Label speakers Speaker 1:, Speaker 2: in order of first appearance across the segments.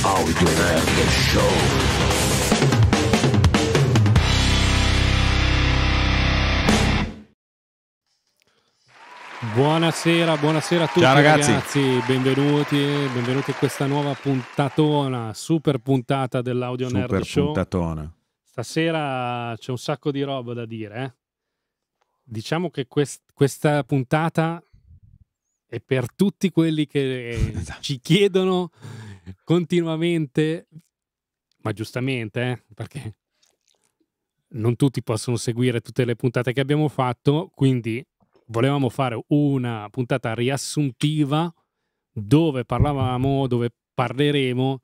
Speaker 1: Audio Nerd Show. Buonasera, buonasera a tutti Ciao ragazzi. ragazzi, benvenuti, benvenuti a questa nuova puntatona, super puntata dell'Audio super Nerd Show. Super Puntatona. Stasera c'è un sacco di roba da dire, eh? Diciamo che quest- questa puntata è per tutti quelli che esatto. ci chiedono continuamente, ma giustamente, eh, perché non tutti possono seguire tutte le puntate che abbiamo fatto, quindi volevamo fare una puntata riassuntiva dove parlavamo, dove parleremo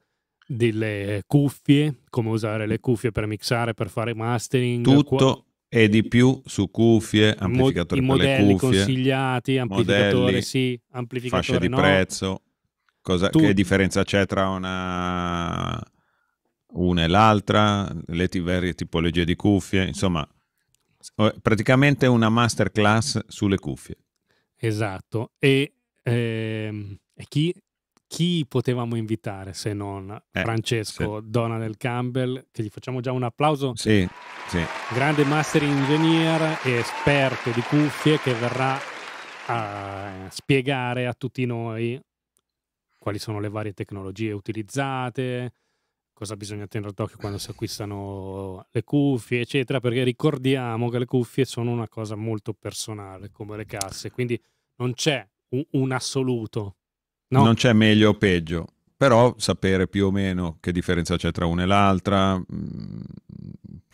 Speaker 1: delle cuffie, come usare le cuffie per mixare, per fare mastering. Tutto
Speaker 2: e di più su cuffie, amplificatori Mo- I modelli consigliati, amplificatore modelli, sì, amplificatore fasce no. di prezzo, Cosa, tu... Che differenza c'è tra una, una e l'altra? Le varie tipologie di cuffie? Insomma, praticamente una masterclass sulle
Speaker 1: cuffie. Esatto. E ehm, chi, chi, potevamo invitare se non eh, Francesco sì. Donald Campbell, che gli facciamo già un applauso?
Speaker 2: Sì, sì.
Speaker 1: Grande master engineer e esperto di cuffie che verrà a eh, spiegare a tutti noi quali sono le varie tecnologie utilizzate, cosa bisogna tenere d'occhio quando si acquistano le cuffie, eccetera, perché ricordiamo che le cuffie sono una cosa molto personale, come le casse, quindi non c'è un, un assoluto. No? Non
Speaker 2: c'è meglio o peggio, però sapere più o meno che differenza c'è tra una e l'altra, mm,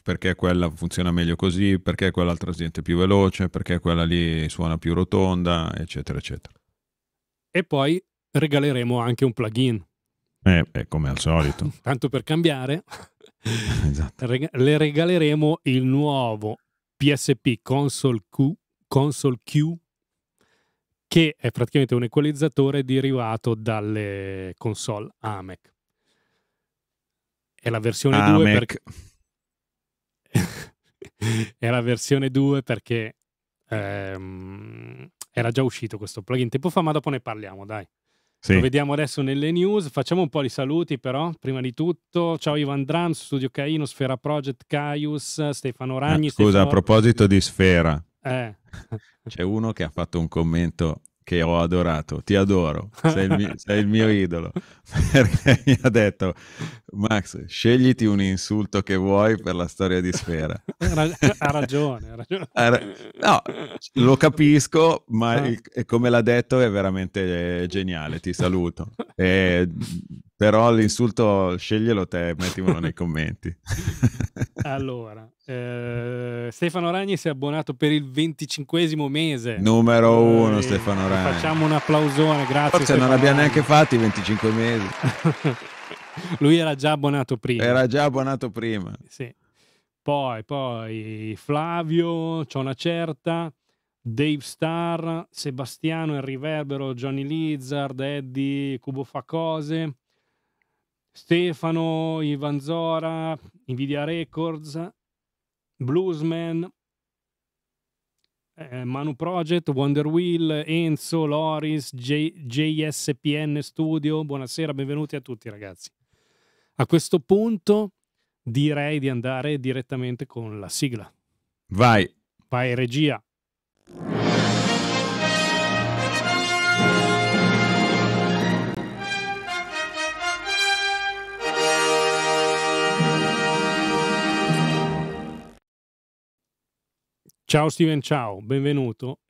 Speaker 2: perché quella funziona meglio così, perché quell'altra si è più veloce, perché quella lì suona più rotonda, eccetera, eccetera.
Speaker 1: E poi regaleremo anche un plugin.
Speaker 2: Eh, eh come al solito.
Speaker 1: Tanto per cambiare, esatto. le regaleremo il nuovo PSP Console Q, Console Q che è praticamente un equalizzatore derivato dalle console AMEC. È la versione AMEC. 2 perché... è la versione 2 perché ehm, era già uscito questo plugin tempo fa, ma dopo ne parliamo, dai. Sì. Lo vediamo adesso nelle news. Facciamo un po' di saluti, però. Prima di tutto, ciao Ivan Dram, Studio Caino, Sfera Project, Caius, Stefano Ragni. Eh, scusa, Stefano... a proposito
Speaker 2: di Sfera, eh. c'è uno che ha fatto un commento che ho adorato, ti adoro, sei il, mio, sei il mio idolo, perché mi ha detto Max, scegliti un insulto che vuoi per la storia di Sfera. ha ragione, ha ragione. No, lo capisco, ma ah. il, come l'ha detto è veramente geniale, ti saluto. E, però l'insulto sceglielo te, mettimelo nei commenti.
Speaker 1: Allora, eh, Stefano Ragni si è abbonato per il venticinquesimo mese. Numero eh, uno, eh, Stefano Ragni. Facciamo un applausone, grazie. Forse Stefano non abbiamo
Speaker 2: neanche fatti i 25
Speaker 1: mesi. Lui era già abbonato prima. Era già abbonato prima. Sì. Poi, poi Flavio, c'è una certa. Dave Star, Sebastiano, Il Riverbero, Johnny Lizard, Eddie, Cubo fa cose. Stefano, Ivan Zora, Nvidia Records, Bluesman, eh, Manu Project, Wonder Wheel, Enzo, Loris, J- JSPN Studio. Buonasera, benvenuti a tutti ragazzi. A questo punto direi di andare direttamente con la sigla. Vai. Vai regia. Ciao Steven, ciao, benvenuto.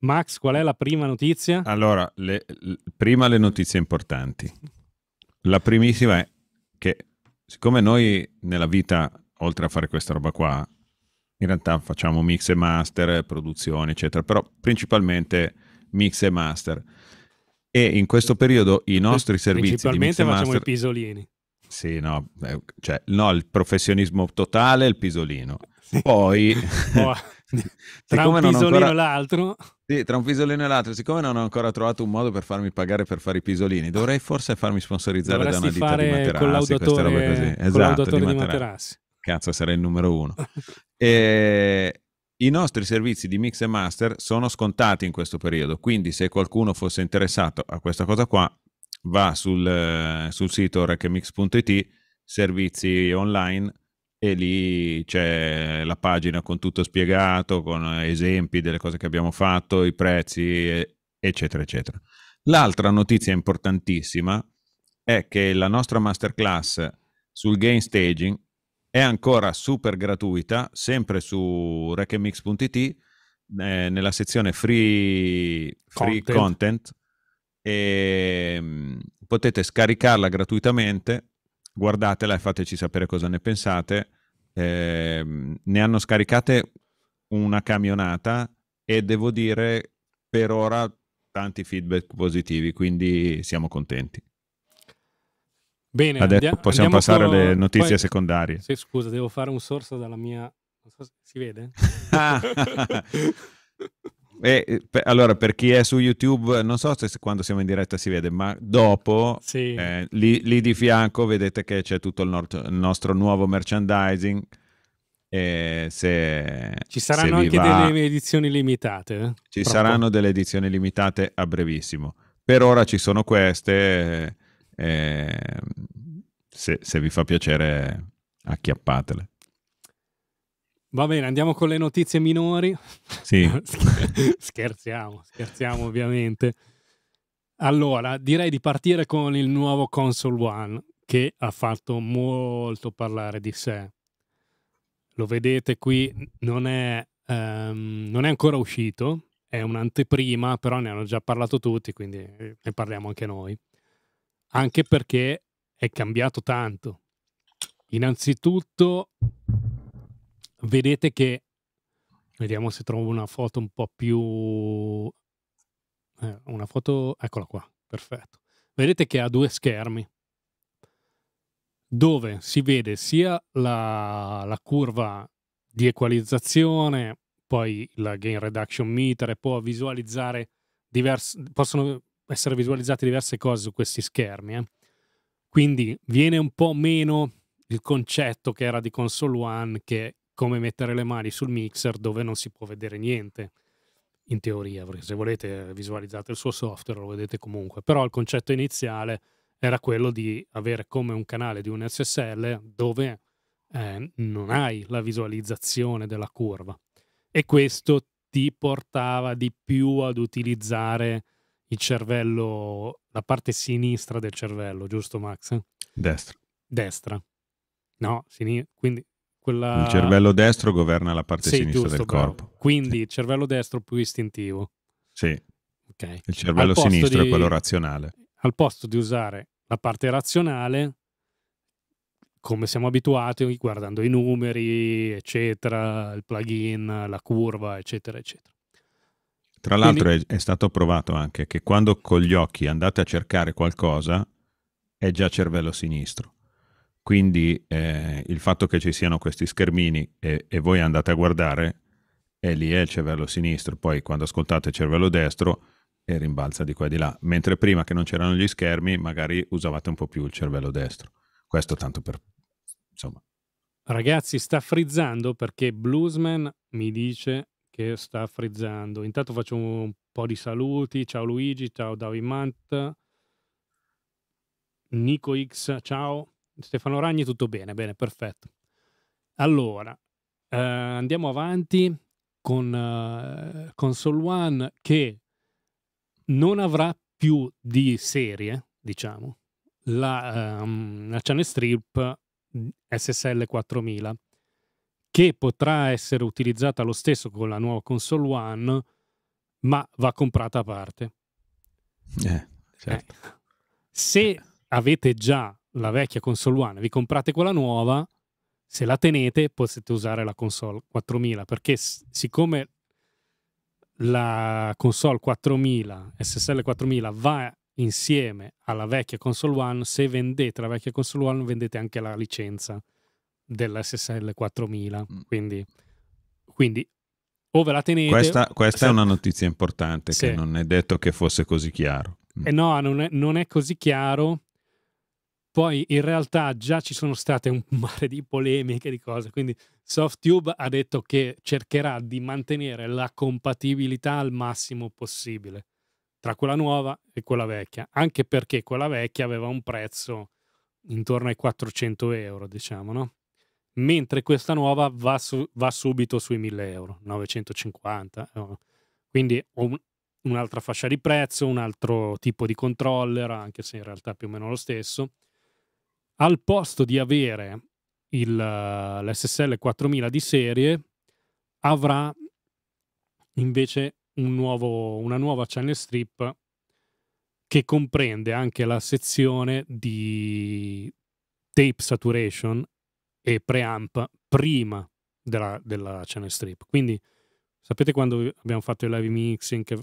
Speaker 1: Max, qual è la prima notizia?
Speaker 2: Allora, le, le, prima le notizie importanti. La primissima è che siccome noi nella vita, oltre a fare questa roba qua, in realtà facciamo mix e master, produzione, eccetera, però principalmente mix e master. E in questo periodo i nostri servizi... Principalmente facciamo master, i pisolini. Sì, no, eh, cioè, no, il professionismo totale è il pisolino. Poi, tra un pisolino e
Speaker 1: l'altro.
Speaker 2: Sì, tra un pisolino e l'altro, siccome non ho ancora trovato un modo per farmi pagare per fare i pisolini, dovrei forse farmi sponsorizzare Dovresti da una ditta fare esatto, di materassi, collaudatore, robe così. Esatto, collaudatore di materassi. materassi. Cazzo, sarei il numero uno. e... I nostri servizi di mix e master sono scontati in questo periodo, quindi se qualcuno fosse interessato a questa cosa qua, va sul, eh, sul sito rechemix.it, servizi online, e lì c'è la pagina con tutto spiegato, con esempi delle cose che abbiamo fatto, i prezzi, eccetera, eccetera. L'altra notizia importantissima è che la nostra masterclass sul game staging è ancora super gratuita, sempre su reckmix.it, eh, nella sezione free content, free content e, ehm, potete scaricarla gratuitamente guardatela e fateci sapere cosa ne pensate. Eh, ne hanno scaricate una camionata e devo dire per ora tanti feedback positivi, quindi siamo contenti.
Speaker 1: Bene, adesso andia- possiamo passare con... alle notizie Poi... secondarie. Sì, scusa, devo fare un sorso dalla mia... Non so se si vede. Ah.
Speaker 2: E, eh, per, allora, per chi è su YouTube, non so se quando siamo in diretta si vede, ma dopo, sì. eh, lì, lì, di fianco, vedete che c'è tutto il, nord, il nostro nuovo merchandising. E se, Ci saranno se anche va, delle
Speaker 1: edizioni limitate. Eh? Ci Proprio. saranno
Speaker 2: delle edizioni limitate a brevissimo. Per ora ci sono queste. Eh, se, se vi fa piacere, acchiappatele.
Speaker 1: Va bene, andiamo con le notizie minori. Sì. scherziamo, scherziamo ovviamente. Allora, direi di partire con il nuovo Console One che ha fatto molto parlare di sé. Lo vedete qui, non è, um, non è ancora uscito, è un'anteprima, però ne hanno già parlato tutti, quindi eh, ne parliamo anche noi. Anche perché è cambiato tanto. Innanzitutto vedete che vediamo se trovo una foto un po' più eh, una foto eccola qua perfetto vedete che ha due schermi dove si vede sia la, la curva di equalizzazione poi la gain reduction meter e può visualizzare diverse possono essere visualizzate diverse cose su questi schermi eh. quindi viene un po' meno il concetto che era di console one che come mettere le mani sul mixer dove non si può vedere niente, in teoria, perché se volete eh, visualizzate il suo software lo vedete comunque, però il concetto iniziale era quello di avere come un canale di un SSL dove eh, non hai la visualizzazione della curva e questo ti portava di più ad utilizzare il cervello, la parte sinistra del cervello, giusto Max? Destra. Destra. No, sin- quindi quella... Il cervello destro governa la parte sì, sinistra giusto, del bravo. corpo. Quindi il cervello destro più istintivo. Sì. Okay. Il cervello sinistro di... è quello razionale. Al posto di usare la parte razionale, come siamo abituati, guardando i numeri, eccetera, il plugin, la curva, eccetera, eccetera.
Speaker 2: Tra l'altro Quindi... è, è stato provato anche che quando con gli occhi andate a cercare qualcosa, è già cervello sinistro. Quindi eh, il fatto che ci siano questi schermini e, e voi andate a guardare, e lì è il cervello sinistro, poi quando ascoltate il cervello destro e eh, rimbalza di qua e di là, mentre prima che non c'erano gli schermi magari usavate un po' più il cervello destro. Questo tanto per... insomma.
Speaker 1: Ragazzi, sta frizzando perché Bluesman mi dice che sta frizzando. Intanto faccio un po' di saluti. Ciao Luigi, ciao Mant. Nico X, ciao. Stefano Ragni, tutto bene, bene, perfetto. Allora, eh, andiamo avanti con eh, Console One che non avrà più di serie, diciamo, la, ehm, la channel strip SSL 4000 che potrà essere utilizzata lo stesso con la nuova console One, ma va comprata a parte. Eh, certo. eh. Se avete già la vecchia console One, vi comprate quella nuova, se la tenete potete usare la console 4000 perché siccome la console 4000 SSL 4000 va insieme alla vecchia console One, se vendete la vecchia console One vendete anche la licenza dell'SSL 4000, mm. quindi, quindi o ve la tenete. Questa, questa se... è una
Speaker 2: notizia importante, sì. che non è detto che fosse così chiaro.
Speaker 1: Mm. Eh no, non è, non è così chiaro poi in realtà già ci sono state un mare di polemiche, di cose, quindi SoftTube ha detto che cercherà di mantenere la compatibilità al massimo possibile tra quella nuova e quella vecchia, anche perché quella vecchia aveva un prezzo intorno ai 400 euro, diciamo, no? Mentre questa nuova va, su, va subito sui 1000 euro, 950, eh, quindi un, un'altra fascia di prezzo, un altro tipo di controller, anche se in realtà più o meno lo stesso al posto di avere il, eh, l'SSL 4000 di serie, avrà invece un nuovo, una nuova channel strip che comprende anche la sezione di tape saturation e preamp prima della, della channel strip. Quindi sapete quando abbiamo fatto il live mixing che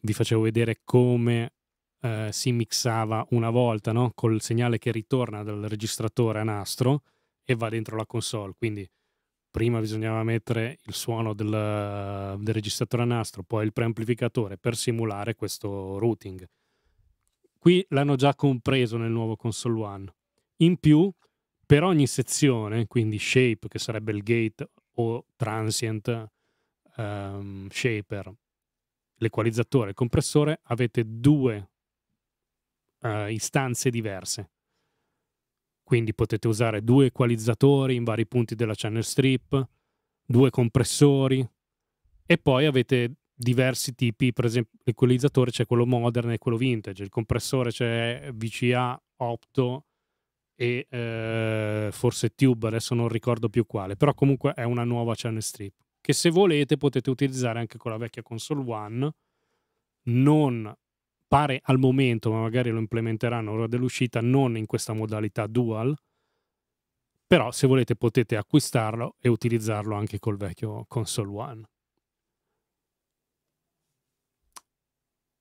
Speaker 1: vi facevo vedere come eh, si mixava una volta no? col segnale che ritorna dal registratore a nastro e va dentro la console. Quindi prima bisognava mettere il suono del, del registratore a nastro, poi il preamplificatore per simulare questo routing. Qui l'hanno già compreso nel nuovo console one. In più, per ogni sezione, quindi shape, che sarebbe il gate o transient, um, shaper, l'equalizzatore e il compressore, avete due eh, istanze diverse. Quindi potete usare due equalizzatori in vari punti della channel strip, due compressori e poi avete diversi tipi, per esempio l'equalizzatore c'è quello moderno e quello vintage, il compressore c'è VCA, 8 e eh, forse Tube, adesso non ricordo più quale, però comunque è una nuova channel strip che se volete potete utilizzare anche con la vecchia console One, non pare al momento, ma magari lo implementeranno ora dell'uscita, non in questa modalità dual, però se volete potete acquistarlo e utilizzarlo anche col vecchio console one.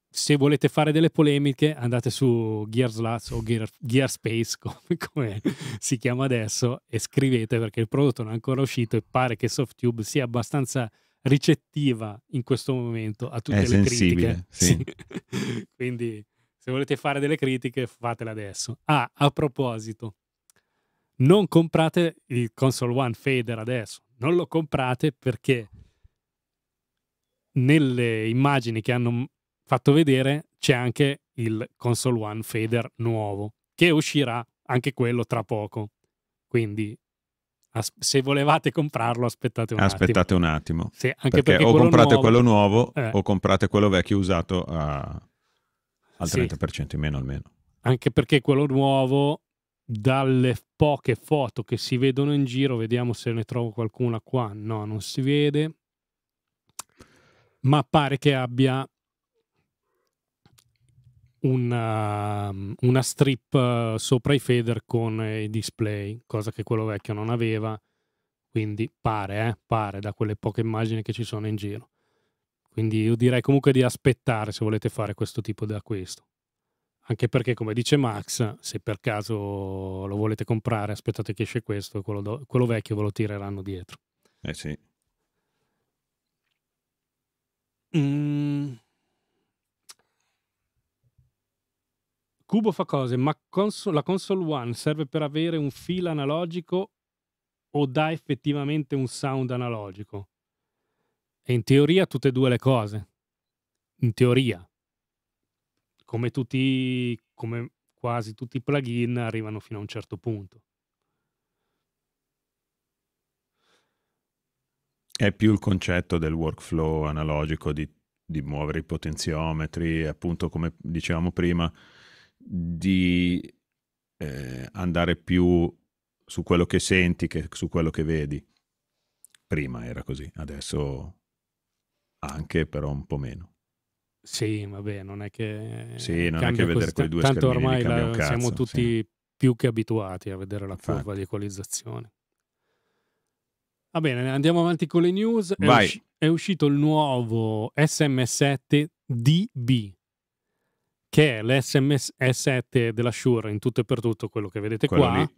Speaker 1: Se volete fare delle polemiche andate su Gears o Gear, Gear come, come si chiama adesso e scrivete perché il prodotto non è ancora uscito e pare che SoftTube sia abbastanza ricettiva in questo momento a tutte È le sensibile, critiche. Sì. Quindi se volete fare delle critiche fatele adesso. Ah, a proposito, non comprate il Console One Fader adesso, non lo comprate perché nelle immagini che hanno fatto vedere c'è anche il Console One Fader nuovo che uscirà anche quello tra poco. Quindi As- se volevate comprarlo, aspettate un aspettate
Speaker 2: attimo. Aspettate un attimo. Sì, anche perché, perché o quello comprate nuovo, quello nuovo eh. o comprate quello vecchio usato a, al 30% sì. in meno almeno.
Speaker 1: Anche perché quello nuovo, dalle poche foto che si vedono in giro, vediamo se ne trovo qualcuna qua. No, non si vede. Ma pare che abbia una, ehm, una strip eh, sopra i fader con i display, cosa che quello vecchio non aveva. Quindi pare, eh, pare da quelle poche immagini che ci sono in giro. Quindi io direi comunque di aspettare se volete fare questo tipo di acquisto. Anche perché, come dice Max, se per caso lo volete comprare, aspettate che esce questo e quello, do- quello vecchio ve lo tireranno dietro. Eh sì. Mm, Cubo fa cose, ma cons- la console One serve per avere un feel analogico o dà effettivamente un sound analogico? E in teoria tutte e due le cose. In teoria. Come tutti, come quasi tutti i plugin arrivano fino a un certo punto.
Speaker 2: È più il concetto del workflow analogico di, di muovere i potenziometri, appunto come dicevamo prima, di eh, andare più su quello che senti che su quello che vedi. Prima era così, adesso anche, però un po' meno.
Speaker 1: Sì, vabbè, non è che... Sì, non è che vedere quei due Tanto ormai la, cazzo, siamo tutti sì. più che abituati a vedere la Infatti. curva di equalizzazione. Va bene, andiamo avanti con le news. È, usci- è uscito il nuovo SM7 DB, che è l'SMS 7 della Shure in tutto e per tutto quello che vedete quello qua, lì.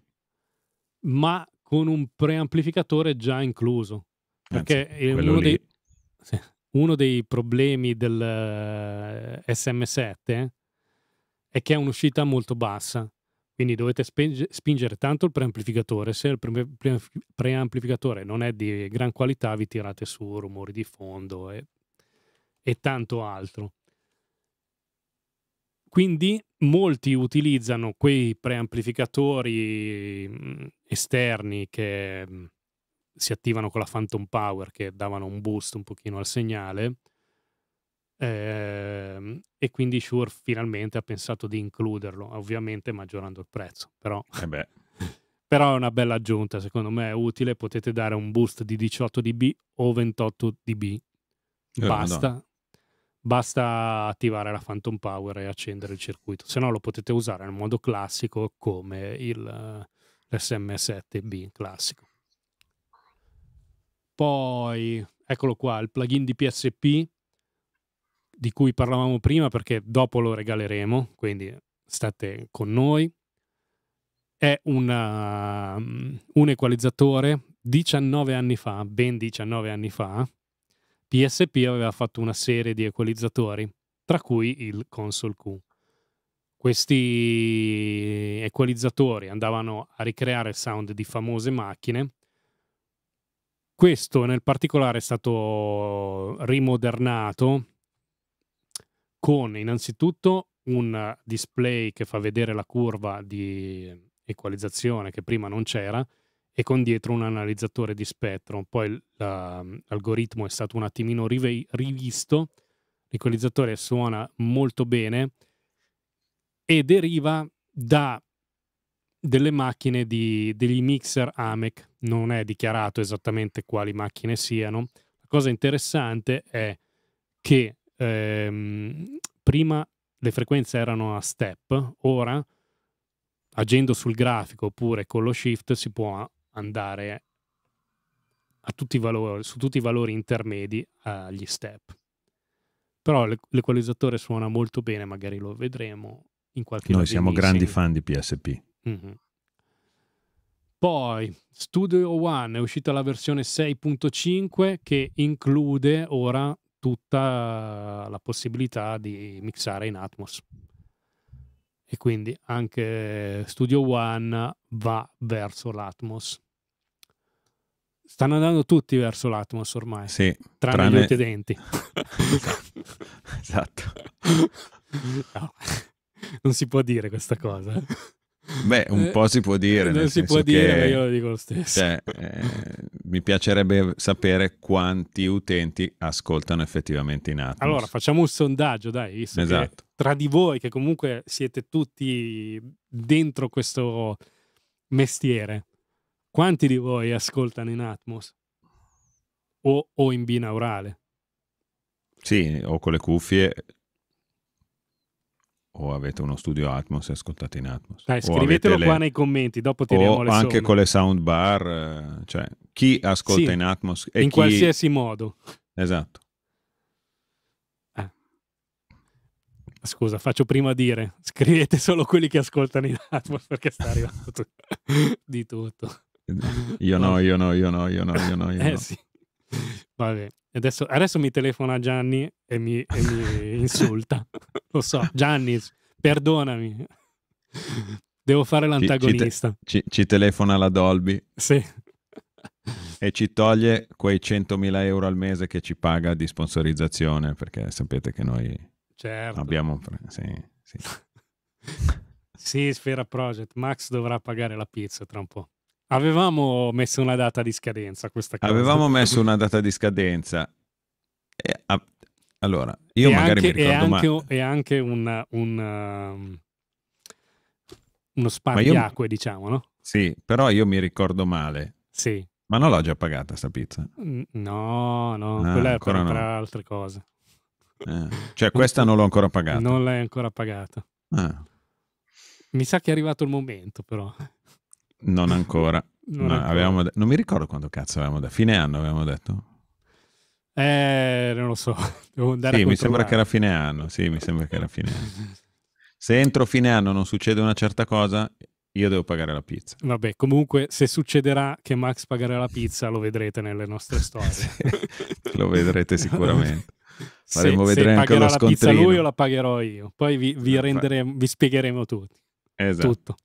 Speaker 1: ma con un preamplificatore già incluso.
Speaker 3: Perché Anzi, uno, dei,
Speaker 1: uno, dei, problemi del eh, SM7 è che è un'uscita molto bassa. Quindi dovete spingere tanto il preamplificatore. Se il preamplificatore non è di gran qualità, vi tirate su rumori di fondo e, e tanto altro. Quindi molti utilizzano quei preamplificatori mm, esterni che mm, si attivano con la Phantom Power, che davano un boost un pochino al segnale. Eh, e quindi Shure finalmente ha pensato di includerlo, ovviamente maggiorando il prezzo, però, eh però è una bella aggiunta, secondo me è utile, potete dare un boost di 18 dB o 28 dB, eh, basta, no basta attivare la Phantom Power e accendere il circuito, se no lo potete usare nel modo classico come il, eh, l'SM7B classico. Poi, eccolo qua, il plugin di PSP di cui parlavamo prima perché dopo lo regaleremo, quindi state con noi. È una, um, un equalizzatore 19 anni fa, ben 19 anni fa, PSP aveva fatto una serie di equalizzatori, tra cui il Console Q. Questi equalizzatori andavano a ricreare il sound di famose macchine. Questo nel particolare è stato rimodernato con innanzitutto un display che fa vedere la curva di equalizzazione che prima non c'era e con dietro un analizzatore di spettro. Poi mm, l'algoritmo è stato un attimino rivisto, l'equalizzatore suona molto bene e deriva da delle macchine di, degli mixer AMEC, non è dichiarato esattamente quali macchine siano. La cosa interessante è che ehm, prima le frequenze erano a step, ora agendo sul grafico oppure con lo shift si può andare tutti valori, su tutti i valori intermedi agli step. Però l'equalizzatore suona molto bene, magari lo vedremo in qualche modo. Noi siamo grandi
Speaker 2: fan di PSP.
Speaker 1: Mm-hmm. Poi Studio One è uscita la versione 6.5 che include ora tutta la possibilità di mixare in Atmos. E quindi anche Studio One va verso l'Atmos Stanno andando tutti verso l'Atmos ormai. Sì, tranne, tranne... gli utedenti. esatto. No, non si può dire questa cosa. Beh, un po' si può dire. Eh, non si può dire, che, ma io lo dico lo stesso. Cioè,
Speaker 2: eh, mi piacerebbe sapere quanti utenti ascoltano effettivamente in Atmos. Allora, facciamo
Speaker 1: un sondaggio, dai, visto esatto. tra di voi, che comunque siete tutti dentro questo mestiere, quanti di voi ascoltano in Atmos? O, o in binaurale?
Speaker 2: Sì, o con le cuffie o avete uno studio Atmos e ascoltate in Atmos. Dai, scrivetelo le... qua nei commenti, dopo tiriamo o le anche con le soundbar, eh, cioè chi ascolta sì, in Atmos e in chi... qualsiasi modo. Esatto.
Speaker 1: Ah. Scusa, faccio prima dire, scrivete solo quelli che ascoltano in Atmos perché sta arrivando di tutto. Io no,
Speaker 2: io no, io no, io no, io no. Io eh no. sì.
Speaker 1: Vabbè. Adesso, adesso, mi telefona Gianni e mi, e mi insulta. Lo so, Gianni, perdonami. Devo fare l'antagonista.
Speaker 2: Ci, ci, ci telefona la Dolby. Sì. E ci toglie quei 100.000 euro al mese che ci paga di sponsorizzazione, perché sapete che noi certo. abbiamo... Sì, sì.
Speaker 1: sì, Sfera Project. Max dovrà pagare la pizza tra un po'. Avevamo messo una data di scadenza questa cosa. Avevamo messo
Speaker 2: una data di scadenza. E, a, allora, io e magari anche, mi ricordo
Speaker 1: e anche, um, ma... E anche una, una, uno spartiacque, diciamo, no?
Speaker 2: Sì, però io mi ricordo male. Sì. Ma non l'ho già pagata sta pizza?
Speaker 1: No, no, ah, quella è per no. altre cose.
Speaker 2: Eh. Cioè questa non l'ho ancora pagata?
Speaker 1: Non l'hai ancora pagata. Ah. Mi sa che è arrivato il momento però.
Speaker 2: Non ancora. non, no, avevamo, non, mi ricordo quando cazzo avevamo detto. Fine anno avevamo detto?
Speaker 1: Eh, non lo so. Devo andare sì, mi sembra che era
Speaker 2: fine anno. Sì, mi sembra che era fine anno. Se entro fine anno non succede una certa cosa, io devo pagare la pizza.
Speaker 1: Vabbè, comunque se succederà che Max pagherà la pizza lo vedrete nelle nostre storie. sì, lo vedrete sicuramente. Faremo se, vedere se anche lo scontrino. la pizza lui o la pagherò io. Poi vi, vi, renderemo, vi spiegheremo tutti. Esatto. Tutto.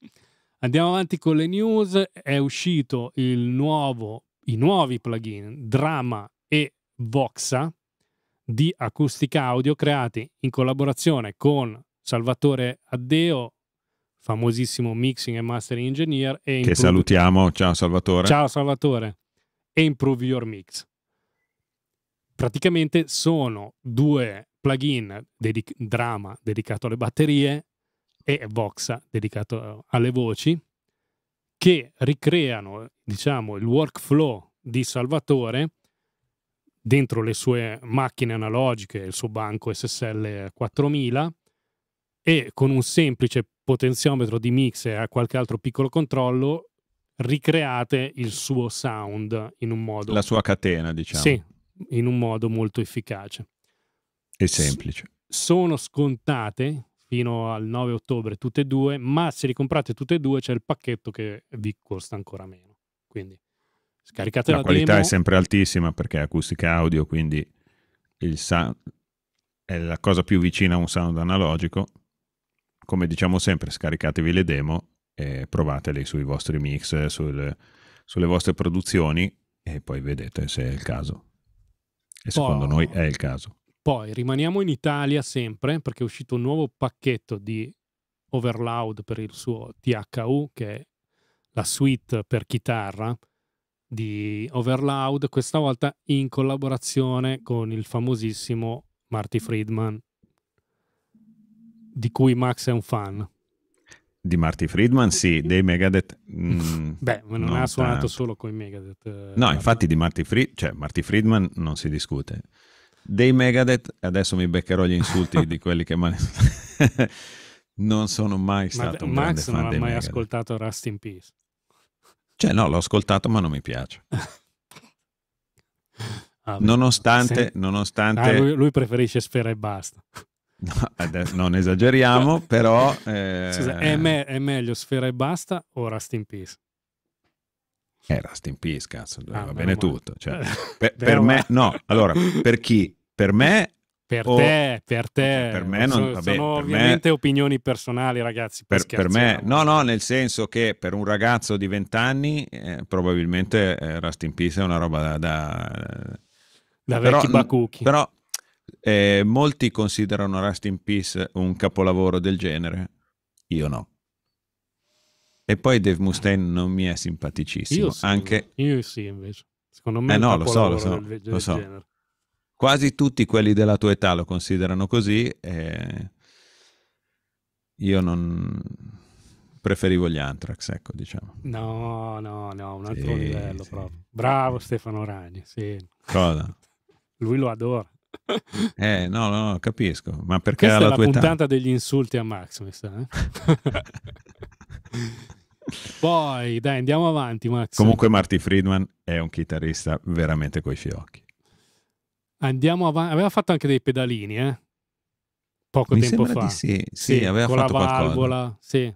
Speaker 1: Andiamo avanti con le news. È uscito il nuovo, i nuovi plugin Drama e Voxa di acustica audio creati in collaborazione con Salvatore Addeo, famosissimo mixing e mastering engineer. E che salutiamo.
Speaker 2: Ciao Salvatore. Ciao
Speaker 1: Salvatore. E Improve Your Mix. Praticamente sono due plugin dedic- drama dedicato alle batterie e Voxa, dedicato eh, alle voci, che ricreano, diciamo, il workflow di Salvatore dentro le sue macchine analogiche, il suo banco SSL 4000 e con un semplice potenziometro di mix e a qualche altro piccolo controllo ricreate il suo sound in un modo... La sua catena, diciamo. Sì, in un modo molto efficace.
Speaker 2: E semplice.
Speaker 1: S- sono scontate fino al 9 ottobre tutte e due, ma se li comprate tutte e due c'è il pacchetto che vi costa ancora meno. Quindi scaricate la, la qualità demo. è
Speaker 2: sempre altissima perché è acustica audio, quindi il sound è la cosa più vicina a un sound analogico. Come diciamo sempre, scaricatevi le demo e provatele sui vostri mix, sul, sulle vostre produzioni e poi vedete se è il caso. E secondo oh. noi è il caso.
Speaker 1: Poi rimaniamo in Italia sempre perché è uscito un nuovo pacchetto di Overloud per il suo THU, che è la suite per chitarra di Overloud, questa volta in collaborazione con il famosissimo Marty Friedman, di cui Max è un fan.
Speaker 2: Di Marty Friedman, sì, dei Megadeth. Mm, Beh, non, non ha suonato tanto. solo con i Megadeth. Eh, no, infatti di Marty, Fried, cioè, Marty Friedman non si discute dei Megadeth, adesso mi beccherò gli insulti di quelli che male... non sono mai stato ma, un Max non ha mai
Speaker 1: ascoltato Rust in Peace.
Speaker 2: Cioè no, l'ho ascoltato ma non mi piace.
Speaker 1: ah, nonostante... Se... nonostante... Ah, lui, lui preferisce Sfera e basta.
Speaker 2: No, adesso non esageriamo, però... Eh... Scusa, è,
Speaker 1: me- è, meglio Sfera e Basta o Rust in Peace?
Speaker 2: Eh, Rust in Peace,
Speaker 1: cazzo, ah, va bene male. tutto. Cioè, per, per me, no, allora,
Speaker 2: per chi? Per me
Speaker 1: per oh, te, per te. Per me non, so, vabbè, sono ovviamente me, opinioni personali, ragazzi. Per,
Speaker 2: per, me, no, no, nel senso che per un ragazzo di 20 anni eh, probabilmente eh, Rust in Peace è una roba da... Da, da però, vecchi bacucchi. Però eh, molti considerano Rust in Peace un capolavoro del genere, io no. E poi Dave Mustaine non mi è simpaticissimo. Io sì, anche...
Speaker 1: io sì invece. Secondo me eh no, lo so, lo so, del, del lo so.
Speaker 2: Quasi tutti quelli della tua età lo considerano così. E... Io non preferivo gli Anthrax, ecco, diciamo.
Speaker 1: No, no, no, un altro sì, livello sì. proprio. Bravo Stefano Ragni, sì. Cosa? Lui lo adora.
Speaker 2: Eh, no, no, capisco, ma perché Questa la è la puntata
Speaker 1: età? degli insulti a Max, mi sa. Eh? Poi, dai, andiamo avanti, Max. Comunque
Speaker 2: Marty Friedman è un chitarrista veramente coi fiocchi.
Speaker 1: Andiamo avanti. Aveva fatto anche dei pedalini, eh? Poco Mi tempo fa. Sì. Sì, sì, aveva con fatto la valvola, qualcosa. sì.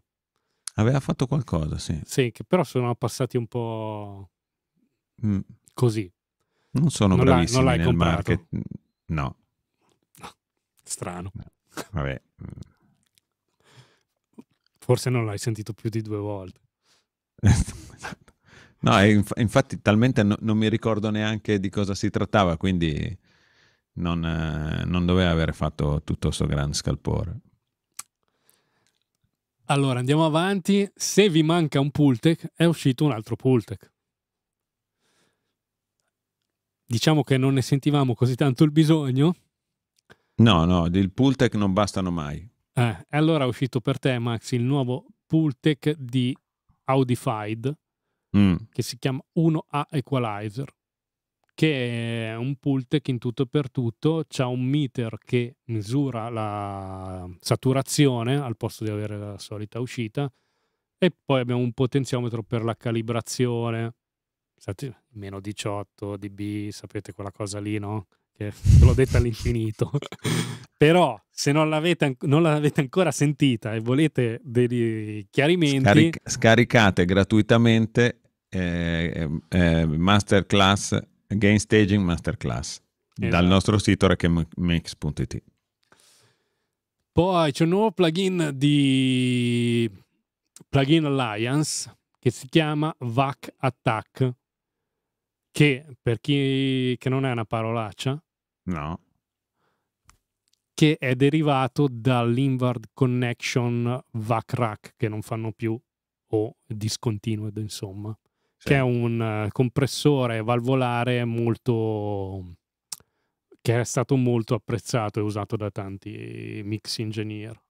Speaker 2: Aveva fatto qualcosa, sì.
Speaker 1: Sì, che però sono passati un po' mm. così.
Speaker 2: Non sono non bravissimi non nel comprato. market. No.
Speaker 1: Strano. No.
Speaker 2: Vabbè. Mm
Speaker 1: forse non l'hai sentito più di due volte.
Speaker 2: no, inf- infatti talmente no- non mi ricordo neanche di cosa si trattava, quindi non, eh, non doveva aver fatto tutto questo gran scalpore.
Speaker 1: Allora, andiamo avanti. Se vi manca un Pultec, è uscito un altro Pultec. Diciamo che non ne sentivamo così tanto il bisogno.
Speaker 2: No, no, il Pultec non bastano mai.
Speaker 1: Eh, allora è uscito per te, Max, il nuovo Pultec di Audified mm. che si chiama 1A Equalizer, che è un Pultec in tutto e per tutto. C'ha un meter che misura la saturazione al posto di avere la solita uscita, e poi abbiamo un potenziometro per la calibrazione, meno 18 dB, sapete quella cosa lì, no? che ve l'ho detta all'infinito. Però se non l'avete, non l'avete, ancora sentita e volete dei chiarimenti... Scaric-
Speaker 2: scaricate gratuitamente eh, eh, Masterclass, Game Staging Masterclass, esatto. dal nostro sito rakemix.it.
Speaker 1: Poi c'è un nuovo plugin di Plugin Alliance che si chiama VAC Attack, che per chi che non è una parolaccia No. Che è derivato dall'Inward Connection VACRAC, che non fanno più o discontinued, insomma. Sì. Che è un eh, compressore valvolare molto che è stato molto apprezzato e usato da tanti mix engineer.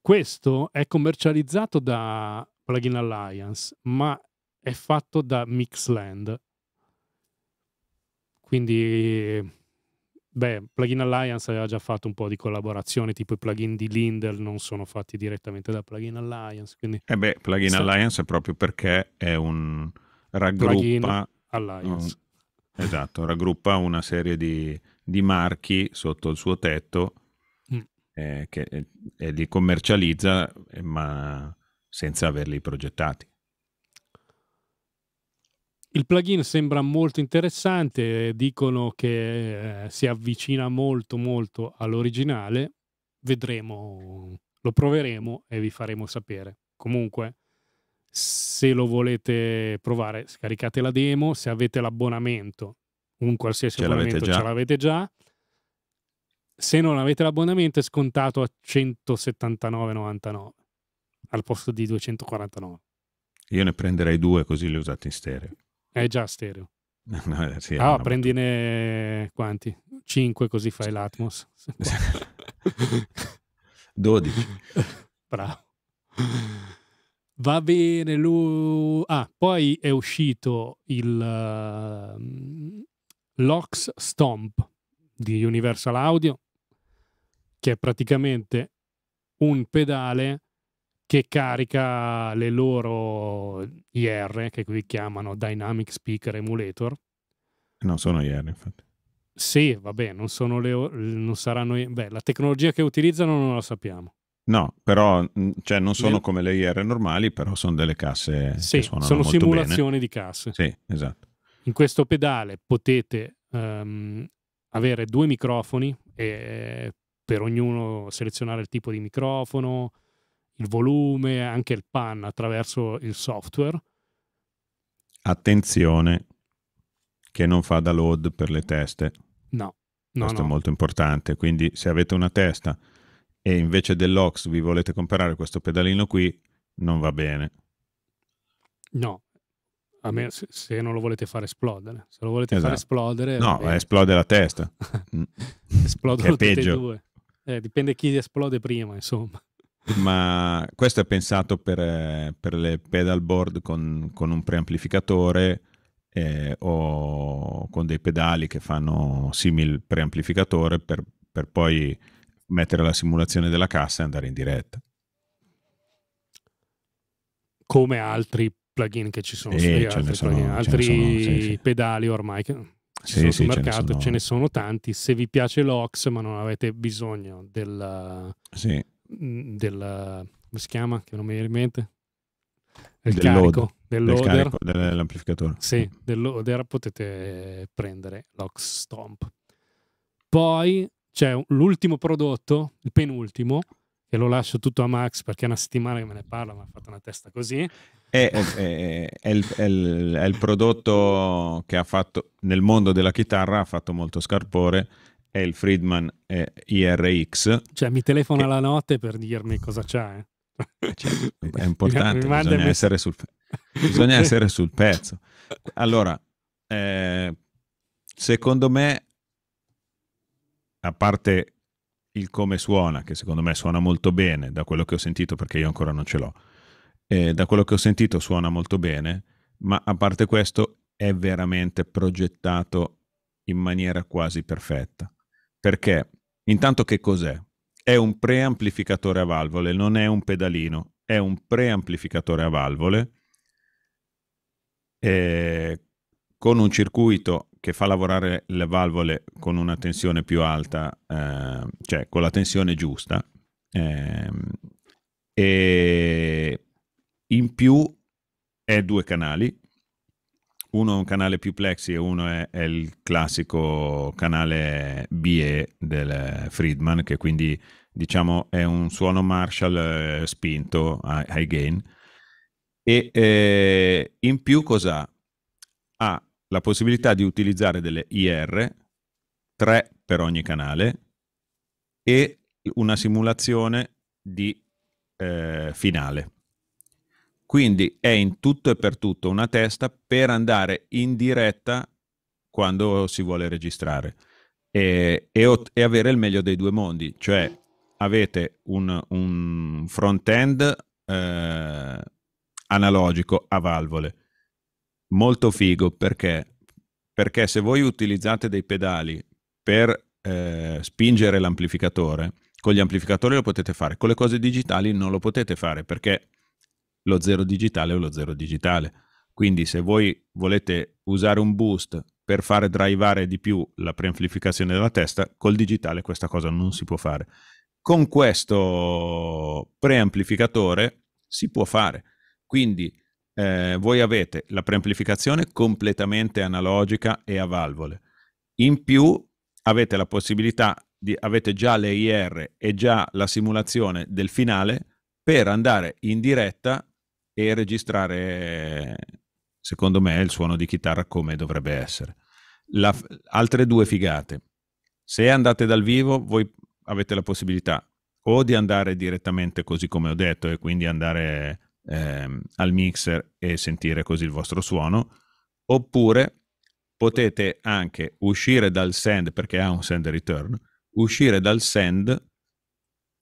Speaker 1: Questo è commercializzato da Plugin Alliance, ma è fatto da Mixland. Quindi Beh, Plugin Alliance aveva già fatto un po' di collaborazioni, tipo i plugin di Linder non sono fatti direttamente da Plugin Alliance. Quindi... Eh beh, Plugin sì. Alliance
Speaker 2: è proprio perché è un raggruppa... Alliance. Un, esatto, raggruppa una serie di, di, marchi sotto il suo tetto mm. eh, che, eh, e li commercializza eh, ma senza averli progettati.
Speaker 1: Il plugin sembra molto interessante, dicono che eh, si avvicina molto molto all'originale, vedremo, lo proveremo e vi faremo sapere. Comunque, se lo volete provare, scaricate la demo, se avete l'abbonamento, un qualsiasi ce abbonamento ce l'avete già. Se non avete l'abbonamento è scontato a 179,99 al posto di 249.
Speaker 2: Io ne prenderei due così le usate in stereo.
Speaker 1: È già stereo. No, eh, sì, ah, prendine quanti? 5 così fai l'Atmos. 12. Bravo. Va bene, lui... Ah, poi è uscito il uh, Lox Stomp di Universal Audio, che è praticamente un pedale che carica le loro IR, che qui chiamano Dynamic Speaker Emulator.
Speaker 2: Non sono IR, infatti.
Speaker 1: Sì, vabbè, non sono le... non saranno... Beh, la tecnologia che utilizzano non la sappiamo.
Speaker 2: No, però cioè non sono come le IR normali, però sono delle casse sì, che suonano sono simulazioni di casse. Sì, esatto.
Speaker 1: In questo pedale potete um, avere due microfoni e eh, per ognuno selezionare il tipo di microfono, il volume, anche il PAN attraverso il software.
Speaker 2: Attenzione che non fa da load per le teste.
Speaker 1: No. no Questo no. è
Speaker 2: molto importante, quindi se avete una testa e invece dell'Ox vi volete comprare questo pedalino qui, non va bene.
Speaker 1: No, a me, se non lo volete far esplodere. Se lo volete esatto. far esplodere... No,
Speaker 2: esplode la testa. Mm. Esplodono tutte peggio. e
Speaker 1: due. Eh, dipende chi esplode prima, insomma
Speaker 2: ma questo è pensato per, eh, per le pedalboard con, con un preamplificatore eh, o con dei pedali che fanno simil preamplificatore per, per poi mettere la simulazione della cassa e andare in
Speaker 1: diretta. Come altri plugin che ci sono, eh, altri, sono, altri sono, sì, sì. pedali ormai che ci sì, sono sul mercato, ce ne, sono... ce ne sono tanti. Se vi piace l'Ox ma non avete bisogno del, Mm, del come si chiama? Che non mi viene in mente. Il del carico, load, dell'oder, del carico, dell'amplificatore. Sì, mm. dell'oder potete prendere l'Ox Stomp. Poi c'è l'ultimo prodotto, il penultimo, che lo lascio tutto a Max perché è una settimana che me ne parla, mi ha fatto una testa così.
Speaker 2: È, è, è, il, il, è, il, prodotto che ha fatto nel mondo della chitarra, ha fatto molto scarpore è il Friedman eh, IRX.
Speaker 1: Cioè mi telefona che... la notte per dirmi cosa c'è.
Speaker 2: Eh. Cioè, è importante, bisogna, essere sul, bisogna essere sul pezzo. Allora, eh, secondo me, a parte il come suona, che secondo me suona molto bene, da quello che ho sentito, perché io ancora non ce l'ho, eh, da quello che ho sentito suona molto bene, ma a parte questo è veramente progettato in maniera quasi perfetta. Perché intanto che cos'è? È un preamplificatore a valvole, non è un pedalino, è un preamplificatore a valvole eh, con un circuito che fa lavorare le valvole con una tensione più alta, eh, cioè con la tensione giusta. Eh, e in più è due canali, uno è un canale più plexi e uno è, è il classico canale BE del Friedman, che quindi diciamo è un suono Marshall eh, spinto, high gain. E eh, in più cosa ha? La possibilità di utilizzare delle IR, tre per ogni canale, e una simulazione di eh, finale. Quindi è in tutto e per tutto una testa per andare in diretta quando si vuole registrare e, e, e avere il meglio dei due mondi, cioè avete un, un front-end eh, analogico a valvole, molto figo perché, perché se voi utilizzate dei pedali per eh, spingere l'amplificatore, con gli amplificatori lo potete fare, con le cose digitali non lo potete fare perché lo zero digitale o lo zero digitale. Quindi se voi volete usare un boost per fare drivare di più la preamplificazione della testa, col digitale questa cosa non si può fare. Con questo preamplificatore si può fare. Quindi eh, voi avete la preamplificazione completamente analogica e a valvole. In più avete la possibilità di avete già le IR e già la simulazione del finale per andare in diretta e registrare, secondo me, il suono di chitarra come dovrebbe essere. La, altre due figate. Se andate dal vivo, voi avete la possibilità o di andare direttamente così come ho detto e quindi andare ehm, al mixer e sentire così il vostro suono, oppure potete anche uscire dal send perché ha un send return, uscire dal send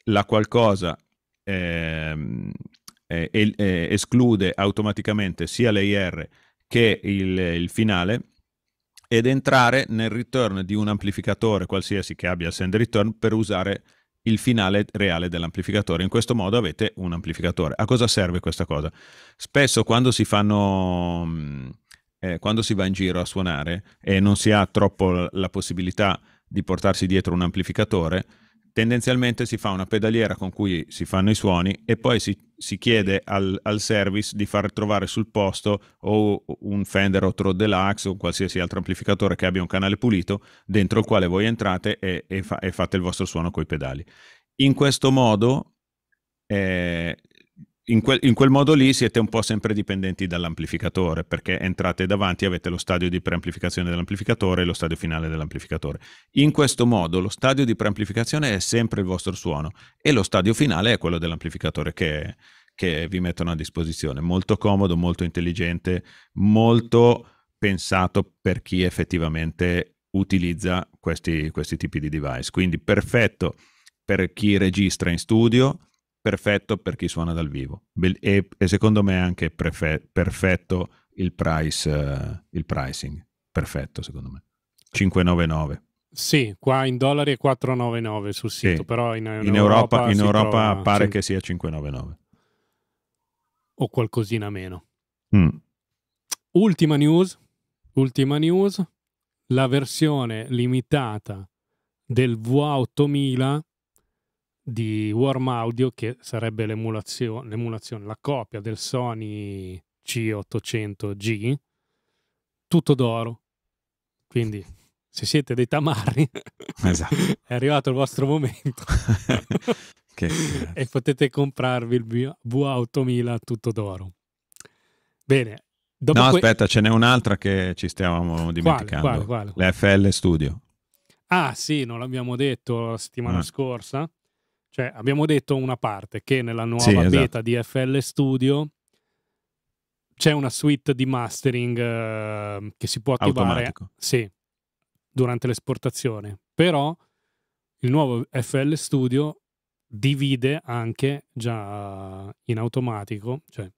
Speaker 2: la qualcosa ehm, eh, eh, esclude automaticamente sia l'AR che il, il finale ed entrare nel return di un amplificatore qualsiasi che abbia send return per usare il finale reale dell'amplificatore. In questo modo avete un amplificatore. A cosa serve questa cosa? Spesso quando si fanno... Mm, eh, quando si va in giro a suonare e non si ha troppo la possibilità di portarsi dietro un amplificatore, tendenzialmente si fa una pedaliera con cui si fanno i suoni e poi si, si chiede al, al, service di far trovare sul posto o un Fender o Trot Deluxe o qualsiasi altro amplificatore che abbia un canale pulito dentro il quale voi entrate e, e, fa, e fate il vostro suono con i pedali. In questo modo eh, in quel, in quel, modo lì siete un po' sempre dipendenti dall'amplificatore perché entrate davanti avete lo stadio di preamplificazione dell'amplificatore e lo stadio finale dell'amplificatore. In questo modo lo stadio di preamplificazione è sempre il vostro suono e lo stadio finale è quello dell'amplificatore che, che vi mettono a disposizione. Molto comodo, molto intelligente, molto pensato per chi effettivamente utilizza questi, questi tipi di device. Quindi perfetto per chi registra in studio perfetto per chi suona dal vivo e, e secondo me è anche prefe- perfetto il, price, uh, il pricing, perfetto secondo me. 599.
Speaker 1: Sì, qua in dollari è 499 sul sito, sì. però in, in, in Europa, Europa, in Europa trova, pare sì. che
Speaker 2: sia 599.
Speaker 1: O qualcosina meno. Mm. Ultima news, ultima news, la versione limitata del V8000 di Warm Audio che sarebbe l'emulazione, l'emulazione la copia del Sony C800G, tutto d'oro. Quindi se siete dei tamarri, esatto. è arrivato il vostro momento. che... e potete comprarvi il V8000 tutto d'oro. Bene. Dopo no, que... aspetta,
Speaker 2: ce n'è un'altra che ci stiamo dimenticando. Quale, quale, quale? L'FL Studio.
Speaker 1: Ah sì, non l'abbiamo detto la settimana ah. scorsa. Cioè, abbiamo detto una parte che nella nuova sì, esatto. beta di FL Studio c'è una suite di mastering eh, che si può attivare sì, durante l'esportazione. Però il nuovo FL Studio divide anche già in automatico, cioè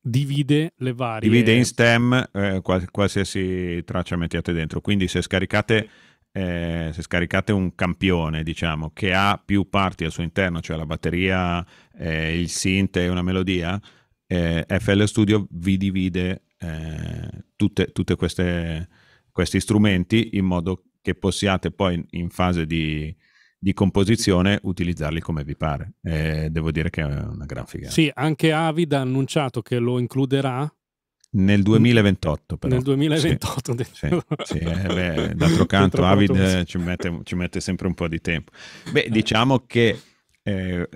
Speaker 1: divide le varie... Divide in
Speaker 2: stem eh, qualsiasi traccia mettiate dentro. Quindi se scaricate eh, se scaricate un campione diciamo, che ha più parti al suo interno, cioè la batteria, eh, il synth e una melodia, eh, FL Studio vi divide eh, tutti questi strumenti in modo che possiate poi in, in fase di, di composizione utilizzarli come vi pare. Eh, devo dire che è
Speaker 1: una gran figata. Sì, anche Avid ha annunciato che lo includerà
Speaker 2: nel 2028, però. Nel 2028. Sì, sì, sì eh, d'altro canto, Avid ci mette, ci mette, sempre un po' di tempo. Beh, diciamo che eh,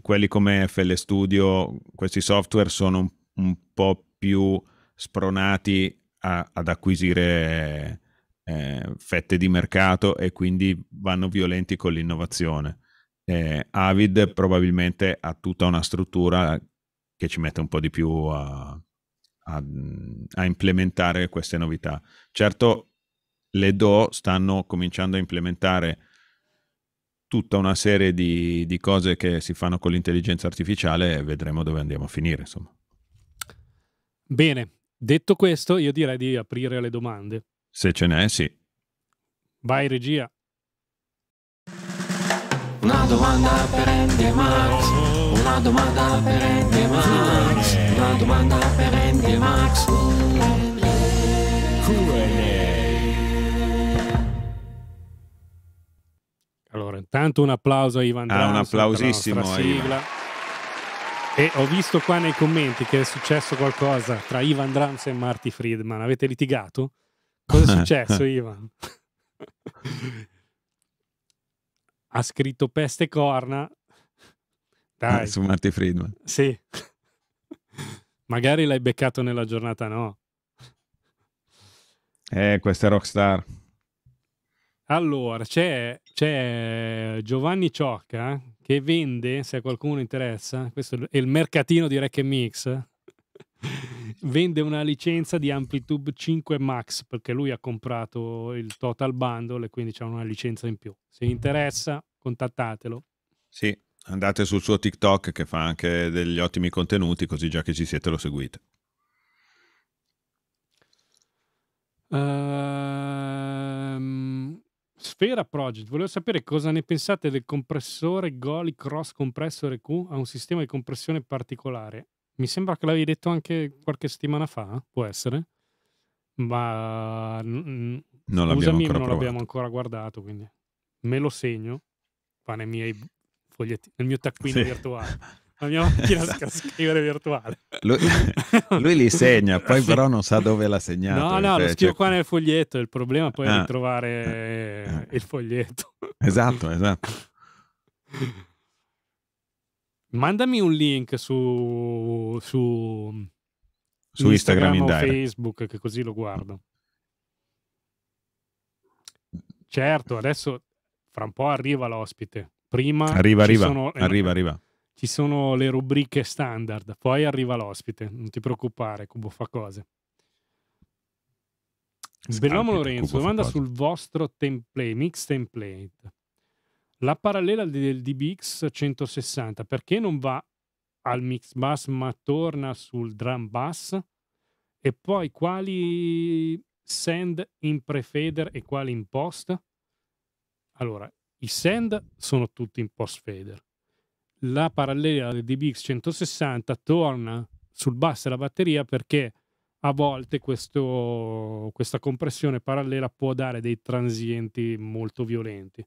Speaker 2: quelli come FL Studio, questi software sono un, un po' più spronati a, ad acquisire eh, fette di mercato e quindi vanno violenti con l'innovazione. Eh, Avid probabilmente ha tutta una struttura che ci mette un po' di più a a, a implementare queste novità. Certo, le DO stanno cominciando a implementare tutta una serie di, di, cose che si fanno con l'intelligenza artificiale e vedremo dove andiamo a finire. Insomma.
Speaker 1: Bene, detto questo, io direi di aprire le domande.
Speaker 2: Se ce n'è, sì.
Speaker 1: Vai, regia. Una domanda per Andy Max. Una domanda per Andy Max. Una domanda per Andy Max. Allora, intanto un applauso a Ivan Draus, ah, un applausissimo per sigla. E ho visto qua nei commenti che è successo qualcosa tra Ivan Drums e Marty Friedman. Avete litigato? Cosa è successo, Ivan? ha scritto peste corna dai. Su Marty Friedman. Sì. Magari l'hai beccato nella giornata, no?
Speaker 2: Eh, questa è rockstar.
Speaker 1: Allora, c'è, c'è, Giovanni Ciocca eh, che vende, se a qualcuno interessa, questo è il mercatino di Rec Mix, vende una licenza di Amplitude 5 Max perché lui ha comprato il Total Bundle e quindi c'è una licenza in più. Se interessa, contattatelo.
Speaker 2: Sì, andate sul suo TikTok che fa anche degli ottimi contenuti, così già che ci siete lo seguite.
Speaker 1: Uh, Sfera Project, volevo sapere cosa ne pensate del compressore Goli Cross Compressor Q, ha un sistema di compressione particolare. Mi sembra che l'avevi detto anche qualche settimana fa, può essere, ma non l'abbiamo, usami, ancora, non l'abbiamo ancora guardato, quindi me lo segno, fa nei miei fogliettino, nel mio taccuino sì. virtuale. La mia macchina esatto. scrivere virtuale. Lui, lui, li segna, poi sì. però non sa dove l'ha segnato. No, no, lo cioè, scrivo cioè qua nel foglietto. Il problema poi ah. è ritrovare ah. il foglietto.
Speaker 2: Esatto, esatto.
Speaker 1: Mandami un link su, su, su Instagram, Instagram o direct. Facebook, che così lo guardo. Certo, adesso fra un po' arriva l'ospite. Prima arriva, arriva, sono, eh, arriva, Ci sono le rubriche standard, poi arriva l'ospite, non ti preoccupare, Cubo fa cose. Bellomo Lorenzo, domanda sul vostro template, mix template. La parallela del DBX 160, perché non va al mix bus ma torna sul drum bus? E poi quali send in prefader e quali in post? Allora, i send sono tutti in post fader. La parallela del DBX 160 torna sul basso della batteria perché a volte questo, questa compressione parallela può dare dei transienti molto violenti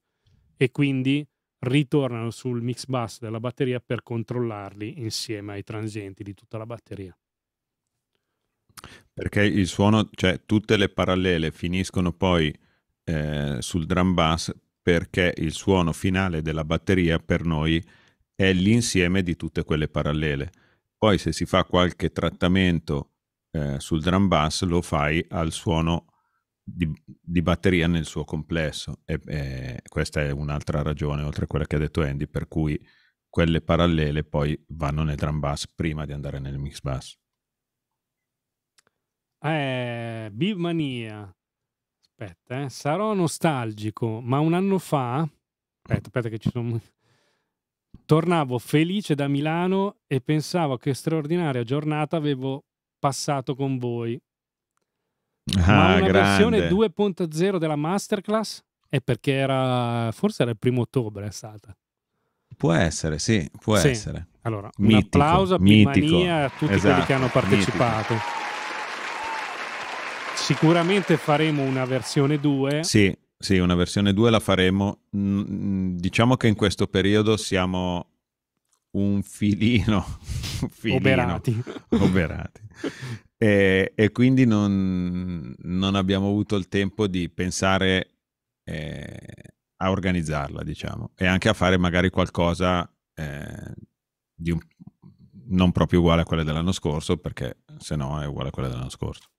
Speaker 1: e quindi ritornano sul mix bus della batteria per controllarli insieme ai transienti di tutta la batteria.
Speaker 2: Perché il suono, cioè tutte le parallele finiscono poi eh, sul drum bus perché il suono finale della batteria per noi è l'insieme di tutte quelle parallele. Poi se si fa qualche trattamento eh, sul drum bass lo fai al suono di, di batteria nel suo complesso e, e questa è un'altra ragione oltre a quella che ha detto Andy per cui quelle parallele poi vanno nel drum bass prima di andare nel mix bass.
Speaker 1: Eh, Bimania, Aspetta, eh. sarò nostalgico, ma un anno fa... Aspetta, aspetta che ci sono... Tornavo felice da Milano e pensavo che straordinaria giornata avevo passato con voi.
Speaker 2: Ah, ma una grande. versione
Speaker 1: 2.0 della Masterclass è perché era... forse era il primo ottobre è stata.
Speaker 2: Può essere, sì, può sì. essere. Allora, mitico, un applauso a Pimania e a tutti esatto, quelli che esatto, hanno partecipato.
Speaker 1: Mitico. Sicuramente faremo una versione 2.
Speaker 2: Sì, sì, una versione 2 la faremo. Mm, mm, diciamo che in questo periodo siamo un filino, un filino oberati. oberati. e, e, quindi non, non, abbiamo avuto il tempo di pensare eh, a organizzarla, diciamo, e anche a fare magari qualcosa eh, un, non proprio uguale a quella dell'anno scorso, perché se no è uguale a quella dell'anno scorso.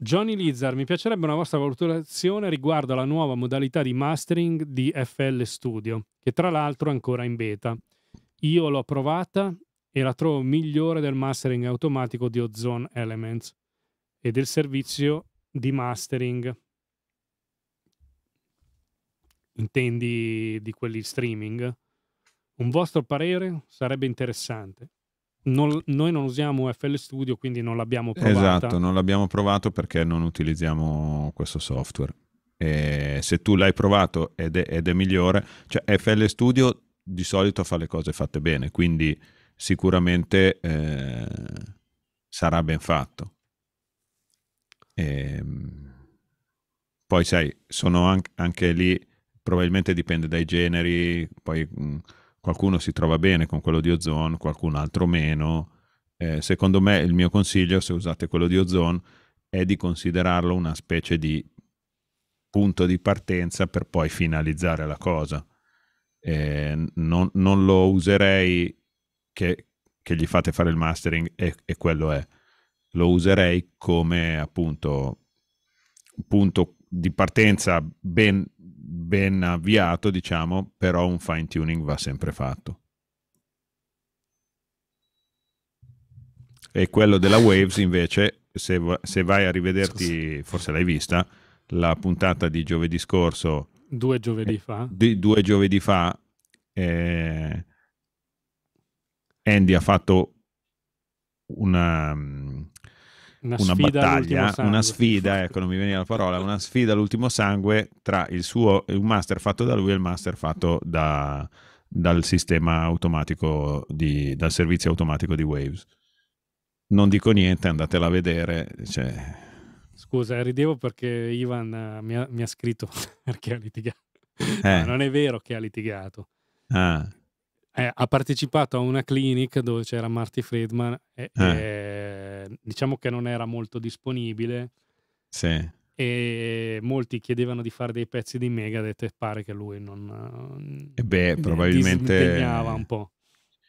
Speaker 1: Johnny Lizard, mi piacerebbe una vostra valutazione riguardo alla nuova modalità di mastering di FL Studio, che tra l'altro è ancora in beta. Io l'ho provata e la trovo migliore del mastering automatico di Ozone Elements e del servizio di mastering. Intendi di quelli streaming? Un vostro parere sarebbe interessante non, noi non usiamo FL Studio, quindi non l'abbiamo provato. Esatto,
Speaker 2: non l'abbiamo provato perché non utilizziamo questo software. E se tu l'hai provato ed è, ed è migliore, cioè FL Studio di solito fa le cose fatte bene, quindi sicuramente eh, sarà ben fatto. E, ehm, poi sai, sono anche, anche lì, probabilmente dipende dai generi, poi... Mh, qualcuno si trova bene con quello di Ozone, qualcun altro meno. Eh, secondo me il mio consiglio, se usate quello di Ozone, è di considerarlo una specie di punto di partenza per poi finalizzare la cosa. Eh, non, non, lo userei che, che, gli fate fare il mastering e, e quello è. Lo userei come appunto punto di partenza ben ben avviato, diciamo, però un fine tuning va sempre fatto. E quello della Waves invece, se, se vai a rivederti, forse l'hai vista, la puntata di giovedì scorso. Due giovedì eh, fa. Di, due giovedì fa. Eh, Andy ha fatto una, mm, una, una battaglia, una sfida, ecco non mi veniva la parola, una sfida all'ultimo sangue tra il suo, un master fatto da lui e il master fatto da, dal sistema automatico, di, dal servizio automatico di Waves. Non dico niente, andatela a vedere. Cioè...
Speaker 1: Scusa, eh, ridevo perché Ivan eh, mi ha, mi ha scritto perché ha litigato. Eh. No, non è vero che ha litigato. Ah. Eh, ha partecipato a una clinic dove c'era Marty Friedman e, eh. e diciamo che non era molto disponibile. Sì. E molti chiedevano di fare dei pezzi di Megadeth e pare che lui non... E beh, eh, probabilmente... un po'.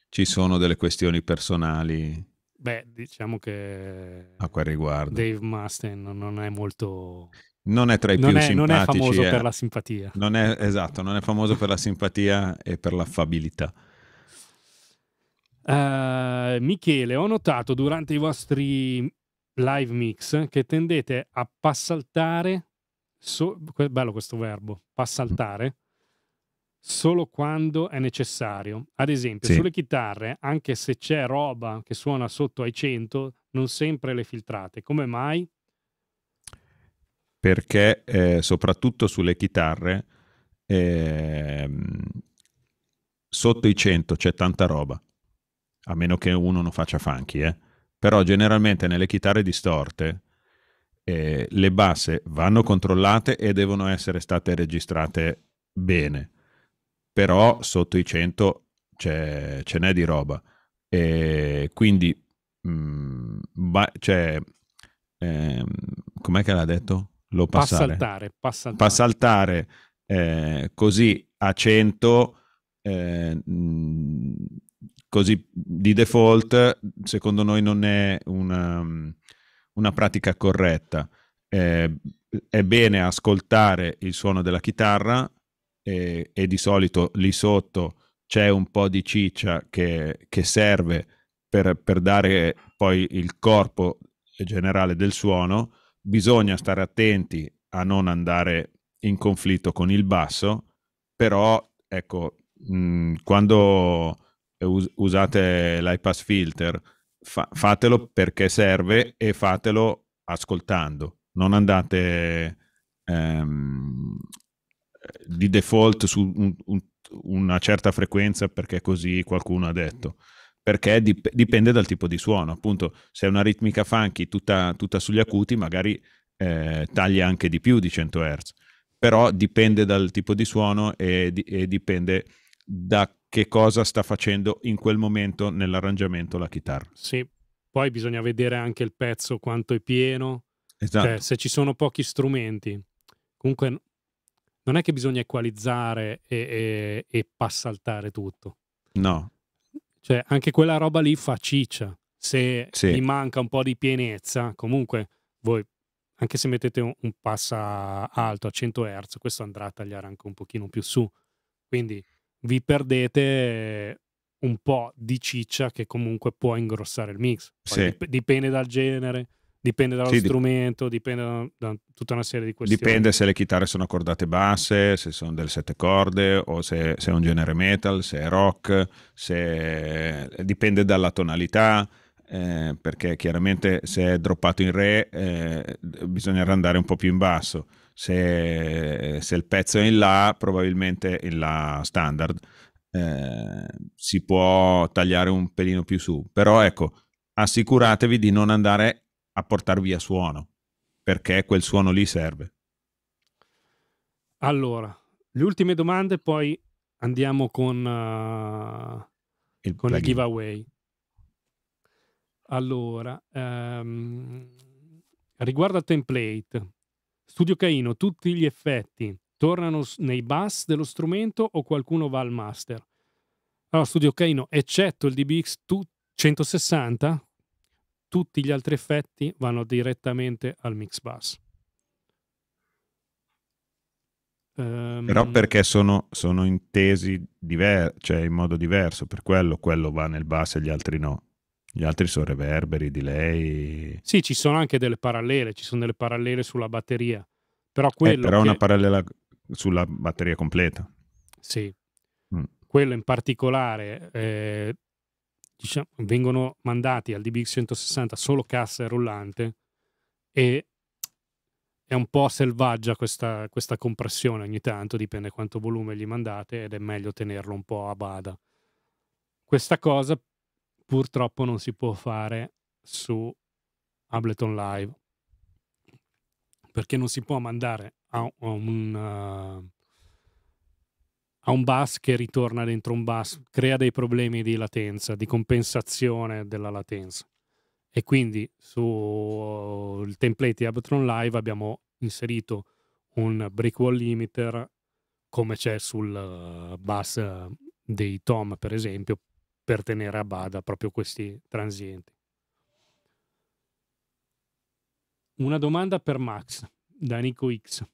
Speaker 2: Ci sono delle questioni personali.
Speaker 1: Beh, diciamo che... A
Speaker 2: quel riguardo.
Speaker 1: Dave Mustaine non è molto... Non è tra i non più è, simpatici. Non è famoso eh. per la simpatia.
Speaker 2: Non è, esatto, non è famoso per la simpatia e per l'affabilità.
Speaker 1: Uh, Michele, ho notato durante i vostri live mix che tendete a passaltare, so- bello questo verbo, passaltare, solo quando è necessario. Ad esempio, sì. sulle chitarre, anche se c'è roba che suona sotto ai 100, non sempre le filtrate. Come mai?
Speaker 2: Perché eh, soprattutto sulle chitarre, eh, sotto i 100 c'è tanta roba a meno che uno non faccia funky, eh? però generalmente nelle chitarre distorte eh, le basse vanno controllate e devono essere state registrate bene, però sotto i 100 ce n'è di roba. E quindi, mh, mm, ba- cioè, ehm, com'è che l'ha detto? Lo passare. Passaltare. Passaltare, passaltare eh, così a 100 eh, mm, così di default, secondo noi non è una, una pratica corretta. Eh, è bene ascoltare il suono della chitarra e, e, di solito lì sotto c'è un po' di ciccia che, che serve per, per, dare poi il corpo generale del suono. Bisogna stare attenti a non andare in conflitto con il basso, però ecco, mh, quando usate l'iPass filter, fa, fatelo perché serve e fatelo ascoltando. Non andate ehm, di default su un, un, una certa frequenza perché così qualcuno ha detto. Perché dip- dipende dal tipo di suono. Appunto, se è una ritmica funky tutta, tutta sugli acuti, magari eh, taglia anche di più di 100 Hz. Però dipende dal tipo di suono e, di- e dipende da che cosa sta facendo in quel momento nell'arrangiamento la chitarra.
Speaker 1: Sì, poi bisogna vedere anche il pezzo quanto è pieno, esatto. cioè, se ci sono pochi strumenti. Comunque non è che bisogna equalizzare e, e, e passaltare tutto. No. Cioè, anche quella roba lì fa ciccia. Se sì. mi manca un po' di pienezza, comunque voi, anche se mettete un, un passa alto a 100 Hz, questo andrà a tagliare anche un pochino più su. Quindi vi perdete un po' di ciccia che comunque può ingrossare il mix. Sì. Dipende dal genere, dipende dallo sì, strumento, dipende da, tutta una serie di questioni. Dipende se
Speaker 2: le chitarre sono accordate basse, se sono delle sette corde o se, se è un genere metal, se è rock, se... è... dipende dalla tonalità. Eh, perché chiaramente se è droppato in re eh, bisognerà andare un po' più in basso se, se il pezzo è in La, probabilmente in La standard eh, si può tagliare un pelino più su. Però ecco, assicuratevi di non andare a portare via suono, perché quel suono lì serve.
Speaker 1: Allora, le ultime domande, poi andiamo con, uh, il, con il, giveaway. Allora, um, riguardo al template, Studio Caino, tutti gli effetti tornano nei bass dello strumento o qualcuno va al master? Allora, Studio Caino, eccetto il DBX tu- 160, tutti gli altri effetti vanno direttamente al mix bass. Ehm, Però
Speaker 2: perché sono, sono intesi diver- cioè in modo diverso, per quello quello va nel bass e gli altri no. Gli altri sono reverberi di lei.
Speaker 1: Sì, ci sono anche delle parallele, ci sono delle parallele sulla batteria. Però, eh, quello eh, però che... una
Speaker 2: parallela sulla batteria completa.
Speaker 1: Sì. Mm. Quello in particolare, eh, diciamo, vengono mandati al DBX160 solo cassa e rullante e è un po' selvaggia questa, questa compressione ogni tanto, dipende quanto volume gli mandate ed è meglio tenerlo un po' a bada. Questa cosa purtroppo non si può fare su Ableton Live perché non si può mandare a un, eh, a un bus che ritorna dentro un bus, crea dei problemi di latenza, di compensazione della latenza. E quindi sul eh, template di Ableton Live abbiamo inserito un break wall limiter come c'è sul eh, bus dei Tom, per esempio, per tenere a bada proprio questi transienti. Una domanda per Max, da Nico X.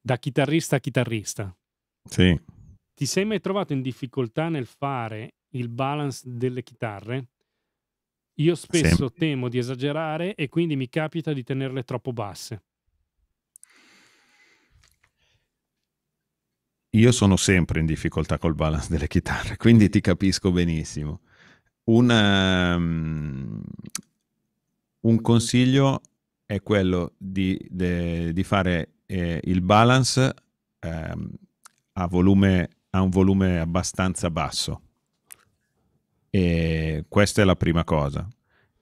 Speaker 1: Da chitarrista a chitarrista. Sì. Ti sei mai trovato in difficoltà nel fare il balance delle chitarre? Io spesso Sempre. temo di esagerare e quindi mi capita di tenerle troppo basse.
Speaker 2: io sono sempre in difficoltà col balance delle chitarre, quindi ti capisco benissimo. Una, um, ehm, un consiglio è quello di, de, di fare eh, il balance eh, a, volume, a un volume abbastanza basso. E questa è la prima cosa.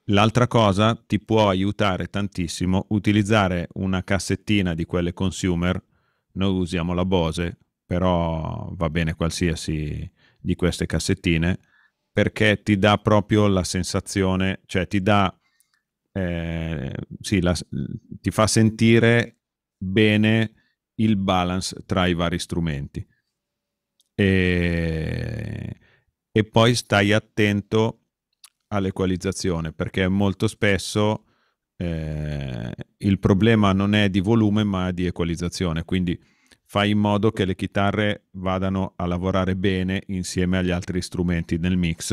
Speaker 2: L'altra cosa ti può aiutare tantissimo utilizzare una cassettina di quelle consumer. Noi usiamo la Bose, però va bene qualsiasi di queste cassettine perché ti dà proprio la sensazione, cioè ti dà, eh, sì, la, ti fa sentire bene il balance tra i vari strumenti. E, e poi stai attento all'equalizzazione perché molto spesso eh, il problema non è di volume ma di equalizzazione, quindi fai in modo che le chitarre vadano a lavorare bene insieme agli altri strumenti nel mix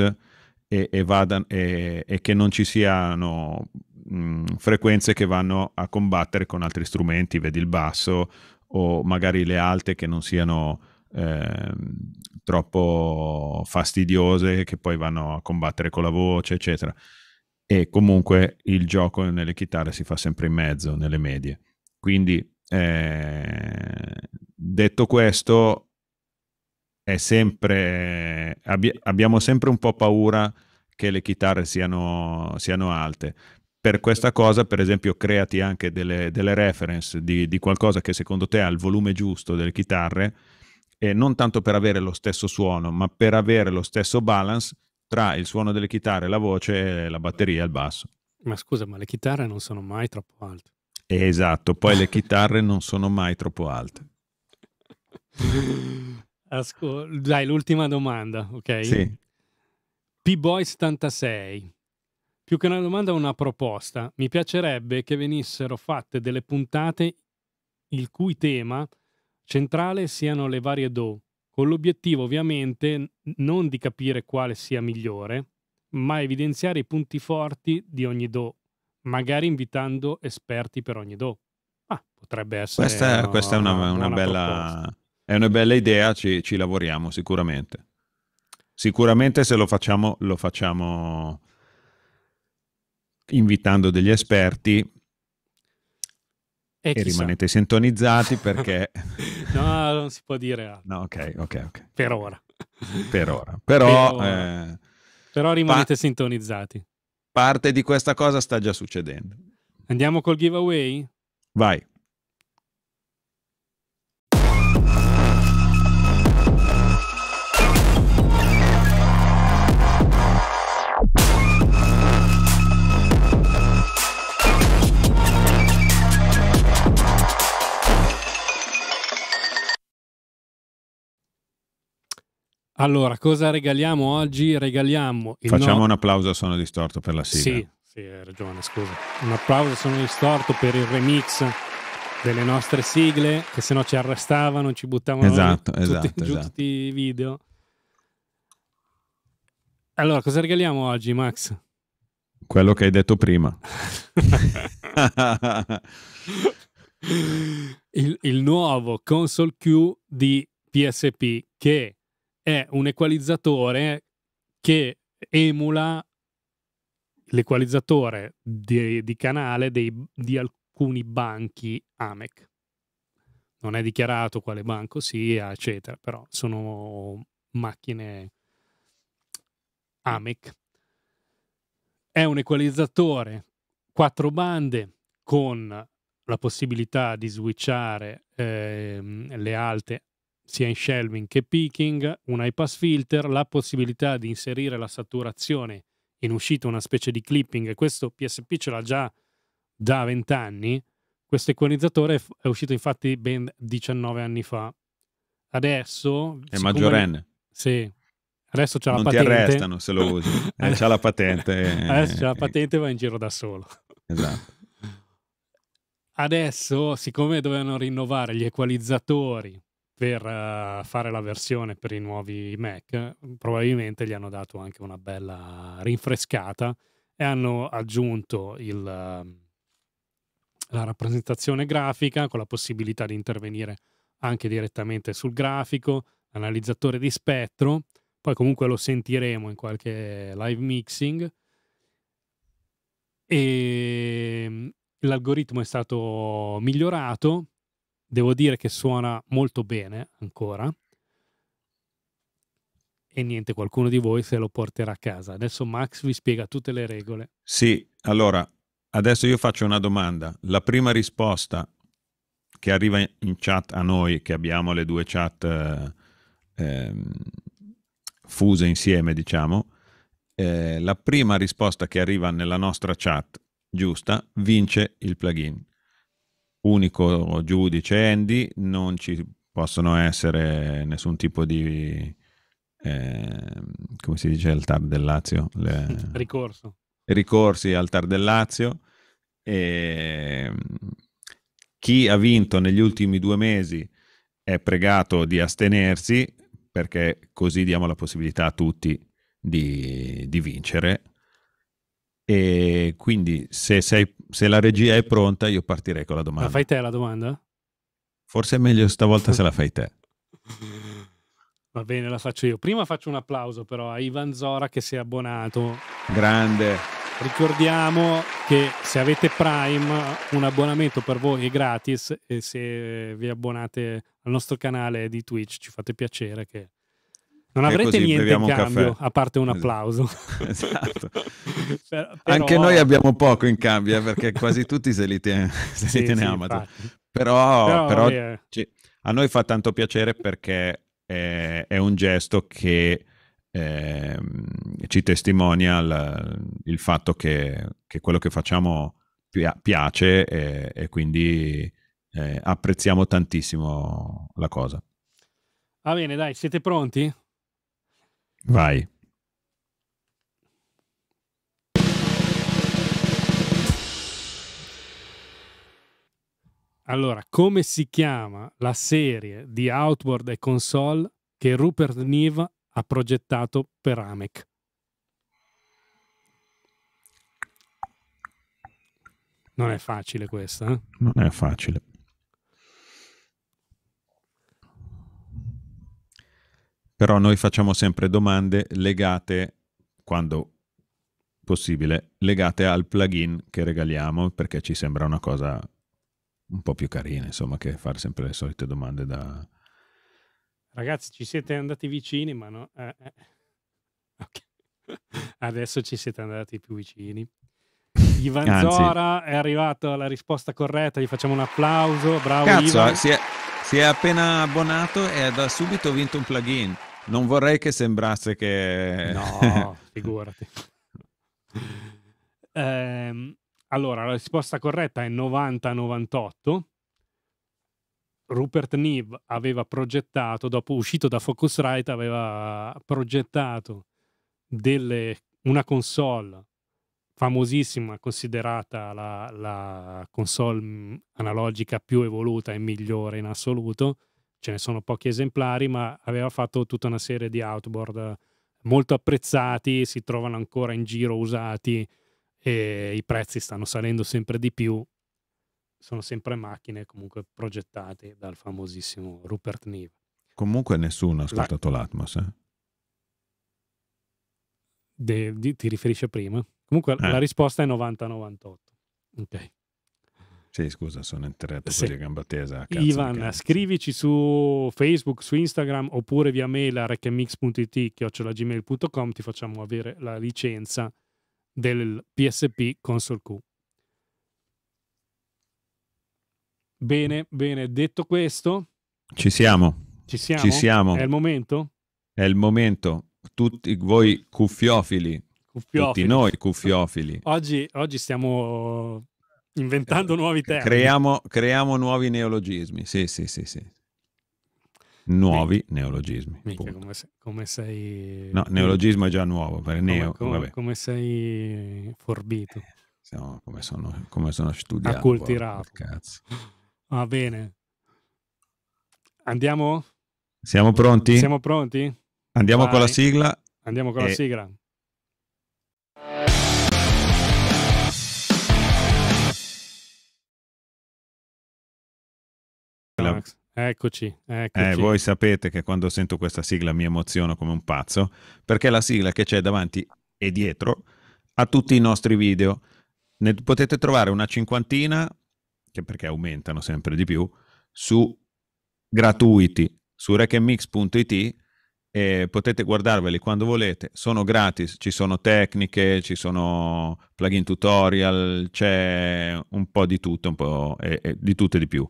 Speaker 2: e, e, vadano, e, e che non ci siano mh, mm, frequenze che vanno a combattere con altri strumenti, vedi il basso o magari le alte che non siano eh, troppo fastidiose che poi vanno a combattere con la voce, eccetera. E comunque il gioco nelle chitarre si fa sempre in mezzo, nelle medie. Quindi eh, detto questo, è sempre, abbi- abbiamo sempre un po' paura che le chitarre siano, siano alte. Per questa cosa, per esempio, creati anche delle, delle reference di, di qualcosa che secondo te ha il volume giusto delle chitarre, e non tanto per avere lo stesso suono, ma per avere lo stesso balance tra il suono delle chitarre, la voce, la batteria e il basso.
Speaker 1: Ma scusa, ma le chitarre non sono mai troppo alte.
Speaker 2: Esatto, poi le chitarre non sono mai troppo alte.
Speaker 1: Ascol- Dai, l'ultima domanda, ok? Sì. P-Boy 76. Più che una domanda, una proposta. Mi piacerebbe che venissero fatte delle puntate il cui tema centrale siano le varie DO, con l'obiettivo ovviamente non di capire quale sia migliore, ma evidenziare i punti forti di ogni DO magari invitando esperti per ogni do. Ah, potrebbe essere... Questa, no, questa
Speaker 2: è una, una, una bella, è una bella idea, ci, ci, lavoriamo sicuramente. Sicuramente se lo facciamo, lo facciamo invitando degli esperti.
Speaker 1: E, e rimanete
Speaker 2: sintonizzati perché...
Speaker 1: no, non si può dire
Speaker 2: No, ok, ok,
Speaker 1: ok. Per ora. Per ora. Però... Per ora. Eh... Però rimanete pa- sintonizzati
Speaker 2: parte di questa cosa sta già succedendo.
Speaker 1: Andiamo col giveaway? Vai. Allora, cosa regaliamo oggi? Regaliamo il Facciamo no... un
Speaker 2: applauso a Sono Distorto per la sigla. Sì,
Speaker 1: sì, hai ragione, scusa. Un applauso a Sono Distorto per il remix delle nostre sigle, che se no ci arrestavano, ci buttavano esatto, tutti, esatto, tutti, esatto. tutti i video. Allora, cosa regaliamo oggi, Max?
Speaker 2: Quello che hai detto prima.
Speaker 1: il, il nuovo Console Q di PSP che è un equalizzatore che emula l'equalizzatore di, di canale dei, di alcuni banchi AMEC. Non è dichiarato quale banco sia, eccetera, però sono macchine AMEC. È un equalizzatore quattro bande con la possibilità di switchare eh, le alte sia in shelving che peaking, un high pass filter, la possibilità di inserire la saturazione in uscita una specie di clipping, questo PSP ce l'ha già da 20 anni, questo equalizzatore è uscito infatti ben 19 anni fa. Adesso... È maggiorenne. Sì, Adesso c'è la patente. Non ti arrestano
Speaker 2: se lo usi. Eh, c'ha la patente. Eh, Adesso c'è la eh.
Speaker 1: patente e va in giro da solo. Esatto. Adesso, siccome dovevano rinnovare gli equalizzatori per eh, fare la versione per i nuovi Mac, probabilmente gli hanno dato anche una bella rinfrescata e hanno aggiunto il, ehm, la rappresentazione grafica con la possibilità di intervenire anche direttamente sul grafico, analizzatore di spettro, poi comunque lo sentiremo in qualche live mixing. E ehm, l'algoritmo è stato migliorato Devo dire che suona molto bene ancora. E niente, qualcuno di voi se lo porterà a casa. Adesso Max vi spiega tutte le regole.
Speaker 2: Sì, allora, adesso io faccio una domanda. La prima risposta che arriva in chat a noi, che abbiamo le due chat eh, ehm, fuse insieme, diciamo, eh, la prima risposta che arriva nella nostra chat giusta vince il plugin unico giudice Andy, non ci possono essere nessun tipo di, eh, come si dice, al TAR del Lazio? Le... Ricorso. Ricorsi al TAR del Lazio. E... Ehm, chi ha vinto negli ultimi due mesi è pregato di astenersi perché così diamo la possibilità a tutti di, di vincere e quindi se, sei, se la regia è pronta io partirei con la domanda. La fai
Speaker 1: te la domanda?
Speaker 2: Forse è meglio stavolta se la fai te.
Speaker 1: Va bene, la faccio io. Prima faccio un applauso però a Ivan Zora che si è abbonato.
Speaker 2: Grande.
Speaker 1: Ricordiamo che se avete Prime un abbonamento per voi è gratis e se vi abbonate al nostro canale di Twitch ci fate piacere che non avrete così, niente in cambio, a parte un eh, applauso. Esatto. Però... Anche noi
Speaker 2: abbiamo poco in cambio, eh, perché quasi tutti se li tiene, se sì, tiene sì, Amazon. Però, però, però eh... ci... a noi fa tanto piacere perché è, è un gesto che eh, ci testimonia il, il fatto che, che, quello che facciamo piace e, e quindi eh, apprezziamo tantissimo la cosa.
Speaker 1: Va bene, dai, siete pronti? Vai. Allora, come si chiama la serie di outboard e console che Rupert Neve ha progettato per Amec? Non è facile questa. Eh?
Speaker 2: Non è facile. Però noi facciamo sempre domande legate, quando possibile, legate al plugin che regaliamo, perché ci sembra una cosa un po' più carina, insomma, che fare sempre le solite domande da...
Speaker 1: Ragazzi, ci siete andati vicini, ma no... Eh, eh. Okay. Adesso ci siete andati più vicini. Ivan Anzi. Zora è arrivato alla risposta corretta, gli facciamo un applauso, bravo Cazzo, Ivan. Si è, si è appena
Speaker 2: abbonato e ha da subito vinto un plugin. Non vorrei che sembrasse che... No,
Speaker 1: figurati. eh, allora, la risposta corretta è 90-98. Rupert Neve aveva progettato, dopo uscito da Focusrite, aveva progettato delle, una console famosissima, considerata la, la, console analogica più evoluta e migliore in assoluto, ce ne sono pochi esemplari, ma aveva fatto tutta una serie di outboard molto apprezzati, si trovano ancora in giro usati e i prezzi stanno salendo sempre di più. Sono sempre macchine comunque progettate dal famosissimo Rupert Neve.
Speaker 2: Comunque nessuno ha ascoltato La... l'Atmos. Eh?
Speaker 1: De, di, ti riferisce prima? Comunque eh. la risposta è 90-98. Ok. Sì, scusa, sono entrato così a gamba tesa. Ivan, scrivici su Facebook, su Instagram oppure via mail a recchemix.it chiocciolagmail.com ti facciamo avere la licenza del PSP Console Q. Bene, bene, detto questo...
Speaker 2: Ci siamo. Ci siamo? Ci siamo. È il
Speaker 1: momento?
Speaker 2: È il momento. Tutti voi cuffiofili, cuffiofili. tutti noi cuffiofili.
Speaker 1: Oggi, oggi stiamo Inventando nuovi termini. Creiamo,
Speaker 2: creiamo nuovi neologismi. Sì, sì, sì, sì. Nuovi Mica. neologismi.
Speaker 1: Mica, come, se, come, sei...
Speaker 2: No, neologismo è già nuovo. Per come, neo, come,
Speaker 1: come sei forbito. Siamo, come, sono, come sono studiato. Accultirato. Cazzo. Va bene. Andiamo?
Speaker 2: Siamo pronti? Siamo
Speaker 1: pronti? Andiamo Vai. con la sigla. Andiamo con e... la sigla. sigla... Max. Eccoci, eccoci. Eh, voi
Speaker 2: sapete che quando sento questa sigla mi emoziono come un pazzo, perché è la sigla che c'è davanti e dietro a tutti i nostri video. Ne potete trovare una cinquantina, che perché aumentano sempre di più, su gratuiti, su recemmix.it e potete guardarveli quando volete, sono gratis, ci sono tecniche, ci sono plugin tutorial, c'è un po' di tutto, un po' e, e di tutto e di più.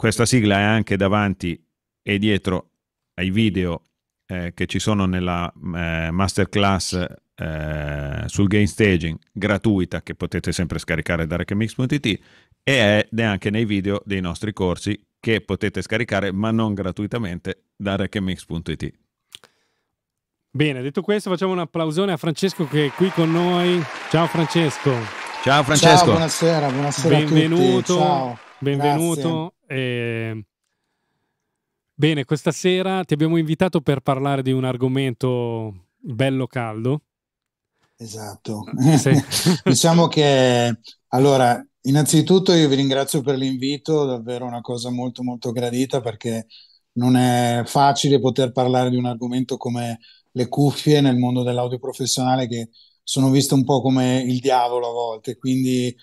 Speaker 2: Questa sigla è anche davanti e dietro ai video eh, che ci sono nella eh, masterclass eh, sul game staging gratuita che potete sempre scaricare da Recamix.it ed è anche nei video dei nostri corsi che potete scaricare ma non gratuitamente da Recamix.it.
Speaker 1: Bene, detto questo facciamo un applausone a Francesco che è qui con noi. Ciao Francesco. Ciao Francesco. Ciao, buonasera, buonasera Benvenuto. a tutti. Ciao benvenuto. E... Ehm, bene, questa sera ti abbiamo invitato per parlare di un argomento
Speaker 3: bello caldo. Esatto. Sì. diciamo che, allora, innanzitutto io vi ringrazio per l'invito, davvero una cosa molto molto gradita perché non è facile poter parlare di un argomento come le cuffie nel mondo dell'audio professionale che sono viste un po' come il diavolo a volte, quindi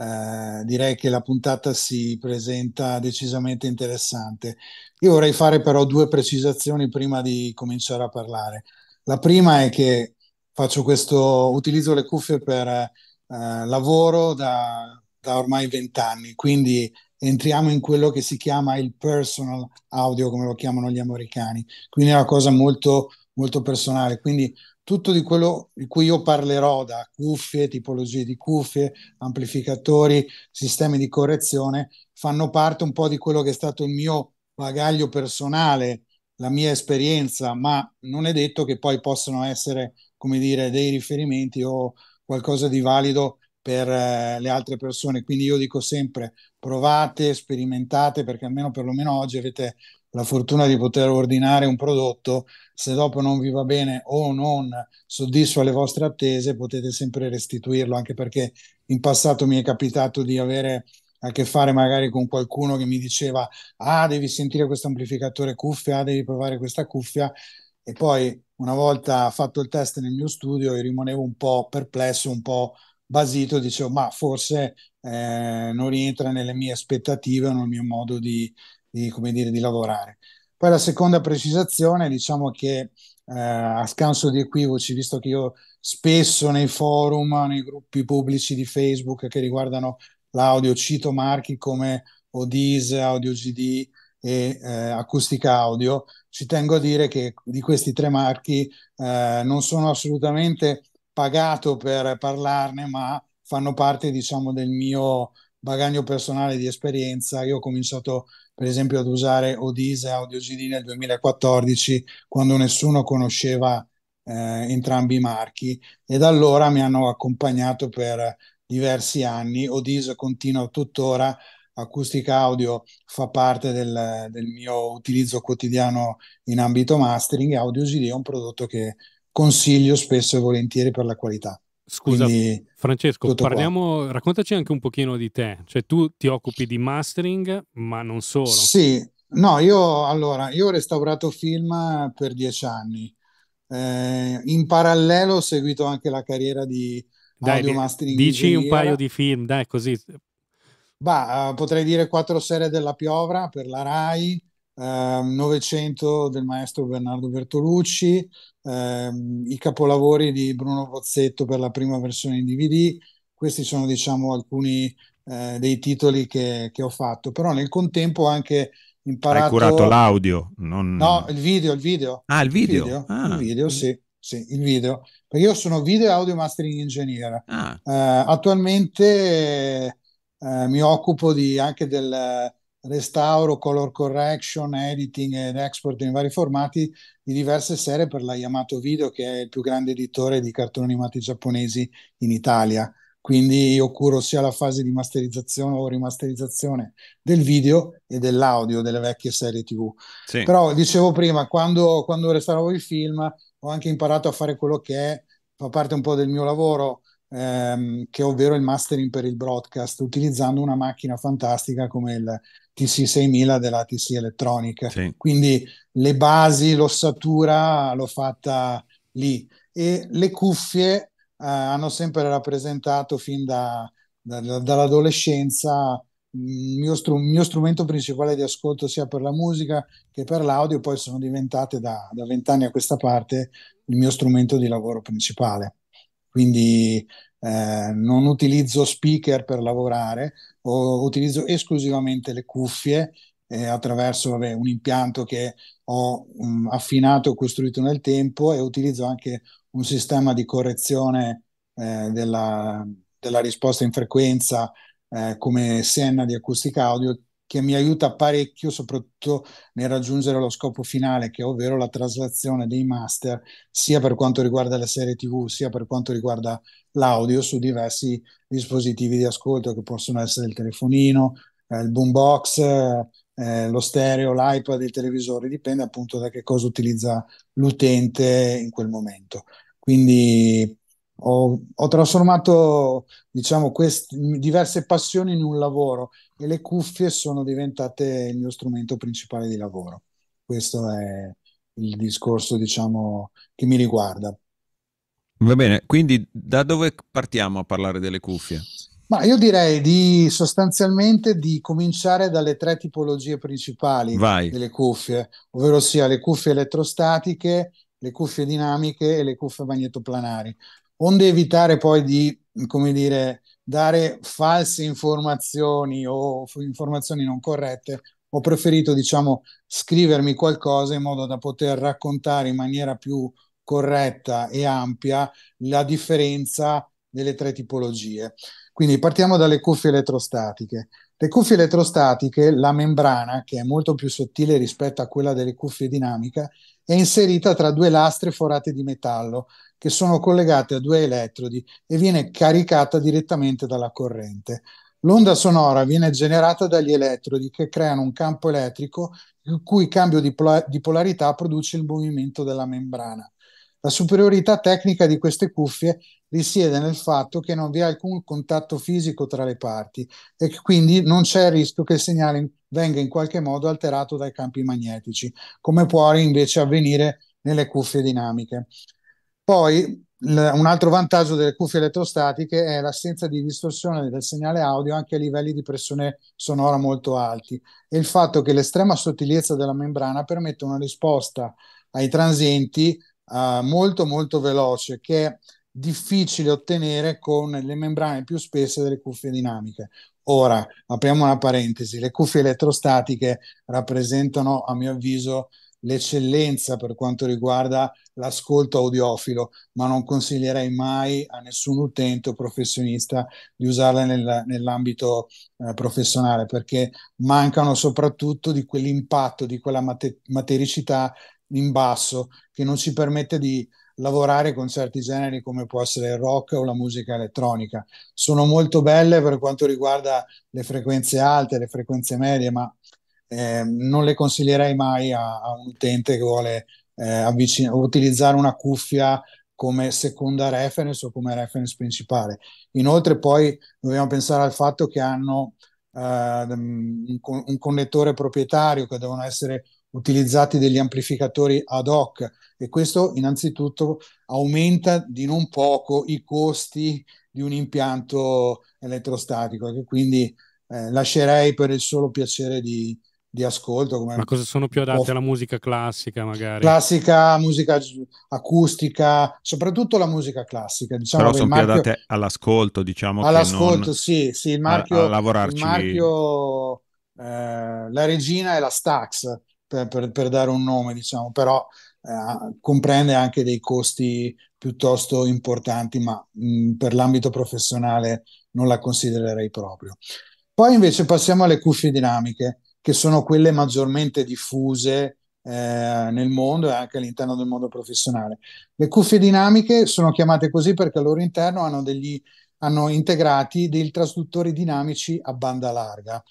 Speaker 3: eh, direi che la puntata si presenta decisamente interessante. Io vorrei fare però due precisazioni prima di cominciare a parlare. La prima è che faccio questo, utilizzo le cuffie per eh, lavoro da, da ormai vent'anni, quindi entriamo in quello che si chiama il personal audio, come lo chiamano gli americani. Quindi è una cosa molto, molto personale. Quindi tutto di quello di cui io parlerò, da cuffie, tipologie di cuffie, amplificatori, sistemi di correzione, fanno parte un po' di quello che è stato il mio bagaglio personale, la mia esperienza, ma non è detto che poi possano essere, come dire, dei riferimenti o qualcosa di valido per eh, le altre persone. Quindi io dico sempre provate, sperimentate, perché almeno perlomeno oggi avete la fortuna di poter ordinare un prodotto, se dopo non vi va bene o non soddisfa le vostre attese, potete sempre restituirlo, anche perché in passato mi è capitato di avere a che fare magari con qualcuno che mi diceva ah devi sentire questo amplificatore cuffia, ah, devi provare questa cuffia e poi una volta fatto il test nel mio studio io rimanevo un po' perplesso, un po' basito, dicevo ma forse eh, non rientra nelle mie aspettative o nel mio modo di, di, come dire, di lavorare. Poi la seconda precisazione, diciamo che eh, a scanso di equivoci, visto che io spesso nei forum, nei gruppi pubblici di Facebook che riguardano l'audio, cito marchi come Odis, Audio GD e eh, Acustica Audio, ci tengo a dire che di questi tre marchi eh, non sono assolutamente pagato per parlarne, ma fanno parte, diciamo, del mio bagaglio personale di esperienza. Io ho cominciato per esempio ad usare Odise e Audio GD nel 2014 quando nessuno conosceva eh, entrambi i marchi e da allora mi hanno accompagnato per diversi anni. Odise continua tuttora, acustica audio fa parte del, del, mio utilizzo quotidiano in ambito mastering, Audio GD è un prodotto che consiglio spesso e volentieri per la qualità. Scusa, Quindi,
Speaker 1: Francesco, parliamo, raccontaci anche un pochino di te. Cioè, tu ti occupi di mastering, ma non solo. Sì,
Speaker 3: no, io allora, io ho restaurato film per dieci anni. Eh, in parallelo ho seguito anche la carriera di dai, audio mastering. Dici un paio di
Speaker 1: film, dai, così.
Speaker 3: Bah, eh, potrei dire quattro serie della Piovra per la RAI, eh, 900 del maestro Bernardo Bertolucci, ehm, i capolavori di Bruno Pozzetto per la prima versione in DVD. Questi sono, diciamo, alcuni eh, dei titoli che, che, ho fatto, però nel contempo ho anche imparato... Hai curato
Speaker 2: l'audio? Non... No,
Speaker 3: il video, il video. Ah, il video? Il video, ah. il video sì. Sì, il video, perché io sono video e audio mastering engineer. Ah. Eh, attualmente eh, mi occupo di, anche del, restauro, color correction, editing ed export in vari formati di diverse serie per la Yamato Video, che è il più grande editore di cartoni animati giapponesi in Italia. Quindi io curo sia la fase di masterizzazione o rimasterizzazione del video e dell'audio delle vecchie serie TV. Sì. Però dicevo prima, quando, quando restauravo i film ho anche imparato a fare quello che è, fa parte un po' del mio lavoro, ehm, che ovvero il mastering per il broadcast, utilizzando una macchina fantastica come il TC6000 della TC elettronica. Sì. Quindi le basi, l'ossatura l'ho fatta lì e le cuffie eh, hanno sempre rappresentato fin da, da, da, dall'adolescenza mm, il mio, str- mio, strumento principale di ascolto sia per la musica che per l'audio, poi sono diventate da vent'anni a questa parte il mio strumento di lavoro principale. Quindi eh, non utilizzo speaker per lavorare, o utilizzo esclusivamente le cuffie eh, attraverso vabbè, un impianto che ho um, affinato e costruito nel tempo e utilizzo anche un sistema di correzione eh, della, della, risposta in frequenza eh, come Senna di acustica audio che mi aiuta parecchio soprattutto nel raggiungere lo scopo finale, che è ovvero la traslazione dei master, sia per quanto riguarda la serie TV, sia per quanto riguarda l'audio su diversi dispositivi di ascolto, che possono essere il telefonino, eh, il boombox, eh, eh lo stereo, l'iPad, il televisore, dipende appunto da che cosa utilizza l'utente in quel momento. Quindi ho, ho trasformato diciamo, queste, diverse passioni in un lavoro e le cuffie sono diventate il mio strumento principale di lavoro. Questo è il discorso diciamo, che mi riguarda.
Speaker 2: Va bene, quindi da dove partiamo a parlare delle cuffie?
Speaker 3: Ma io direi di sostanzialmente di cominciare dalle tre tipologie principali Vai. delle cuffie, ovvero sia le cuffie elettrostatiche, le cuffie dinamiche e le cuffie magnetoplanari onde evitare poi di, come dire, dare false informazioni o informazioni non corrette, ho preferito, diciamo, scrivermi qualcosa in modo da poter raccontare in maniera più corretta e ampia la differenza delle tre tipologie. Quindi partiamo dalle cuffie elettrostatiche. Le cuffie elettrostatiche, la membrana, che è molto più sottile rispetto a quella delle cuffie dinamiche, è inserita tra due lastre forate di metallo che sono collegate a due elettrodi e viene caricata direttamente dalla corrente. L'onda sonora viene generata dagli elettrodi che creano un campo elettrico il cui cambio di, pol- di polarità produce il movimento della membrana. La superiorità tecnica di queste cuffie risiede nel fatto che non vi è alcun contatto fisico tra le parti e che quindi non c'è il rischio che il segnale venga in qualche modo alterato dai campi magnetici, come può invece avvenire nelle cuffie dinamiche. Poi l- un altro vantaggio delle cuffie elettrostatiche è l'assenza di distorsione del segnale audio anche a livelli di pressione sonora molto alti e il fatto che l'estrema sottigliezza della membrana permette una risposta ai transienti uh, eh, molto molto veloce che è difficile ottenere con le membrane più spesse delle cuffie dinamiche. Ora, apriamo una parentesi, le cuffie elettrostatiche rappresentano, a mio avviso, l'eccellenza per quanto riguarda l'ascolto audiofilo, ma non consiglierei mai a nessun utente o professionista di usarla nel, nell'ambito eh, professionale perché mancano soprattutto di quell'impatto, di quella mate- matericità in basso che non ci permette di lavorare con certi generi come può essere il rock o la musica elettronica. Sono molto belle per quanto riguarda le frequenze alte, le frequenze medie, ma eh, non le consiglierei mai a, a un utente che vuole eh, avvicin- utilizzare una cuffia come seconda reference o come reference principale. Inoltre poi dobbiamo pensare al fatto che hanno eh, un, con- un connettore proprietario, che devono essere utilizzati degli amplificatori ad hoc e questo innanzitutto aumenta di non poco i costi di un impianto elettrostatico che quindi eh, lascerei per il solo piacere di, di ascolto. Come Ma cosa sono più adatte? alla musica classica, magari? Classica, musica acustica, soprattutto la musica classica. Diciamo Però sono marchio... più
Speaker 2: adatte all'ascolto, diciamo. All'ascolto, non...
Speaker 3: sì, sì, il marchio... A, a Il marchio eh, la regina è la Stax, per, per, per dare un nome, diciamo, però eh, comprende anche dei costi piuttosto importanti, ma mh, mm, per l'ambito professionale non la considererei proprio. Poi invece passiamo alle cuffie dinamiche che sono quelle maggiormente diffuse eh, nel mondo e anche all'interno del mondo professionale. Le cuffie dinamiche sono chiamate così perché al loro interno hanno, degli, hanno integrati dei trasduttori dinamici a banda larga.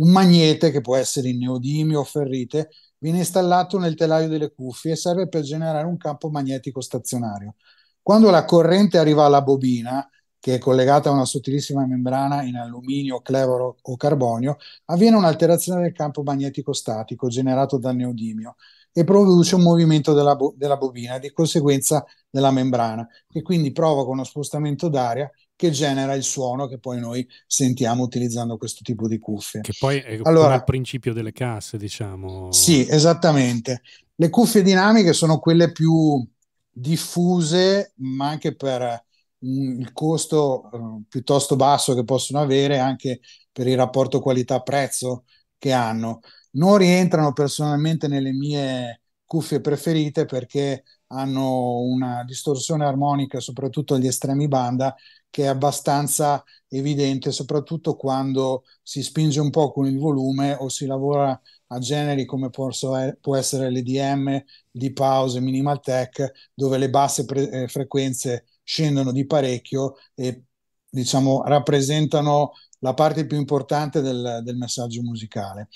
Speaker 3: Un magnete, che può essere in neodimio o ferrite, viene installato nel telaio delle cuffie e serve per generare un campo magnetico stazionario. Quando la corrente arriva alla bobina, che è collegata a una sottilissima membrana in alluminio, clevoro o carbonio, avviene un'alterazione del campo magnetico statico generato dal neodimio e produce un movimento della, bo- della bobina e di conseguenza della membrana che quindi provoca uno spostamento d'aria che genera il suono che poi noi sentiamo utilizzando questo tipo di cuffie. Che poi è allora, il
Speaker 1: principio delle casse, diciamo.
Speaker 3: Sì, esattamente. Le cuffie dinamiche sono quelle più diffuse, ma anche per il costo eh, piuttosto basso che possono avere anche per il rapporto qualità-prezzo che hanno. Non rientrano personalmente nelle mie cuffie preferite perché hanno una distorsione armonica, soprattutto agli estremi banda, che è abbastanza evidente, soprattutto quando si spinge un po' con il volume o si lavora a generi come può essere l'EDM, di pause Minimal Tech, dove le basse pre- eh, frequenze scendono di parecchio e diciamo rappresentano la parte più importante del, del messaggio musicale.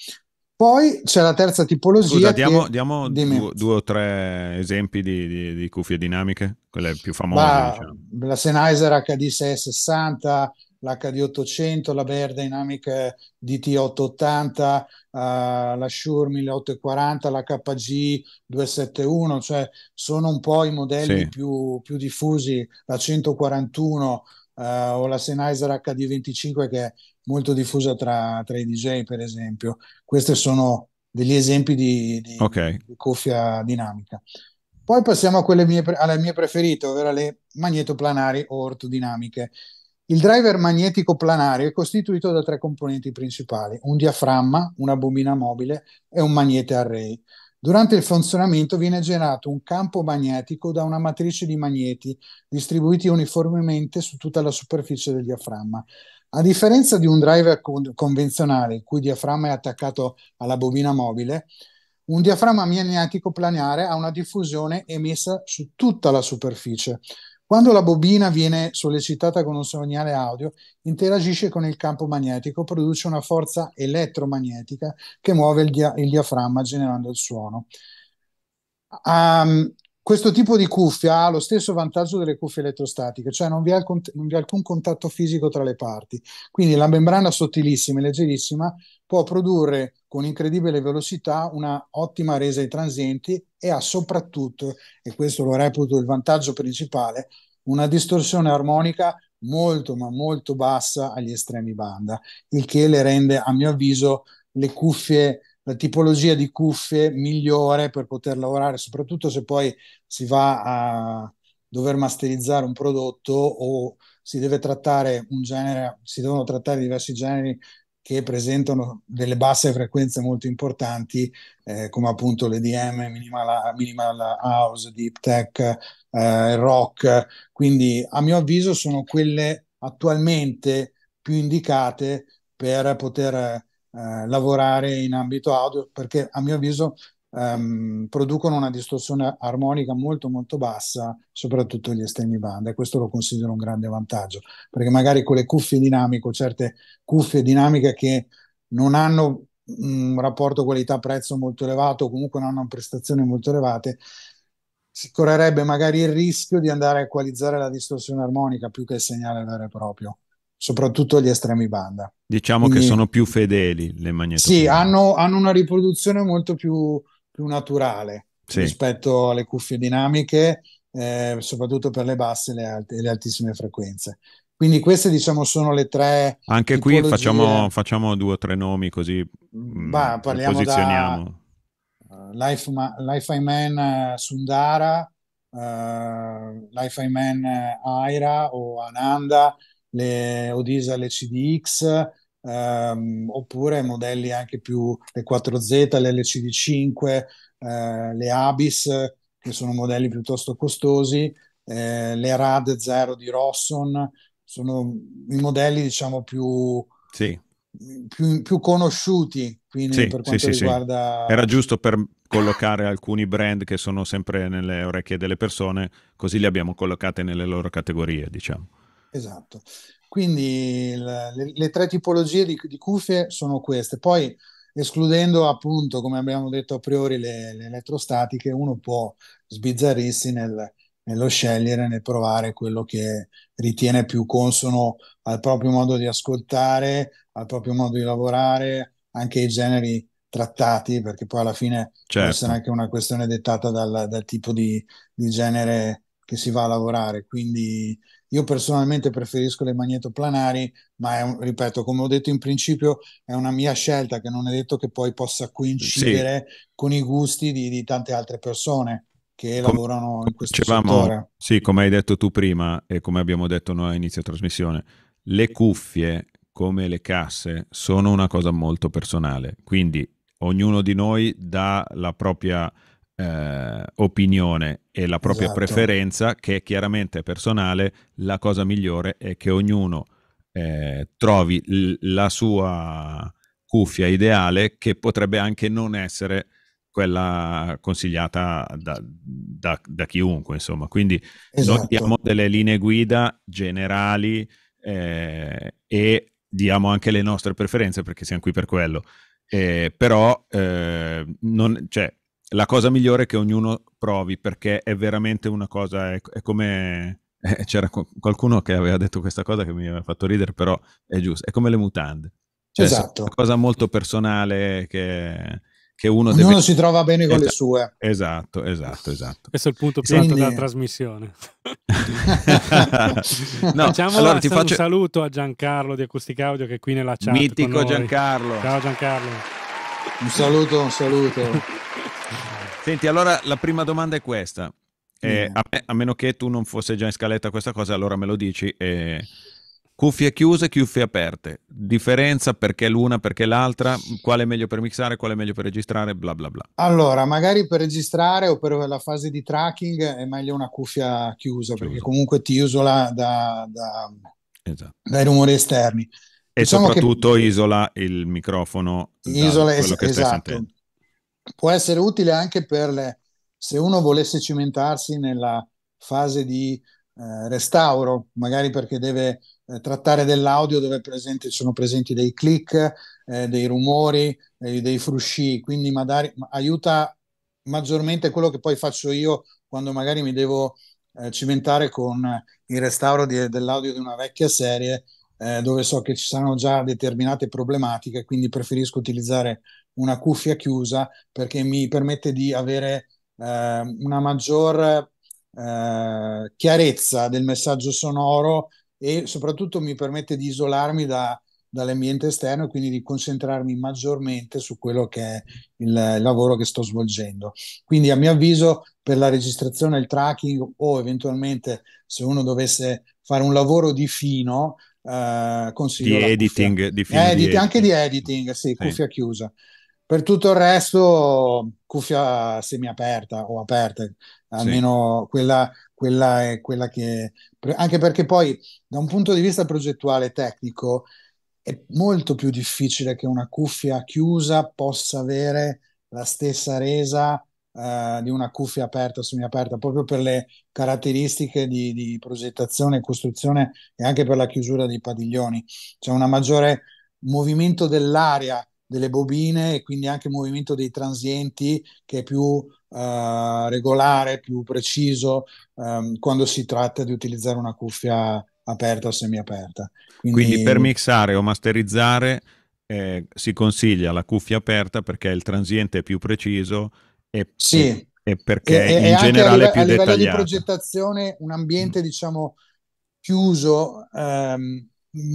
Speaker 3: Poi c'è la terza tipologia. Scusa, diamo, che, diamo due,
Speaker 2: due, o tre esempi di, di, di cuffie dinamiche, quelle più famose. Bah,
Speaker 3: diciamo. La Sennheiser HD660, l'HD800, la Bear Dynamic DT880, eh, la Shure 1840, la KG 271, cioè sono un po' i modelli sì. più, più, diffusi, la 141 eh, o la Sennheiser HD25 che è molto diffusa tra, tra, i DJ per esempio. Questi sono degli esempi di, di, okay. di cuffia dinamica. Poi passiamo mie, alle mie preferite, ovvero le magnetoplanari o ortodinamiche. Il driver magnetico planario è costituito da tre componenti principali, un diaframma, una bobina mobile e un magnete array. Durante il funzionamento viene generato un campo magnetico da una matrice di magneti distribuiti uniformemente su tutta la superficie del diaframma. A differenza di un driver con- convenzionale, il cui diaframma è attaccato alla bobina mobile, un diaframma magnetico planare ha una diffusione emessa su tutta la superficie, quando la bobina viene sollecitata con un segnale audio, interagisce con il campo magnetico, produce una forza elettromagnetica che muove il, dia- il diaframma generando il suono. Um, questo tipo di cuffia ha lo stesso vantaggio delle cuffie elettrostatiche, cioè non vi, è alcun, non vi è alcun contatto fisico tra le parti. Quindi la membrana sottilissima e leggerissima può produrre con incredibile velocità una ottima resa ai transienti e ha soprattutto, e questo lo reputo il vantaggio principale, una distorsione armonica molto ma molto bassa agli estremi banda, il che le rende a mio avviso le cuffie la tipologia di cuffie migliore per poter lavorare, soprattutto se poi si va a dover masterizzare un prodotto o si deve trattare un genere, si devono trattare diversi generi che presentano delle basse frequenze molto importanti, eh, come appunto l'EDM, minimal, minimal house, deep tech, eh, rock. Quindi, a mio avviso, sono quelle attualmente più indicate per poter eh, lavorare in ambito audio perché a mio avviso ehm, producono una distorsione armonica molto molto bassa, soprattutto gli estremi banda e questo lo considero un grande vantaggio perché magari con le cuffie dinamiche, certe cuffie dinamiche che non hanno un rapporto qualità-prezzo molto elevato, o comunque non hanno prestazioni molto elevate, si correrebbe magari il rischio di andare a equalizzare la distorsione armonica più che il segnale vero e proprio soprattutto gli estremi banda.
Speaker 2: Diciamo Quindi, che sono più fedeli le magnetofoniche. Sì,
Speaker 3: hanno, hanno, una riproduzione molto più, più naturale sì. rispetto alle cuffie dinamiche, eh, soprattutto per le basse e le, alte, le altissime frequenze. Quindi queste diciamo sono le tre.
Speaker 2: Anche tipologie. qui facciamo, facciamo, due o tre nomi così
Speaker 3: bah, mm, parliamo posizioniamo. Da, uh, eh, Life, Ma- Man uh, Sundara, uh, Life Man Aira o Ananda, le Odisa, le CDX, ehm, oppure modelli anche più le 4Z, le LCD5, eh, le Abis, che sono modelli piuttosto costosi, eh, le RAD 0 di Rosson, sono i modelli diciamo più... Sì. Più, più, conosciuti. Quindi sì, per quanto sì, riguarda... Sì. Era
Speaker 2: giusto per collocare alcuni brand che sono sempre nelle orecchie delle persone, così li abbiamo collocate nelle loro categorie, diciamo.
Speaker 3: Esatto. Quindi le, le tre tipologie di, di, cuffie sono queste. Poi, escludendo appunto, come abbiamo detto a priori, le, le elettrostatiche, uno può sbizzarrirsi nel, nello scegliere, nel provare quello che ritiene più consono al proprio modo di ascoltare, al proprio modo di lavorare, anche ai generi trattati, perché poi alla fine certo. può essere anche una questione dettata dal, dal tipo di, di genere che si va a lavorare. Quindi io personalmente preferisco le magnetoplanari, ma un, ripeto, come ho detto in principio, è una mia scelta che non è detto che poi possa coincidere sì. con i gusti di, di, tante altre persone che come, lavorano in questo dicevamo, settore.
Speaker 2: Sì, come hai detto tu prima e come abbiamo detto noi a inizio trasmissione, le cuffie come le casse sono una cosa molto personale, quindi ognuno di noi dà la propria eh, opinione e la propria esatto. preferenza, che è chiaramente personale, la cosa migliore è che ognuno eh, trovi l- la sua cuffia ideale che potrebbe anche non essere quella consigliata da, da, da chiunque, insomma. Quindi esatto. noi diamo delle linee guida generali eh, e diamo anche le nostre preferenze perché siamo qui per quello. Eh, però eh, non, cioè, la cosa migliore è che ognuno provi perché è veramente una cosa, è, è come... Eh, c'era qualcuno che aveva detto questa cosa che mi aveva fatto ridere, però è giusto, è come le mutande. Cioè, esatto. È una cosa molto personale che, che uno Ognuno deve... si trova bene con le sue. Esatto, esatto, esatto.
Speaker 1: Questo è il punto più Quindi... alto della trasmissione. no, Facciamo allora, faccio... un saluto a Giancarlo di Acustica Audio che è qui nella chat Mitico Giancarlo. Ciao Giancarlo.
Speaker 3: Un saluto, un saluto.
Speaker 2: Senti, allora la prima domanda è questa. Eh, mm. a, me, a, meno che tu non fossi già in scaletta questa cosa, allora me lo dici. Eh, cuffie chiuse, cuffie aperte. Differenza perché l'una, perché l'altra, quale è meglio per mixare, quale è meglio per registrare, bla bla bla.
Speaker 3: Allora, magari per registrare o per la fase di tracking è meglio una cuffia chiusa, Chiuso. perché comunque ti isola da, da, esatto. dai rumori esterni. E diciamo soprattutto
Speaker 2: isola il microfono. Isola es- esatto. Sentendo
Speaker 3: può essere utile anche per le, se uno volesse cimentarsi nella fase di eh, restauro, magari perché deve eh, trattare dell'audio dove presenti, sono presenti dei click, eh, dei rumori, eh, dei frusci, quindi magari aiuta maggiormente quello che poi faccio io quando magari mi devo eh, cimentare con il restauro di, dell'audio di una vecchia serie eh, dove so che ci saranno già determinate problematiche, quindi preferisco utilizzare una cuffia chiusa perché mi permette di avere eh, una maggior eh, chiarezza del messaggio sonoro e soprattutto mi permette di isolarmi da, dall'ambiente esterno e quindi di concentrarmi maggiormente su quello che è il, il lavoro che sto svolgendo. Quindi a mio avviso per la registrazione, il tracking o eventualmente se uno dovesse fare un lavoro di fino, eh, consiglio di
Speaker 2: editing, di film eh, di anche di
Speaker 3: editing, sì, cuffia eh. chiusa. Per tutto il resto, cuffia semiaperta o aperta, almeno sì. quella, quella è quella che... Anche perché poi, da un punto di vista progettuale e tecnico, è molto più difficile che una cuffia chiusa possa avere la stessa resa Uh, di una cuffia aperta o semiaperta, proprio per le caratteristiche di, di, progettazione e costruzione e anche per la chiusura dei padiglioni. C'è un maggiore movimento dell'aria delle bobine e quindi anche il movimento dei transienti che è più eh, regolare, più preciso ehm, quando si tratta di utilizzare una cuffia aperta o semiaperta. Quindi, quindi per
Speaker 2: mixare o masterizzare eh, si consiglia la cuffia aperta perché il transiente è più preciso e, sì. e, e perché e, in generale è più dettagliato. A livello dettagliato. di
Speaker 3: progettazione un ambiente mm. diciamo chiuso ehm,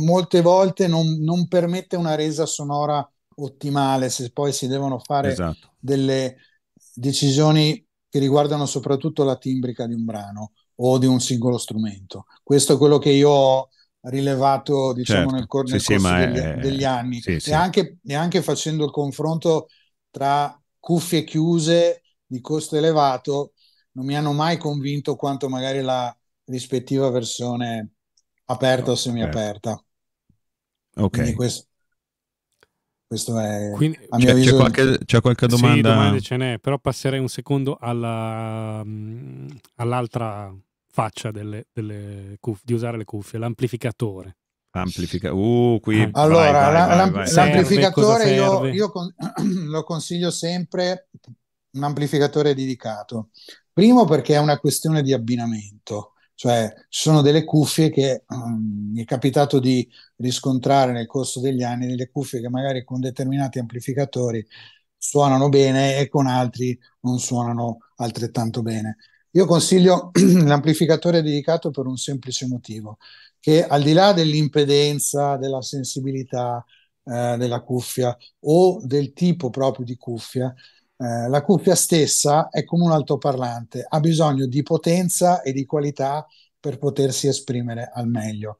Speaker 3: molte volte non, non, permette una resa sonora ottimale se poi si devono fare esatto. delle decisioni che riguardano soprattutto la timbrica di un brano o di un singolo strumento. Questo è quello che io ho rilevato diciamo, certo. nel, cor- nel sì, corso sì, degli, è... degli, anni sì, e, anche, e, Anche, facendo il confronto tra cuffie chiuse di costo elevato non mi hanno mai convinto quanto magari la rispettiva versione aperta o semiaperta. Ok. Quindi questo, questo è Quindi, a cioè, c'è, qualche, c'è, qualche, domanda? Sì, ce
Speaker 1: n'è, però passerei un secondo alla, mm, all'altra faccia delle, delle cuff- di usare le cuffie, l'amplificatore.
Speaker 2: Amplifica- uh, qui allora,
Speaker 1: vai, vai, l'amp- vai, l'amplificatore
Speaker 3: serve, io, io con- lo consiglio sempre un amplificatore dedicato. Primo perché è una questione di abbinamento. Cioè, ci sono delle cuffie che um, mi è capitato di riscontrare nel corso degli anni, delle cuffie che magari con determinati amplificatori suonano bene e con altri non suonano altrettanto bene. Io consiglio l'amplificatore dedicato per un semplice motivo, che al di là dell'impedenza, della sensibilità eh, della cuffia o del tipo proprio di cuffia, eh, la cuffia stessa è come un altoparlante, ha bisogno di potenza e di qualità per potersi esprimere al meglio.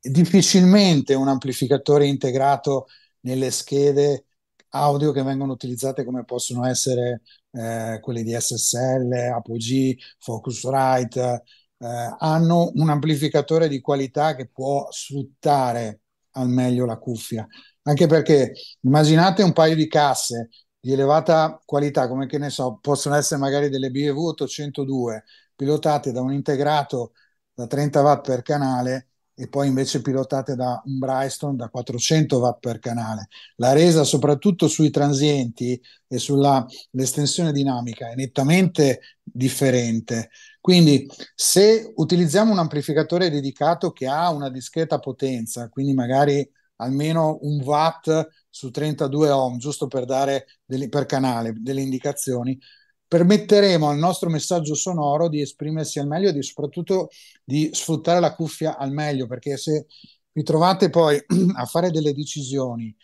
Speaker 3: Difficilmente un amplificatore integrato nelle schede audio che vengono utilizzate come possono essere eh, quelle di SSL, Apogee, Focusrite, eh, hanno un amplificatore di qualità che può sfruttare al meglio la cuffia. Anche perché immaginate un paio di casse di elevata qualità, come che ne so, possono essere magari delle BEV 802 pilotate da un integrato da 30 watt per canale e poi invece pilotate da un Bryston da 400 watt per canale. La resa soprattutto sui transienti e sull'estensione dinamica è nettamente differente. Quindi se utilizziamo un amplificatore dedicato che ha una discreta potenza, quindi magari almeno un watt su 32 ohm, giusto per dare delle, per canale delle indicazioni, permetteremo al nostro messaggio sonoro di esprimersi al meglio e soprattutto di sfruttare la cuffia al meglio, perché se vi trovate poi a fare delle decisioni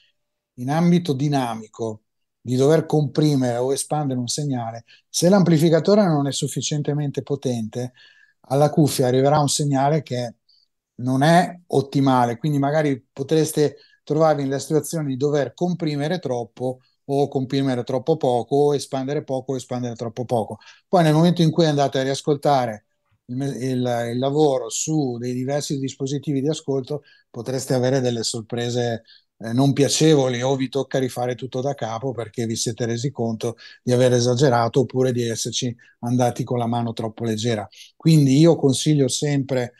Speaker 3: in ambito dinamico, di dover comprimere o espandere un segnale, se l'amplificatore non è sufficientemente potente, alla cuffia arriverà un segnale che non è ottimale, quindi magari potreste trovarvi nella situazione di dover comprimere troppo o comprimere troppo poco, o espandere poco o espandere troppo poco. Poi nel momento in cui andate a riascoltare il, il, il lavoro su dei diversi dispositivi di ascolto, potreste avere delle sorprese eh, non piacevoli o vi tocca rifare tutto da capo perché vi siete resi conto di aver esagerato oppure di esserci andati con la mano troppo leggera. Quindi io consiglio sempre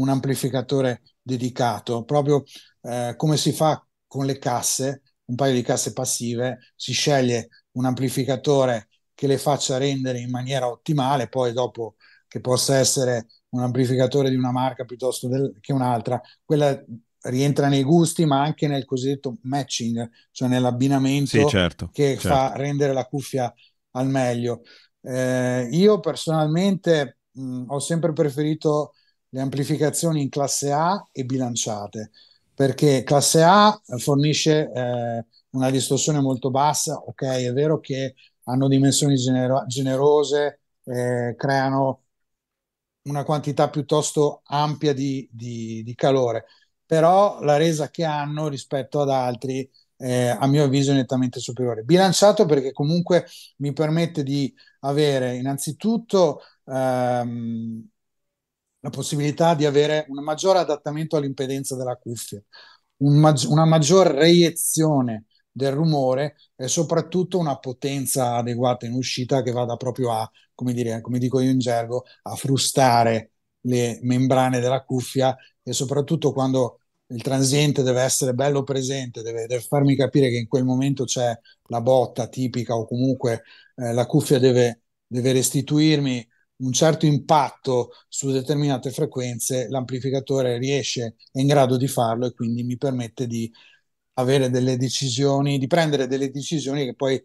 Speaker 3: un amplificatore dedicato, proprio eh, come si fa con le casse, un paio di casse passive, si sceglie un amplificatore che le faccia rendere in maniera ottimale, poi dopo che possa essere un amplificatore di una marca piuttosto del, che un'altra, quella rientra nei gusti ma anche nel cosiddetto matching, cioè nell'abbinamento sì, certo, che certo. fa rendere la cuffia al meglio. Eh, io personalmente mh, ho sempre preferito le amplificazioni in classe A e bilanciate, perché classe A fornisce eh, una distorsione molto bassa, ok, è vero che hanno dimensioni genero- generose, eh, creano una quantità piuttosto ampia di, di, di, calore, però la resa che hanno rispetto ad altri, eh, a mio avviso, è nettamente superiore. Bilanciato perché comunque mi permette di avere innanzitutto ehm, la possibilità di avere un maggiore adattamento all'impedenza della cuffia, un maggi- una maggior reiezione del rumore e soprattutto una potenza adeguata in uscita che vada proprio a, come, dire, come dico io in gergo, a frustare le membrane della cuffia e soprattutto quando il transiente deve essere bello presente, deve, deve, farmi capire che in quel momento c'è la botta tipica o comunque eh, la cuffia deve, deve restituirmi un certo impatto su determinate frequenze, l'amplificatore riesce, è in grado di farlo e quindi mi permette di avere delle decisioni, di prendere delle decisioni che poi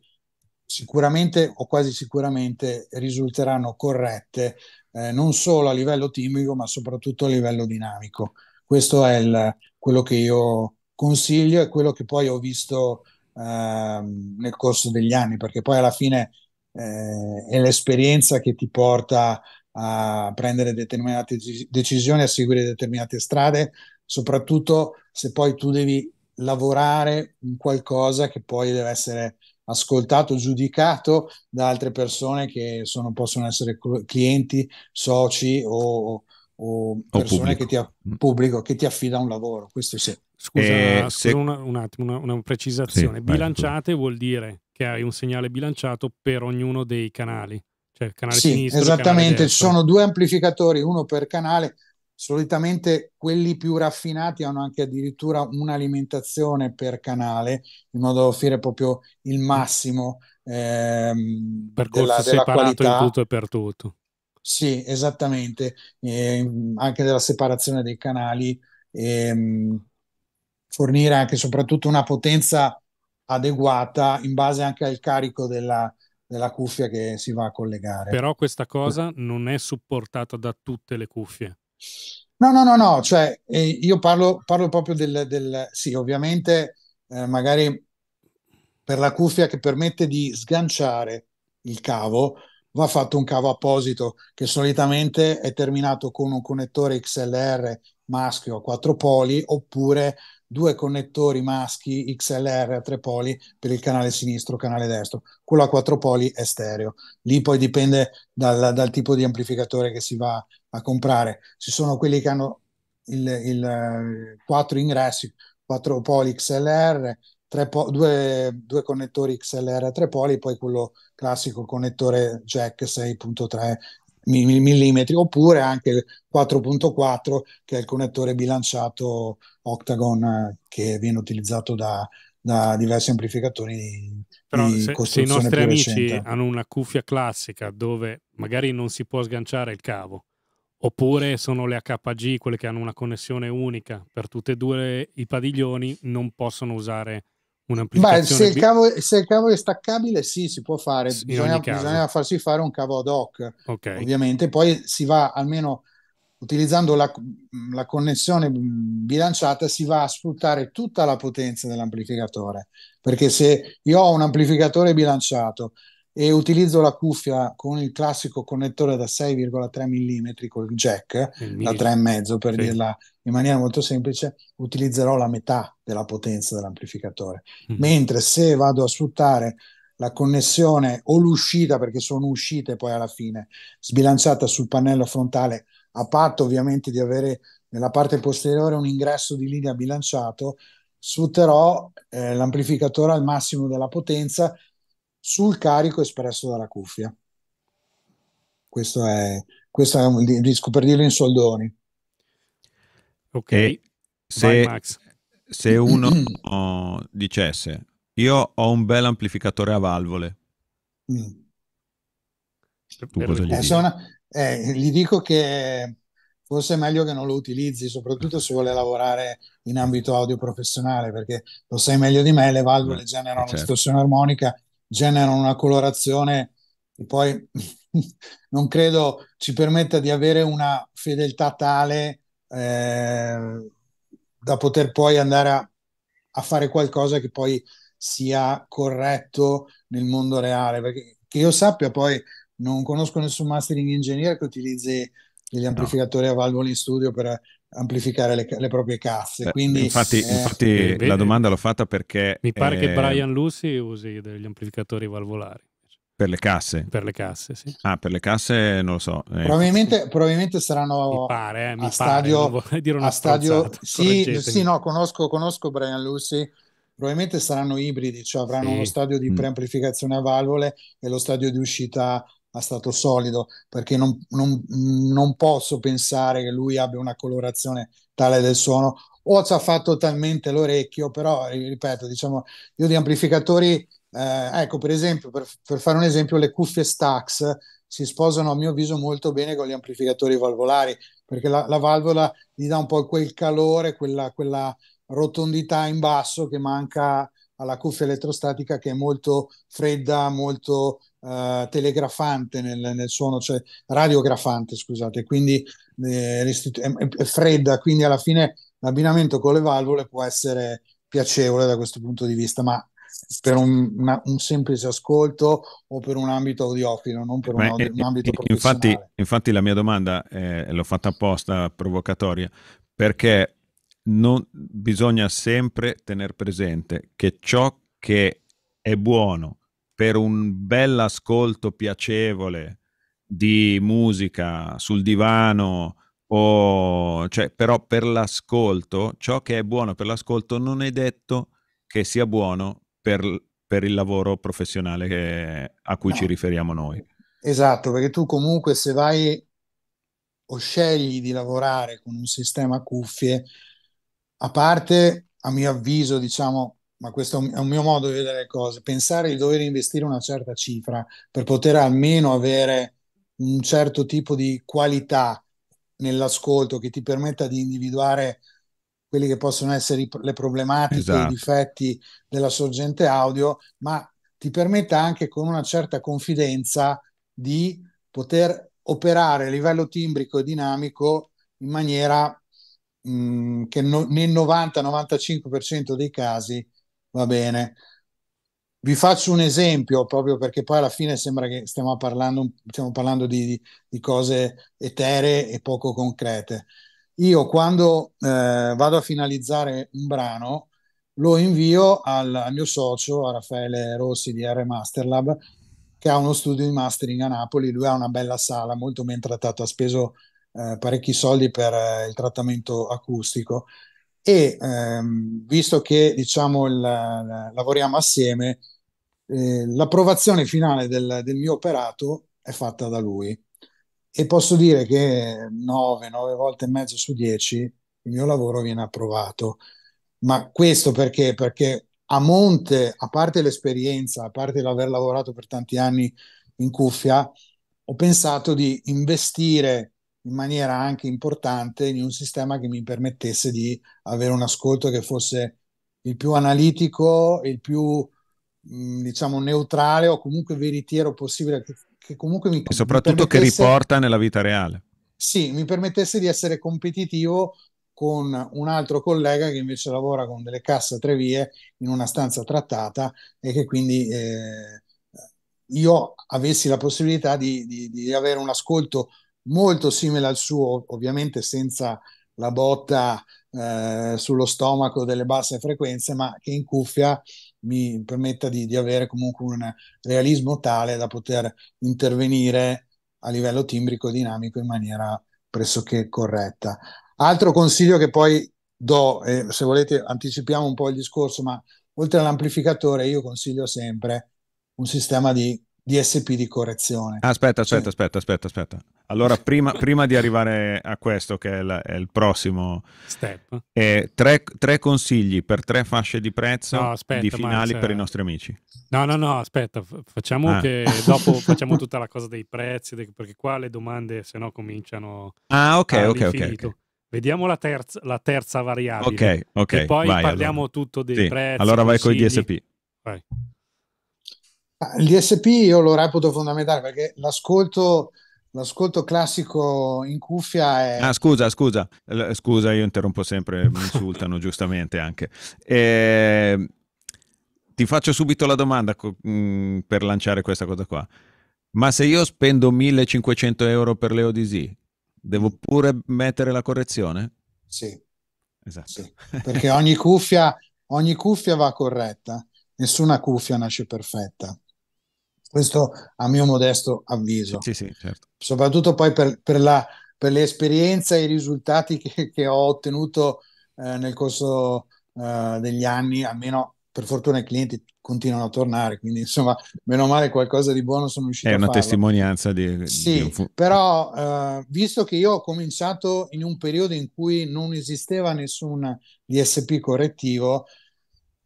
Speaker 3: sicuramente o quasi sicuramente risulteranno corrette, eh, non solo a livello timbrico, ma soprattutto a livello dinamico. Questo è il, quello che io consiglio e quello che poi ho visto eh, nel corso degli anni, perché poi alla fine eh, è l'esperienza che ti porta a prendere determinate decisioni, a seguire determinate strade, soprattutto se poi tu devi lavorare in qualcosa che poi deve essere ascoltato, giudicato da altre persone che sono, possono essere clienti, soci o, o persone o che ti, pubblico, che ti affida un lavoro. Questo sì. Scusa, eh, scusa se... un,
Speaker 1: un, attimo, una, una precisazione. Sì, Bilanciate vai, vuol dire che hai un segnale bilanciato per ognuno dei canali. Cioè il canale sì, sinistro, esattamente, ci sono
Speaker 3: due amplificatori, uno per canale. Solitamente quelli più raffinati hanno anche addirittura un'alimentazione per canale, in modo da offrire proprio il massimo ehm, percorso della, della separato qualità. in tutto
Speaker 1: e per tutto.
Speaker 3: Sì, esattamente, eh, anche della separazione dei canali, ehm, fornire anche e soprattutto una potenza adeguata in base anche al carico della, della cuffia che si va a collegare.
Speaker 1: Però questa cosa non è supportata da tutte le cuffie.
Speaker 3: No, no, no, no, cioè eh, io parlo, parlo proprio del, del sì, ovviamente eh, magari per la cuffia che permette di sganciare il cavo va fatto un cavo apposito che solitamente è terminato con un connettore XLR maschio a quattro poli oppure due connettori maschi XLR a tre poli per il canale sinistro, canale destro. Quello a quattro poli è stereo. Lì poi dipende dal, dal tipo di amplificatore che si va a comprare. Ci sono quelli che hanno il, il quattro ingressi, quattro poli XLR, po- due, due, connettori XLR a tre poli, poi quello classico connettore jack 6.3 mm, oppure anche il 4.4 che è il connettore bilanciato Octagon eh, che viene utilizzato da, da diversi amplificatori di, però se, se, i nostri amici recente.
Speaker 1: hanno una cuffia classica dove magari non si può sganciare il cavo oppure sono le AKG quelle che hanno una connessione unica per tutti e due i padiglioni non possono usare Beh, se il, cavo,
Speaker 3: se il, cavo, è staccabile, sì, si può fare. Bisogna, bisogna, farsi fare un cavo ad hoc, okay. ovviamente. Poi si va almeno utilizzando la, la, connessione bilanciata, si va a sfruttare tutta la potenza dell'amplificatore. Perché se io ho un amplificatore bilanciato e utilizzo la cuffia con il classico connettore da 6,3 mm col jack, il da 3,5 per sì. dirla in maniera molto semplice, utilizzerò la metà della potenza dell'amplificatore. Mm. Mentre se vado a sfruttare la connessione o l'uscita, perché sono uscite poi alla fine, sbilanciata sul pannello frontale, a patto ovviamente di avere nella parte posteriore un ingresso di linea bilanciato, sfrutterò eh, l'amplificatore al massimo della potenza sul carico espresso dalla cuffia. Questo è, questo è un disco per dirlo in soldoni.
Speaker 2: Ok, se, Vai, se uno oh, dicesse io ho un bel amplificatore a valvole,
Speaker 3: mm. tu cosa gli, eh, dici? Una, eh, gli dico che forse è meglio che non lo utilizzi, soprattutto se vuole lavorare in ambito audio professionale, perché lo sai meglio di me, le valvole eh, generano certo. una distorsione armonica generano una colorazione che poi non credo ci permetta di avere una fedeltà tale eh, da poter poi andare a, a, fare qualcosa che poi sia corretto nel mondo reale. Perché che io sappia poi non conosco nessun mastering engineer che utilizzi degli amplificatori no. a valvole in studio per amplificare le, le proprie casse. Eh, quindi, infatti, eh, infatti eh, la
Speaker 2: domanda l'ho fatta perché... Mi pare che eh, Brian
Speaker 3: Lucy usi degli amplificatori valvolari.
Speaker 2: Per le casse? Per
Speaker 1: le casse, sì.
Speaker 2: Ah, per le casse non lo so. Eh.
Speaker 3: Probabilmente, probabilmente, saranno mi pare, eh, mi a stadio... dire una a stadio sì, sì, no, conosco, conosco Brian Lucy. Probabilmente saranno ibridi, cioè avranno sì. uno stadio di mm. preamplificazione a valvole e lo stadio di uscita a stato solido, perché non, non, non posso pensare che lui abbia una colorazione tale del suono o ci ha fatto talmente l'orecchio, però ripeto, diciamo, io di amplificatori, eh, ecco per esempio, per, per, fare un esempio, le cuffie Stax si sposano a mio avviso molto bene con gli amplificatori valvolari, perché la, la valvola gli dà un po' quel calore, quella, quella rotondità in basso che manca alla cuffia elettrostatica che è molto fredda, molto uh, telegrafante nel, nel, suono, cioè radiografante, scusate, quindi eh, restitu- è, è, fredda, quindi alla fine l'abbinamento con le valvole può essere piacevole da questo punto di vista, ma per un, una, un semplice ascolto o per un ambito audiofilo, non per Beh, un, un, ambito professionale. Infatti,
Speaker 2: infatti la mia domanda, eh, l'ho fatta apposta, provocatoria, perché non, bisogna sempre tenere presente che ciò che è buono per un bel ascolto piacevole di musica sul divano o cioè però per l'ascolto ciò che è buono per l'ascolto non è detto che sia buono per, per il lavoro professionale che, a cui no. ci riferiamo noi
Speaker 3: esatto perché tu comunque se vai o scegli di lavorare con un sistema cuffie a parte, a mio avviso, diciamo, ma questo è un mio modo di vedere le cose, pensare di dover investire una certa cifra per poter almeno avere un certo tipo di qualità nell'ascolto che ti permetta di individuare quelli che possono essere le problematiche, esatto. i difetti della sorgente audio, ma ti permetta anche con una certa confidenza di poter operare a livello timbrico e dinamico in maniera Mm, che no, nel 90-95% dei casi va bene. Vi faccio un esempio, proprio perché poi alla fine sembra che stiamo parlando, stiamo parlando di, di, cose eteree e poco concrete. Io quando eh, vado a finalizzare un brano, lo invio al, al, mio socio, a Raffaele Rossi di R Master Lab, che ha uno studio di mastering a Napoli, lui ha una bella sala molto ben trattata, ha speso eh, parecchi soldi per eh, il trattamento acustico e ehm, visto che diciamo il, la, lavoriamo assieme, eh, l'approvazione finale del, del, mio operato è fatta da lui e posso dire che 9, 9 volte e mezzo su 10 il mio lavoro viene approvato. Ma questo perché? Perché a monte, a parte l'esperienza, a parte l'aver lavorato per tanti anni in cuffia, ho pensato di investire in maniera anche importante in un sistema che mi permettesse di avere un ascolto che fosse il più analitico, il più mm, diciamo neutrale o comunque veritiero possibile che, che comunque mi e soprattutto mi che riporta
Speaker 2: nella vita reale
Speaker 3: sì mi permettesse di essere competitivo con un altro collega che invece lavora con delle casse a tre vie in una stanza trattata e che quindi eh, io avessi la possibilità di, di, di avere un ascolto molto simile al suo, ovviamente senza la botta eh, sullo stomaco delle basse frequenze, ma che in cuffia mi permetta di, di, avere comunque un realismo tale da poter intervenire a livello timbrico dinamico in maniera pressoché corretta. Altro consiglio che poi do, eh, se volete anticipiamo un po' il discorso, ma oltre all'amplificatore io consiglio sempre un sistema di DSP di correzione. Aspetta, ah, aspetta, sì.
Speaker 2: aspetta, aspetta, aspetta. Allora, prima, prima, di arrivare a questo, che è, la, è il prossimo
Speaker 3: step,
Speaker 2: eh, tre, tre, consigli per tre fasce di prezzo no, aspetta, di finali per i nostri amici.
Speaker 1: No, no, no, aspetta, facciamo ah. che dopo facciamo tutta la cosa dei prezzi, perché qua le domande, se no, cominciano. Ah, ok, ok, ok. Vediamo la terza, la terza variabile. Ok, ok. E poi vai, parliamo allora. tutto dei sì. prezzi. Allora vai con i DSP. Vai.
Speaker 3: L'ISP io lo reputo fondamentale perché l'ascolto, l'ascolto classico in cuffia è...
Speaker 2: Ah, scusa, scusa, scusa, io interrompo sempre, mi insultano giustamente anche. E... Ehm, ti faccio subito la domanda co- mh, mm, per lanciare questa cosa qua. Ma se io spendo 1500 euro per le ODC, devo mm. pure mettere la
Speaker 3: correzione?
Speaker 2: Sì. Esatto. Sì.
Speaker 3: Perché ogni cuffia, ogni cuffia va corretta, nessuna cuffia nasce perfetta. Questo a mio modesto avviso. Sì, sì, certo. Soprattutto poi per, per, la, per l'esperienza e i risultati che, che ho ottenuto eh, nel corso eh, degli anni, almeno per fortuna i clienti continuano a tornare, quindi insomma, meno male qualcosa di buono sono uscito. a fare. È una
Speaker 2: testimonianza di... Sì, di fu-
Speaker 3: però eh, visto che io ho cominciato in un periodo in cui non esisteva nessun DSP correttivo,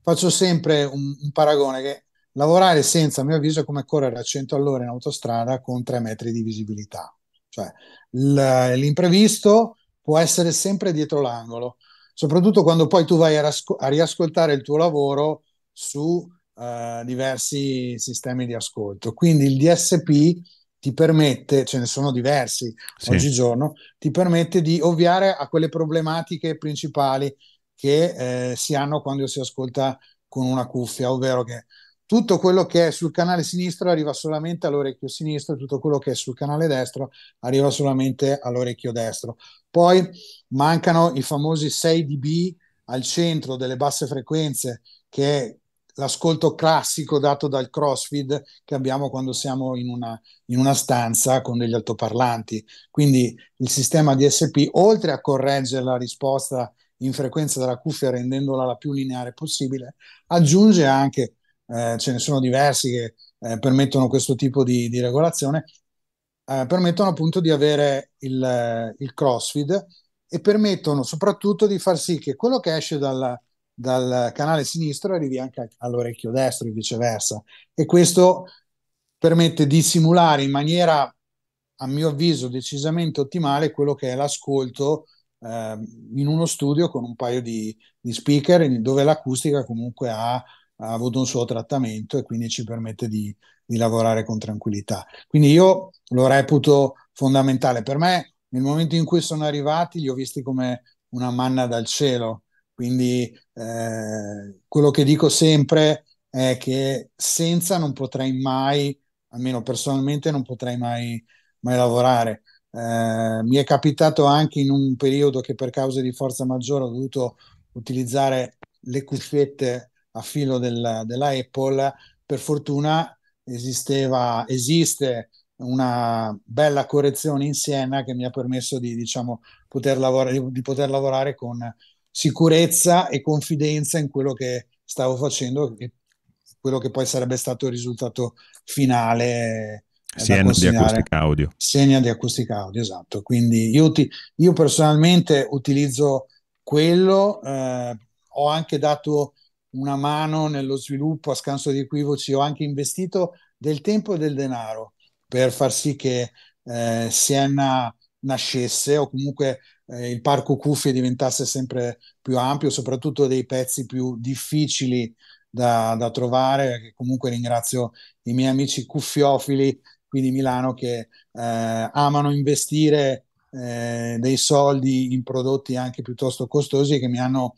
Speaker 3: faccio sempre un, un paragone che lavorare senza, a mio avviso, è come correre a 100 all'ora in autostrada con 3 metri di visibilità. Cioè, l'imprevisto può essere sempre dietro l'angolo, soprattutto quando poi tu vai a, rasco- a riascoltare il tuo lavoro su eh, diversi sistemi di ascolto. Quindi il DSP ti permette, ce ne sono diversi sì. oggigiorno, ti permette di ovviare a quelle problematiche principali che eh, si hanno quando si ascolta con una cuffia, ovvero che tutto quello che è sul canale sinistro arriva solamente all'orecchio sinistro, tutto quello che è sul canale destro arriva solamente all'orecchio destro. Poi mancano i famosi 6 dB al centro delle basse frequenze, che è l'ascolto classico dato dal crossfit che abbiamo quando siamo in una, in una stanza con degli altoparlanti. Quindi il sistema DSP, oltre a correggere la risposta in frequenza della cuffia rendendola la più lineare possibile, aggiunge anche eh, ce ne sono diversi che eh, permettono questo tipo di, di regolazione, eh, permettono appunto di avere il, eh, il, crossfeed e permettono soprattutto di far sì che quello che esce dal, dal canale sinistro arrivi anche all'orecchio destro e viceversa. E questo permette di simulare in maniera, a mio avviso, decisamente ottimale quello che è l'ascolto eh, in uno studio con un paio di, di speaker dove l'acustica comunque ha ha avuto un suo trattamento e quindi ci permette di, di lavorare con tranquillità. Quindi io lo reputo fondamentale. Per me, nel momento in cui sono arrivati, li ho visti come una manna dal cielo. Quindi eh, quello che dico sempre è che senza non potrei mai, almeno personalmente, non potrei mai, mai lavorare. Eh, mi è capitato anche in un periodo che per cause di forza maggiore ho dovuto utilizzare le cuffiette a filo del, della Apple, per fortuna esisteva, esiste una bella correzione in Siena che mi ha permesso di, diciamo, poter, lavorare, di poter lavorare con sicurezza e confidenza in quello che stavo facendo e quello che poi sarebbe stato il risultato finale. Eh, Siena di acustica audio. Siena di acustica audio, esatto. Quindi io, ti, io personalmente utilizzo quello, eh, ho anche dato una mano nello sviluppo a scanso di equivoci, ho anche investito del tempo e del denaro per far sì che eh, Siena nascesse o comunque eh, il parco cuffie diventasse sempre più ampio, soprattutto dei pezzi più difficili da, da trovare. Comunque ringrazio i miei amici cuffiofili qui di Milano che eh, amano investire eh, dei soldi in prodotti anche piuttosto costosi che mi hanno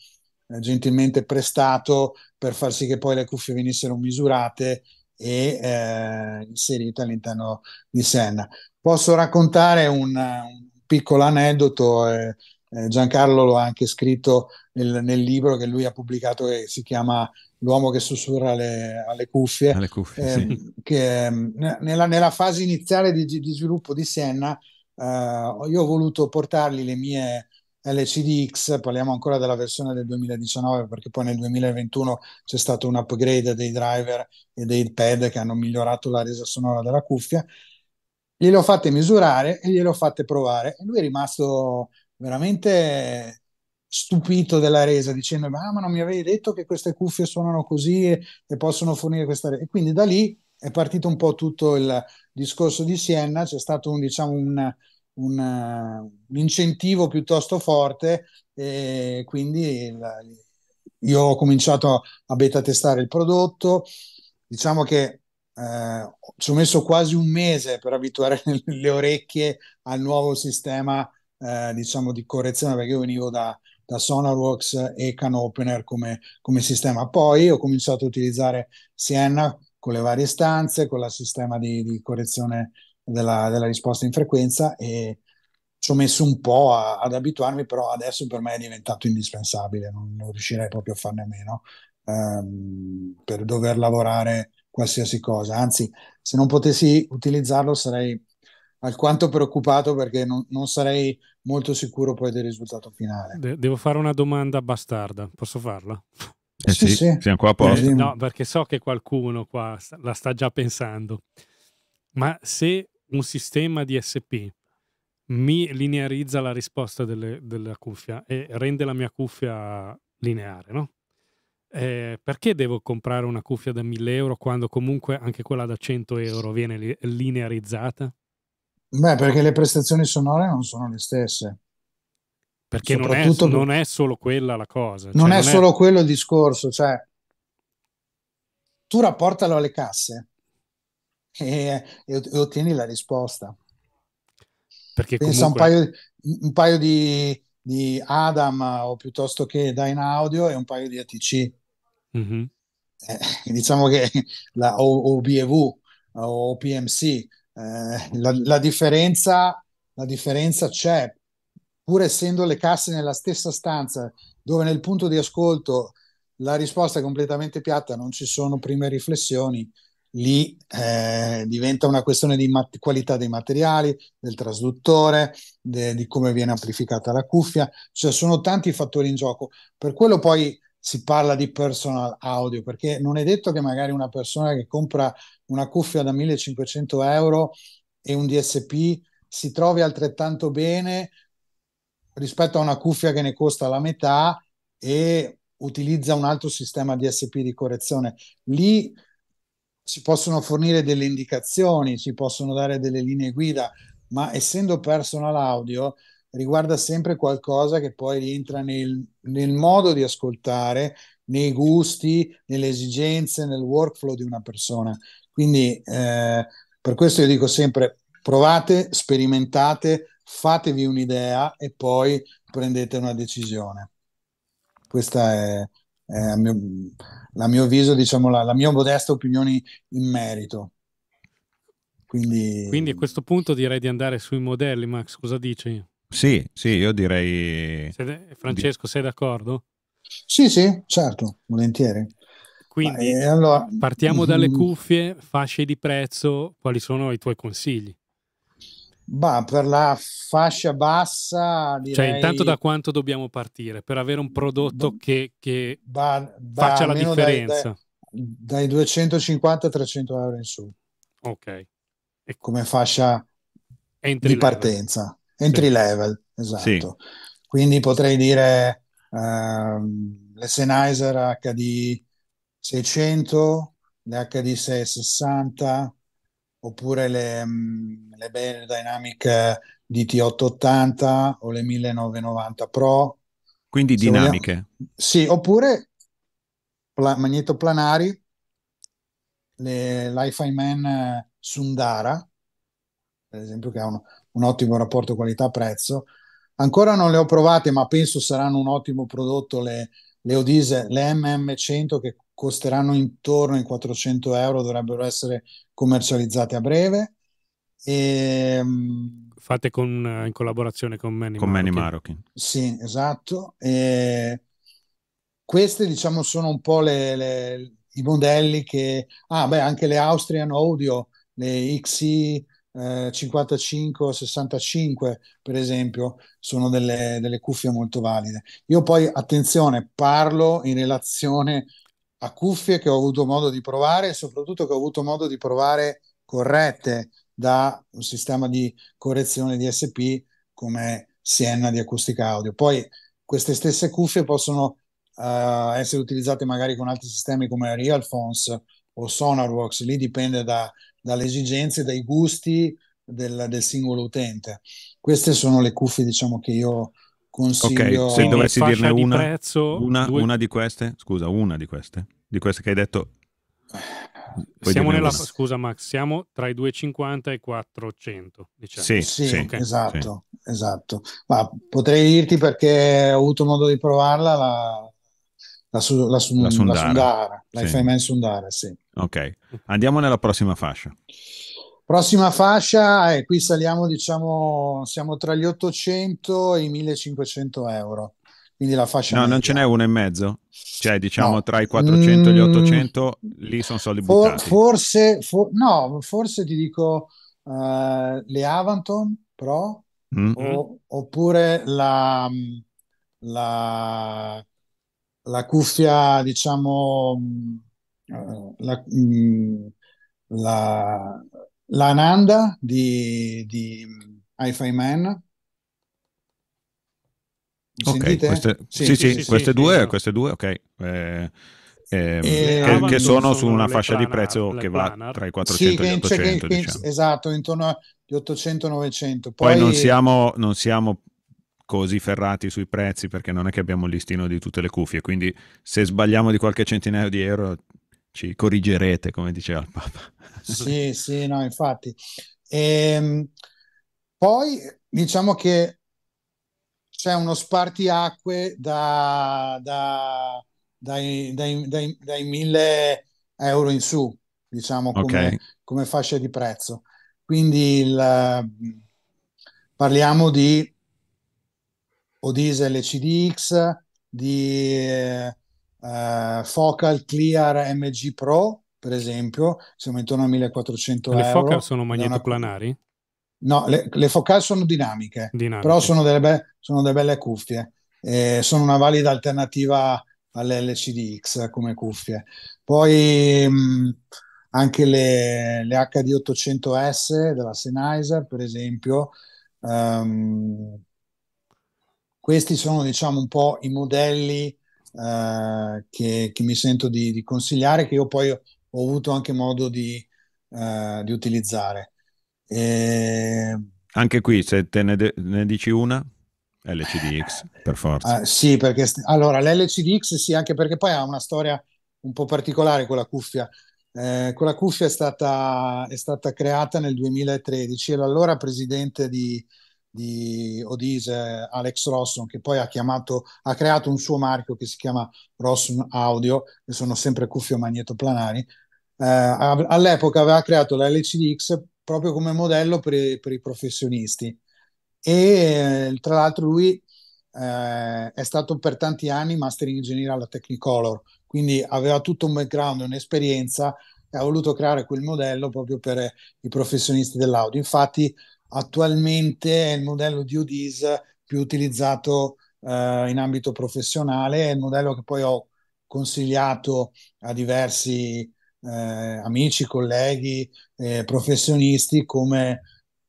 Speaker 3: eh, gentilmente prestato per far sì che poi le cuffie venissero misurate e eh, inserite all'interno di Senna. Posso raccontare un, un piccolo aneddoto, eh, eh Giancarlo lo ha anche scritto nel, nel, libro che lui ha pubblicato che si chiama L'uomo che sussurra le, alle cuffie, alle cuffie eh, sì. che ehm, nella, nella, fase iniziale di, di sviluppo di Senna eh, io ho voluto portargli le mie LCDX, parliamo ancora della versione del 2019 perché poi nel 2021 c'è stato un upgrade dei driver e dei pad che hanno migliorato la resa sonora della cuffia, gliele ho fatte misurare e gliele ho fatte provare e lui è rimasto veramente stupito della resa dicendo ah, ma non mi avevi detto che queste cuffie suonano così e, e possono fornire questa resa e quindi da lì è partito un po' tutto il discorso di Sienna, c'è stato un, diciamo, un, un, un incentivo piuttosto forte e quindi il, io ho cominciato a beta testare il prodotto. Diciamo che eh, ci ho messo quasi un mese per abituare le orecchie al nuovo sistema eh, diciamo di correzione perché io venivo da, da Sonarworks e CanOpener come, come sistema. Poi ho cominciato a utilizzare Sienna con le varie stanze, con il sistema di, di correzione della, della risposta in frequenza e ci ho messo un po' a, ad abituarmi, però adesso per me è diventato indispensabile, non, non riuscirei proprio a farne a meno ehm, per dover lavorare qualsiasi cosa. Anzi, se non potessi utilizzarlo sarei alquanto preoccupato perché non, non sarei molto sicuro poi del risultato
Speaker 1: finale. De- devo fare una domanda bastarda, posso farla?
Speaker 2: Eh sì, sì, sì, siamo qua a posto. Eh, no,
Speaker 1: perché so che qualcuno qua la sta già pensando. Ma se un sistema DSP mi linearizza la risposta delle, della cuffia e rende la mia cuffia lineare, no? Eh, perché devo comprare una cuffia da 1000 euro quando comunque anche quella da 100 euro viene li- linearizzata?
Speaker 3: Beh, perché le prestazioni sonore non sono le stesse.
Speaker 1: Perché non è, non è, solo quella la cosa. Cioè non, non, è solo
Speaker 3: quello il discorso, cioè tu rapportalo alle casse e, e, e ottieni la risposta.
Speaker 1: Perché Pensa comunque... un
Speaker 3: paio, un paio di, di, Adam o piuttosto che Audio e un paio di ATC. Mm-hmm. Eh, diciamo che la, o, o PMC, eh, la, la, differenza, la differenza c'è, pur essendo le casse nella stessa stanza, dove nel punto di ascolto la risposta è completamente piatta, non ci sono prime riflessioni, lì eh, diventa una questione di mat- qualità dei materiali, del trasduttore, de- di come viene amplificata la cuffia, cioè sono tanti fattori in gioco. Per quello poi si parla di personal audio, perché non è detto che magari una persona che compra una cuffia da 1500 euro e un DSP si trovi altrettanto bene rispetto a una cuffia che ne costa la metà e utilizza un altro sistema DSP di correzione. Lì si possono fornire delle indicazioni, si possono dare delle linee guida, ma essendo personal audio riguarda sempre qualcosa che poi rientra nel, nel modo di ascoltare, nei gusti, nelle esigenze, nel workflow di una persona. Quindi eh, per questo io dico sempre provate, sperimentate, fatevi un'idea e poi prendete una decisione. Questa è, eh, a mio, a mio avviso, diciamo, la, la mia modesta opinione in merito. Quindi... Quindi... a questo
Speaker 1: punto direi di andare sui modelli, Max, cosa dici? Sì, sì, io direi... Se, Francesco, sei d'accordo?
Speaker 3: Sì, sì, certo, volentieri. Quindi Vai, allora... partiamo dalle
Speaker 1: mm-hmm. cuffie, fasce di prezzo, quali sono i tuoi consigli?
Speaker 3: Bah, per la fascia bassa. Cioè, direi... Cioè, intanto da
Speaker 1: quanto dobbiamo partire per avere un prodotto che, che bah, bah, faccia la differenza?
Speaker 3: Dai, dai, dai 250 300 euro in su. Ok. E come fascia entry di level. partenza, entry sì. level, esatto. Sì. Quindi potrei dire ehm, le Sennheiser HD 600, le HD 660 oppure le... Mh, mm, le Bell Dynamic eh, DT880 o le 1990 Pro. Quindi dinamiche. Vogliamo. Sì, oppure pla- magnetoplanari, le, Li-Fi Man eh, Sundara, per esempio, che ha un, un ottimo rapporto qualità-prezzo. Ancora non le ho provate, ma penso saranno un ottimo prodotto le, le Odise, le MM100 che costeranno intorno ai 400 euro, dovrebbero essere commercializzate a breve. E, ehm,
Speaker 1: Fate con, eh, in collaborazione con Manny, con Manny Marokin.
Speaker 3: Sì, esatto. E ehm, queste diciamo sono un po' le, le, i modelli che... Ah, beh, anche le Austrian Audio, le XC... 55 65 per esempio sono delle, delle, cuffie molto valide io poi attenzione parlo in relazione a cuffie che ho avuto modo di provare e soprattutto che ho avuto modo di provare corrette da un sistema di correzione di SP come Sienna di acustica audio. Poi queste stesse cuffie possono uh, essere utilizzate magari con altri sistemi come Realphons o Sonarworks, lì dipende da, dalle esigenze, dai gusti del, del, singolo utente. Queste sono le cuffie, diciamo, che io consiglio. Ok, se dovessi dirne una, di prezzo, una, due... una
Speaker 2: di queste, scusa, una di queste, di queste
Speaker 3: che hai detto
Speaker 1: siamo nella, scusa Max, siamo tra i 250 e i 400, diciamo. Sì, sì, sì okay. esatto,
Speaker 3: sì. esatto. Ma potrei dirti perché ho avuto modo di provarla la, la, su, la, su, la Sundara, la, sundara, la sì. FMN Sundara, sì.
Speaker 2: Ok, andiamo nella prossima fascia.
Speaker 3: Prossima fascia, eh, qui saliamo, diciamo, siamo tra gli 800 e i 1500 euro. Quindi la fascia. No, media.
Speaker 2: non ce n'è uno e mezzo. Cioè, diciamo no. tra i 400 e gli 800, mm, lì sono soldi for,
Speaker 3: Forse, for, no, forse ti dico uh, le Avanton Pro mm-hmm. o, oppure la, la, la, cuffia, diciamo, eh, mm, la, la, la Nanda di, di Hi-Fi Man ok, queste, sì, sì, sì, queste, due,
Speaker 2: esatto. queste due, ok. Eh, ehm, che, che, sono su una fascia planar, di prezzo che planar. va tra i 400 e gli 800 che, che, diciamo.
Speaker 3: esatto intorno agli 800-900 poi, poi non,
Speaker 2: siamo, non siamo così ferrati sui prezzi perché non è che abbiamo il listino di tutte le cuffie quindi se sbagliamo di qualche centinaio di euro ci corrigerete come diceva il Papa
Speaker 3: sì sì no infatti ehm, poi diciamo che c'è uno spartiacque da, da, dai, dai, dai, dai 1000 euro in su, diciamo come, okay. come fascia di prezzo. Quindi il, parliamo di Odise LCDX, di eh, eh, Focal Clear MG Pro, per esempio, siamo intorno a 1400 Le euro. Le Focal sono magnetoplanari? No, le, le focal sono dinamiche, dinamiche. però sono delle, be- sono delle belle cuffie. Eh, sono una valida alternativa alle LCDX come cuffie. Poi mh, anche le, le, HD800S della Sennheiser, per esempio, um, questi sono diciamo un po' i modelli uh, che, che, mi sento di, di, consigliare, che io poi ho avuto anche modo di, uh, di utilizzare. E... Ehm,
Speaker 2: anche qui, se te ne, de- ne dici una, LCDX,
Speaker 3: per forza. Uh, sì, perché st- allora l'LCDX sì, anche perché poi ha una storia un po' particolare quella cuffia. Eh, quella cuffia è stata, è stata, creata nel 2013 e l'allora presidente di, di Odise, Alex Rosson, che poi ha, chiamato, ha creato un suo marchio che si chiama Rosson Audio, che sono sempre cuffie magnetoplanari, eh, all'epoca aveva creato la LCDX proprio come modello per i, per i professionisti. E eh, tra l'altro lui eh, è stato per tanti anni mastering engineer alla Technicolor, quindi aveva tutto un background, un'esperienza e ha voluto creare quel modello proprio per eh, i professionisti dell'audio. Infatti attualmente è il modello di UDIS più utilizzato eh, in ambito professionale, è il modello che poi ho consigliato a diversi eh, amici, colleghi, eh, professionisti come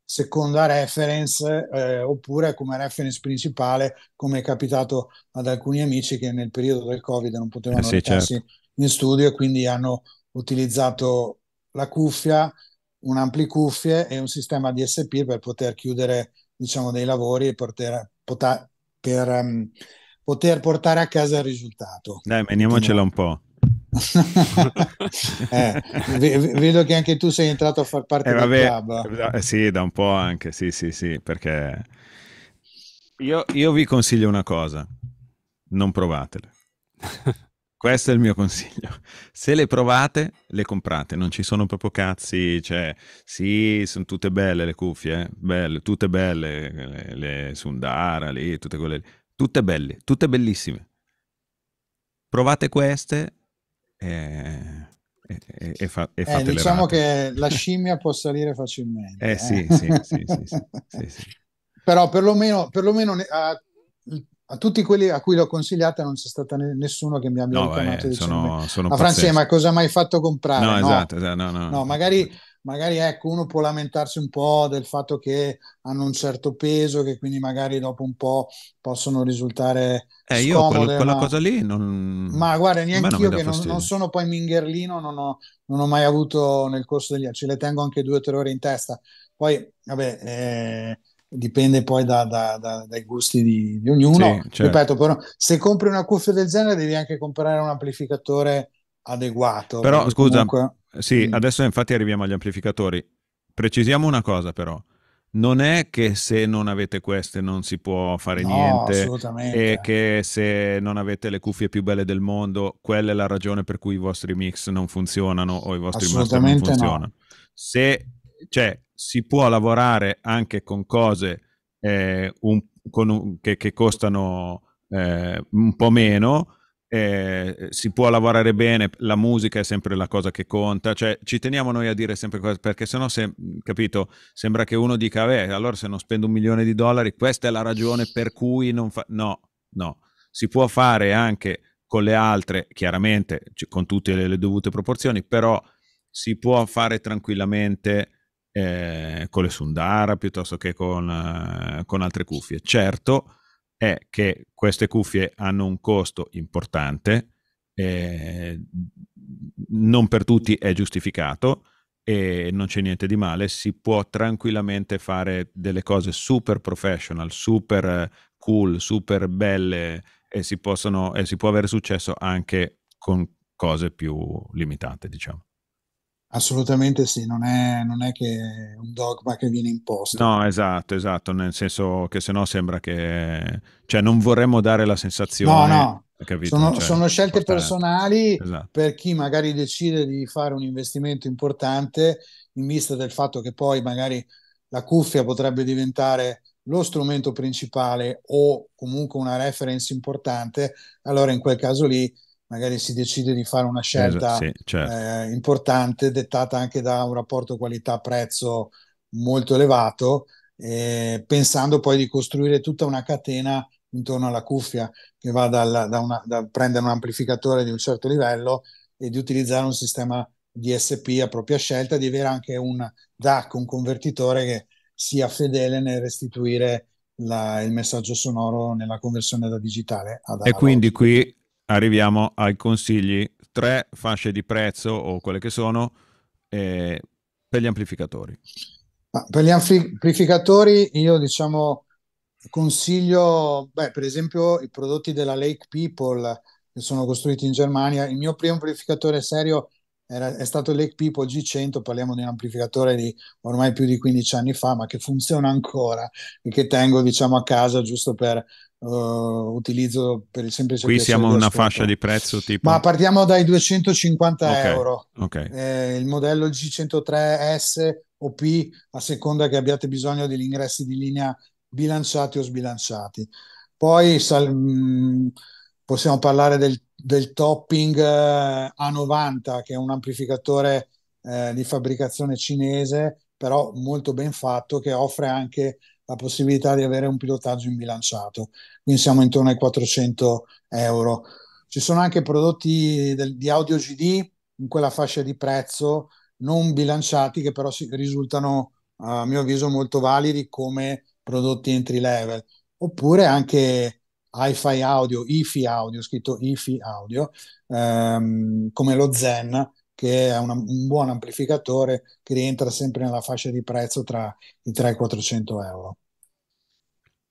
Speaker 3: seconda reference eh, oppure come reference principale, come è capitato ad alcuni amici che nel periodo del Covid non potevano eh sì, certo. in studio e quindi hanno utilizzato la cuffia, un ampli cuffie e un sistema DSP per poter chiudere diciamo, dei lavori e poter, poter, per, um, poter portare a casa il risultato.
Speaker 2: Dai, meniamocela un po'.
Speaker 3: eh, vedo che anche tu sei entrato a far parte eh, vabbè, club.
Speaker 2: Eh, sì, da un po' anche, sì, sì, sì, perché io, io vi consiglio una cosa, non provatele. Questo è il mio consiglio. Se le provate, le comprate. Non ci sono proprio cazzi. Cioè, sì, sono tutte belle le cuffie, eh, belle, tutte belle, le, eh, le Sundara lì, tutte quelle lì. Tutte belle, tutte bellissime. Provate queste e, e, e, e fa, eh, diciamo
Speaker 3: che la scimmia può salire facilmente. Eh, eh. Sì, sì, sì, sì, sì, Però perlomeno, perlomeno a, a, tutti quelli a cui l'ho consigliata non c'è stato nessuno che mi abbia no, richiamato. Eh, sono, sono ma Franze, ma cosa hai mai fatto comprare? No, no, esatto,
Speaker 2: esatto no, no, no,
Speaker 3: magari magari ecco, uno può lamentarsi un po' del fatto che hanno un certo peso, che quindi magari dopo un po' possono risultare eh, io scomode, quel, quella ma... cosa
Speaker 2: lì non... Ma guarda, neanche io che non, non,
Speaker 3: sono poi mingherlino, non ho, non ho, mai avuto nel corso degli anni, ce le tengo anche due o tre ore in testa. Poi, vabbè, eh, dipende poi da, da, da, dai gusti di, di ognuno. Sì, certo. Ripeto, però, se compri una cuffia del genere devi anche comprare un amplificatore adeguato. Però, scusa... Comunque
Speaker 2: sì, mm. adesso infatti arriviamo agli amplificatori. Precisiamo una cosa però. Non è che se non avete queste non si può fare no, niente e che se non avete le cuffie più belle del mondo, quella è la ragione per cui i vostri mix non funzionano o i vostri master non funzionano. No. Se, cioè, si può lavorare anche con cose eh, un, con un, che, che, costano eh, un po' meno, eh, si può lavorare bene, la musica è sempre la cosa che conta, cioè ci teniamo noi a dire sempre cose, perché sennò, se, capito, sembra che uno dica, beh, allora se non spendo un milione di dollari, questa è la ragione per cui non fa... No, no, si può fare anche con le altre, chiaramente con tutte le, le dovute proporzioni, però si può fare tranquillamente eh, con le Sundara piuttosto che con, eh, con altre cuffie. Certo, è che queste cuffie hanno un costo importante, eh, non per tutti è giustificato e non c'è niente di male, si può tranquillamente fare delle cose super professional, super eh, cool, super belle e si, possono, e si può avere successo anche con cose più limitate, diciamo.
Speaker 3: Assolutamente sì, non è, non è, che un dogma che viene imposto.
Speaker 2: No, esatto, esatto, nel senso che se no sembra che... cioè non vorremmo dare la sensazione... No, no, capito, sono, cioè, sono,
Speaker 3: scelte importante. personali esatto. per chi magari decide di fare un investimento importante in vista del fatto che poi magari la cuffia potrebbe diventare lo strumento principale o comunque una reference importante, allora in quel caso lì magari si decide di fare una scelta sì, certo. eh, importante dettata anche da un rapporto qualità-prezzo molto elevato, eh, pensando poi di costruire tutta una catena intorno alla cuffia che va dal, da, una, da prendere un amplificatore di un certo livello e di utilizzare un sistema DSP a propria scelta, di avere anche un DAC, un convertitore che sia fedele nel restituire la, il messaggio sonoro nella conversione da digitale. e quindi
Speaker 2: qui arriviamo ai consigli, tre fasce di prezzo o quelle che sono eh, per gli amplificatori.
Speaker 3: Per gli amplificatori io diciamo consiglio, beh, per esempio i prodotti della Lake People che sono costruiti in Germania, il mio primo amplificatore serio era, è stato Lake People G100, parliamo di un amplificatore di ormai più di 15 anni fa, ma che funziona ancora e che tengo diciamo a casa giusto per uh, utilizzo per il semplice Qui siamo una ascolto. fascia
Speaker 2: di prezzo tipo... Ma
Speaker 3: partiamo dai 250 okay, euro. Okay. Eh, il modello G103S o P a seconda che abbiate bisogno degli ingressi di linea bilanciati o sbilanciati. Poi sal- mm, possiamo parlare del, del topping eh, A90 che è un amplificatore eh, di fabbricazione cinese però molto ben fatto che offre anche la possibilità di avere un pilotaggio imbilanciato, quindi siamo intorno ai 400 euro. Ci sono anche prodotti del, di audio GD in quella fascia di prezzo non bilanciati che però si, risultano a mio avviso molto validi come prodotti entry level oppure anche hi-fi audio, IFI audio, scritto IFI audio, ehm, come lo Zen, che è una, un buon amplificatore che rientra sempre nella fascia di prezzo tra i 300 e i 400 euro.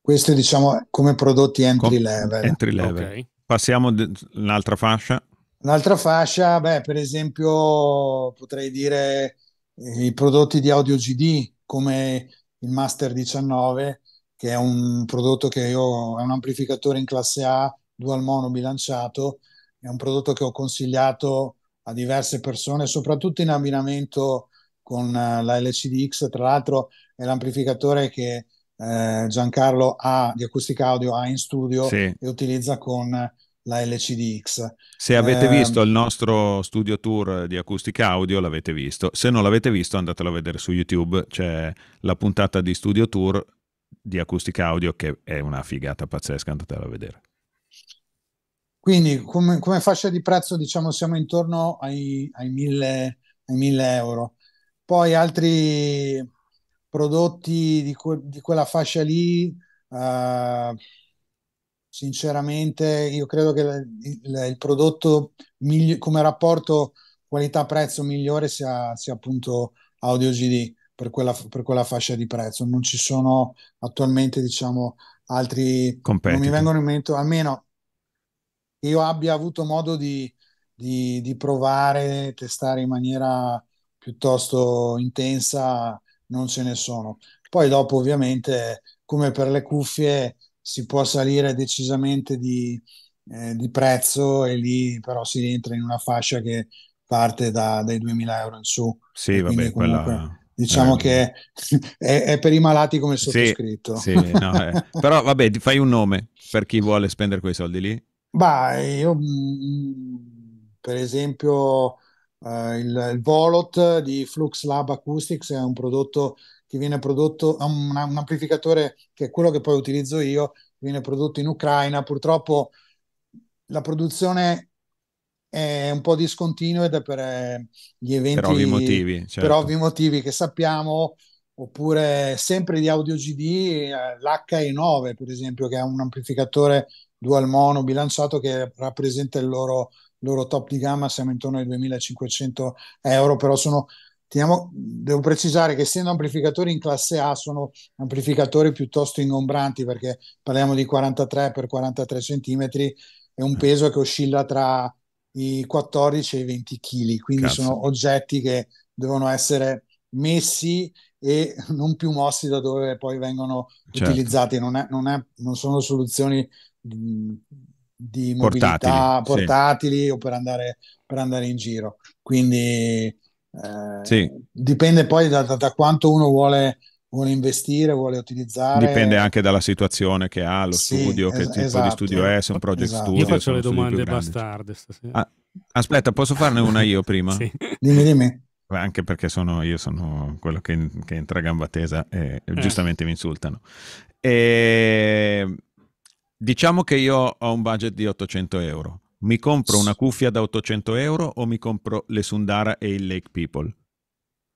Speaker 3: Questo diciamo come prodotti entry level. Entry level. Okay.
Speaker 2: Passiamo all'altra de- fascia.
Speaker 3: L'altra fascia, beh, per esempio potrei dire eh, i prodotti di audio GD come il Master 19, che è un prodotto che io, è un amplificatore in classe A, dual mono bilanciato, è un prodotto che ho consigliato a diverse persone, soprattutto in abbinamento con eh, la LCDX, tra l'altro è l'amplificatore che eh, Giancarlo ha di acustica audio ha in studio sì. e utilizza con la LCDX. Se avete eh, visto
Speaker 2: il nostro studio tour di acustica audio, l'avete visto. Se non l'avete visto, andatelo a vedere su YouTube. C'è la puntata di studio tour di acustica audio che è una figata pazzesca, andatela a vedere.
Speaker 3: Quindi come, come fascia di prezzo diciamo siamo intorno ai, ai, 1000 euro. Poi altri prodotti di, que- di quella fascia lì, uh, sinceramente, io credo che il, il, prodotto migli- come rapporto qualità-prezzo migliore sia, sia appunto Audio GD per quella, per quella fascia di prezzo. Non ci sono attualmente, diciamo, altri competitor. Non mi vengono in mente, almeno io abbia avuto modo di, di, di provare, testare in maniera piuttosto intensa non ce ne sono. Poi dopo ovviamente come per le cuffie si può salire decisamente di, eh, di prezzo e lì però si entra in una fascia che parte da, dai 2000 euro in su. Sì, vabbè, comunque, quella... Diciamo eh, che è, è, per i malati come sottoscritto. Sì, sì no, eh.
Speaker 2: però vabbè, fai un nome per chi vuole spendere quei soldi lì.
Speaker 3: Bah, io mm, per esempio Uh, il, il, Volot di Flux Lab Acoustics è un prodotto che viene prodotto, un, un amplificatore che è quello che poi utilizzo io, viene prodotto in Ucraina. Purtroppo la produzione è un po' discontinua ed è per eh, gli eventi, per ovvi motivi, certo. per ovvi motivi che sappiamo, oppure sempre di Audio GD, eh, l'HE9 per esempio, che è un amplificatore dual mono bilanciato che rappresenta il loro loro top di gamma siamo intorno ai 2500 euro, però sono, teniamo, devo precisare che essendo amplificatori in classe A sono amplificatori piuttosto ingombranti perché parliamo di 43 x 43 cm e un mm. peso che oscilla tra i 14 e i 20 kg, quindi Cazzo. sono oggetti che devono essere messi e non più mossi da dove poi vengono certo. utilizzati, non, è, non, è, non sono soluzioni di mobilità portatili, portatili sì. o per andare, per andare, in giro. Quindi eh, sì. dipende poi da, da, da, quanto uno vuole, vuole investire, vuole utilizzare. Dipende
Speaker 2: anche dalla situazione che ha, lo sì, studio, es- che tipo esatto. di studio esatto, è, se è un esatto. project esatto. studio. Io faccio le domande bastarde stasera. Ah, aspetta, posso farne una io prima? sì. Dimmi, dimmi. Anche perché sono, io sono quello che, che entra a gamba tesa e eh. giustamente mi insultano. E ehm, Diciamo che io ho un budget di 800 euro. Mi compro una cuffia da 800 euro o mi compro le Sundara e il Lake People?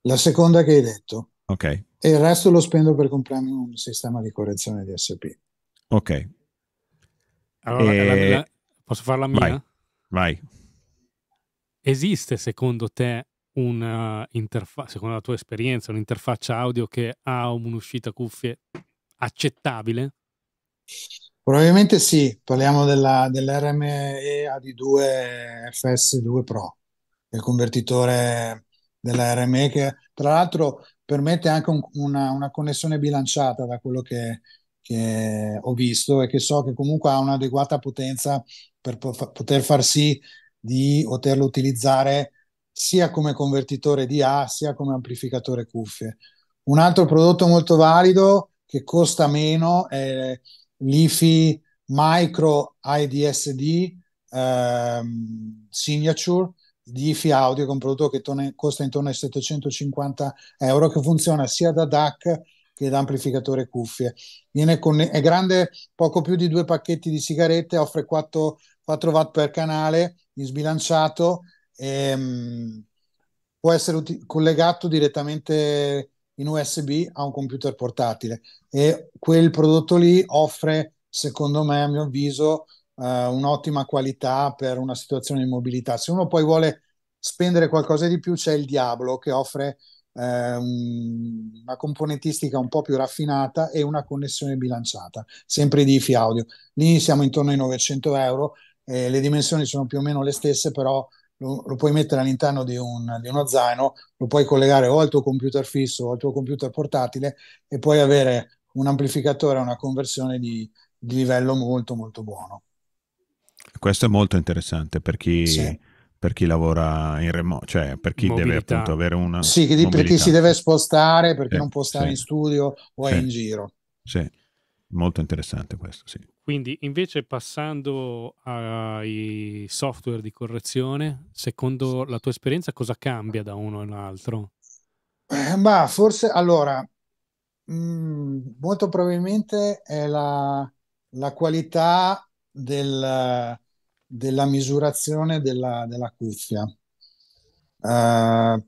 Speaker 3: La seconda che hai detto. Ok. E il resto lo spendo per comprarmi un sistema di correzione di SP.
Speaker 2: Ok. Allora, e... la, eh, la,
Speaker 1: posso fare la mia? Vai. Vai. Esiste secondo te una eh, interfaccia, secondo la tua esperienza, un'interfaccia audio che ha un'uscita cuffie accettabile?
Speaker 3: Probabilmente sì, parliamo della, dell'RME AD2 FS2 Pro, il convertitore della RME che tra l'altro permette anche un, una, una, connessione bilanciata da quello che, che, ho visto e che so che comunque ha un'adeguata potenza per poter far sì di poterlo utilizzare sia come convertitore DA sia come amplificatore cuffie. Un altro prodotto molto valido che costa meno è l'IFI Micro IDSD ehm, Signature di IFI Audio, che è un prodotto che tone, costa intorno ai 750 euro, che funziona sia da DAC che da amplificatore cuffie. Conne- è grande poco più di due pacchetti di sigarette, offre 4, 4 watt per canale, in sbilanciato, ehm, può essere uti- collegato direttamente in USB a un computer portatile e quel prodotto lì offre, secondo me, a mio avviso, eh, un'ottima qualità per una situazione di mobilità. Se uno poi vuole spendere qualcosa di più, c'è il Diablo che offre eh, una componentistica un po' più raffinata e una connessione bilanciata, sempre di IFI audio. Lì siamo intorno ai 900 euro, eh, le dimensioni sono più o meno le stesse, però lo, lo puoi mettere all'interno di, un, di, uno zaino, lo puoi collegare o al tuo computer fisso o al tuo computer portatile e puoi avere un amplificatore, una conversione di, di livello molto molto buono.
Speaker 2: Questo è molto interessante per chi... Sì per chi lavora in remoto, cioè per chi mobilità. deve appunto avere una. Sì, che, per chi si
Speaker 3: deve spostare perché sì, non può stare sì. in studio o sì. è in giro.
Speaker 2: Sì, molto interessante questo, sì.
Speaker 3: Quindi invece
Speaker 1: passando ai software di correzione, secondo la tua esperienza cosa cambia da uno all'altro?
Speaker 3: Eh, ma forse allora, mm, molto probabilmente è la, la qualità del, della misurazione della, della cuffia. Uh, eh,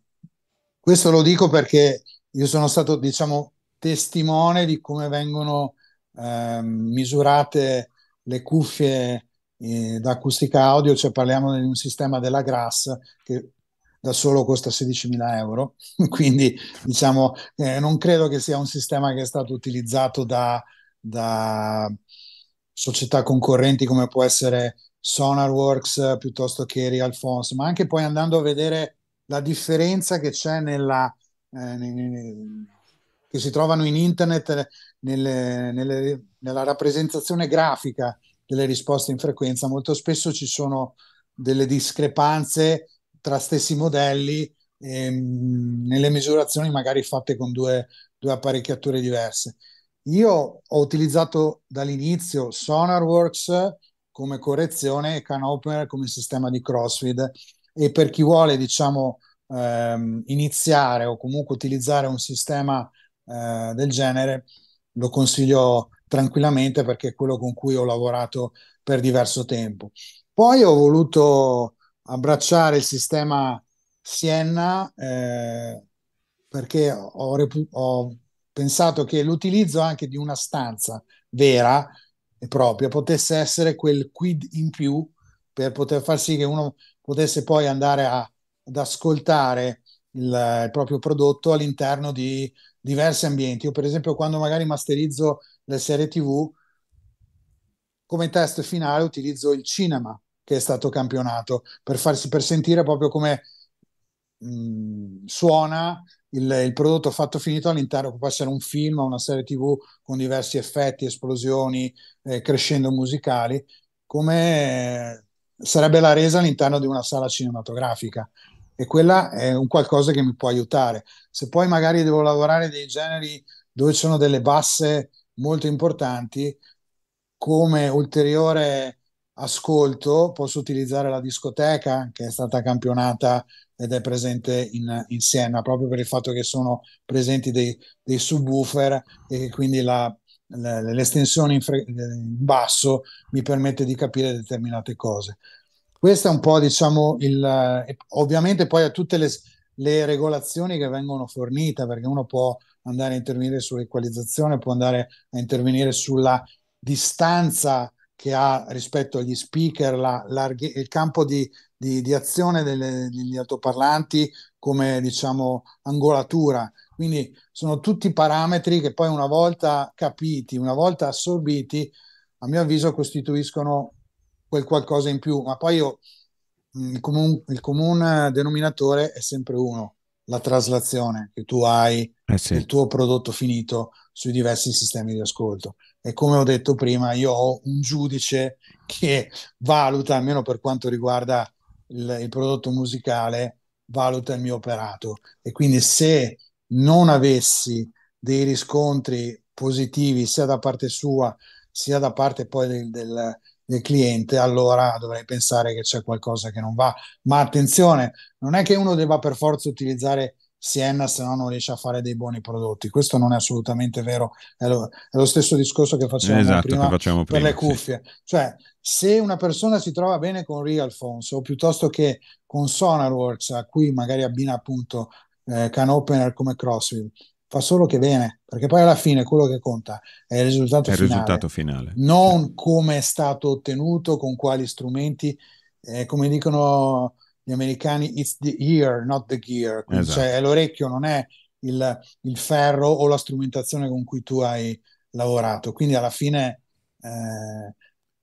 Speaker 3: questo lo dico perché io sono stato, diciamo, testimone di come vengono Ehm, misurate le cuffie eh, da acustica audio, cioè parliamo di un sistema della Grass che da solo costa 16.000 euro, quindi diciamo eh, non credo che sia un sistema che è stato utilizzato da, da società concorrenti come può essere Sonarworks piuttosto che Real Fons, ma anche poi andando a vedere la differenza che c'è nella... Eh, che si trovano in internet nelle, nelle, nella rappresentazione grafica delle risposte in frequenza, molto spesso ci sono delle discrepanze tra stessi modelli ehm, nelle misurazioni magari fatte con due, due apparecchiature diverse. Io ho utilizzato dall'inizio SonarWorks come correzione e CanOpener come sistema di CrossFeed e per chi vuole diciamo ehm, iniziare o comunque utilizzare un sistema eh, del genere lo consiglio tranquillamente perché è quello con cui ho lavorato per diverso tempo. Poi ho voluto abbracciare il sistema Sienna eh, perché ho, repu- ho pensato che l'utilizzo anche di una stanza vera e propria potesse essere quel quid in più per poter far sì che uno potesse poi andare a, ad ascoltare il, il proprio prodotto all'interno di diversi ambienti. Io per esempio quando magari masterizzo le serie TV, come test finale utilizzo il cinema che è stato campionato per farsi per sentire proprio come mh, mm, suona il, il, prodotto fatto finito all'interno, può essere un film o una serie TV con diversi effetti, esplosioni, eh, crescendo musicali, come eh, sarebbe la resa all'interno di una sala cinematografica e quella è un qualcosa che mi può aiutare. Se poi magari devo lavorare dei generi dove ci sono delle basse molto importanti, come ulteriore ascolto posso utilizzare la discoteca che è stata campionata ed è presente in, in Siena proprio per il fatto che sono presenti dei, dei subwoofer e quindi la, l'estensione in, fre- in, basso mi permette di capire determinate cose. Questo è un po', diciamo, il, eh, ovviamente poi a tutte le, le regolazioni che vengono fornite, perché uno può andare a intervenire sull'equalizzazione, può andare a intervenire sulla distanza che ha rispetto agli speaker, la, larghe, il campo di, di, di azione delle, degli altoparlanti come diciamo angolatura. Quindi sono tutti parametri che poi una volta capiti, una volta assorbiti, a mio avviso costituiscono quel qualcosa in più, ma poi io, mm, il, comun, il comune denominatore è sempre uno, la traslazione che tu hai eh sì. del tuo prodotto finito sui diversi sistemi di ascolto. E come ho detto prima, io ho un giudice che valuta, almeno per quanto riguarda il, il prodotto musicale, valuta il mio operato. E quindi se non avessi dei riscontri positivi sia da parte sua sia da parte poi del, del, del cliente, allora dovrei pensare che c'è qualcosa che non va. Ma attenzione, non è che uno debba per forza utilizzare Sienna se no non riesce a fare dei buoni prodotti. Questo non è assolutamente vero. È lo, è lo stesso discorso che facevamo esatto, prima, prima, per le cuffie. Sì. Cioè, se una persona si trova bene con Realphons o piuttosto che con Sonarworks, a cui magari abbina appunto eh, Can Opener come Crossfield, fa solo che bene, perché poi alla fine quello che conta è il risultato, è finale, risultato finale, non come è stato ottenuto, con quali strumenti, eh, come dicono gli americani, it's the ear, not the gear, esatto. cioè è l'orecchio, non è il, il, ferro o la strumentazione con cui tu hai lavorato. Quindi alla fine, eh,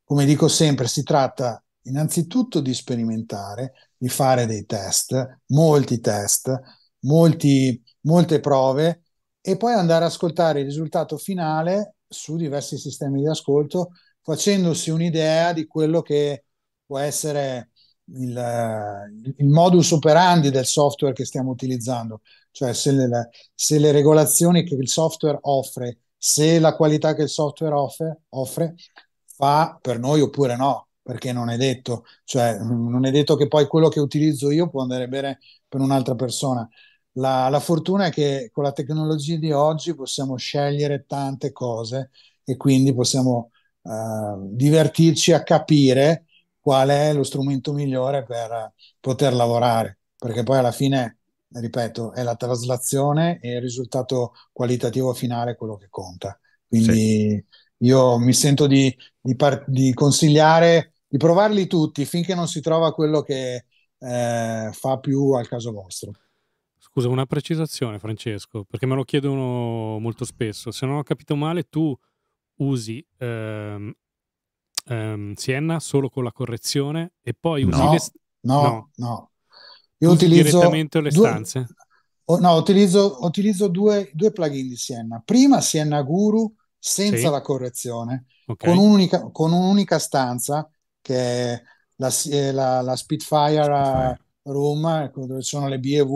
Speaker 3: come dico sempre, si tratta innanzitutto di sperimentare, di fare dei test, molti test, molti, molte prove e poi andare ad ascoltare il risultato finale su diversi sistemi di ascolto, facendosi un'idea di quello che può essere il, eh, il modus operandi del software che stiamo utilizzando, cioè se le, se le, regolazioni che il software offre, se la qualità che il software offre, offre fa per noi oppure no, perché non è detto, cioè non è detto che poi quello che utilizzo io può andare bene per un'altra persona. La, la, fortuna è che con la tecnologia di oggi possiamo scegliere tante cose e quindi possiamo uh, divertirci a capire qual è lo strumento migliore per poter lavorare, perché poi alla fine, ripeto, è la traslazione e il risultato qualitativo finale quello che conta. Quindi sì. io mi sento di, di, par- di, consigliare di provarli tutti finché non si trova quello che eh, fa più al caso vostro.
Speaker 1: Scusa, una precisazione, Francesco, perché me lo chiedono molto spesso. Se non ho capito male, tu usi ehm, ehm, Sienna solo con la correzione e poi usi no, le... no, no,
Speaker 3: no. Io usi utilizzo direttamente le due... stanze. Oh, no, utilizzo, utilizzo due, due, plugin di Sienna. Prima Sienna Guru senza sì. la correzione, okay. con, un'unica, con, un'unica, stanza che è la, eh, la, la Spitfire, Spitfire. Eh, Roma, ecco, dove ci sono le BEV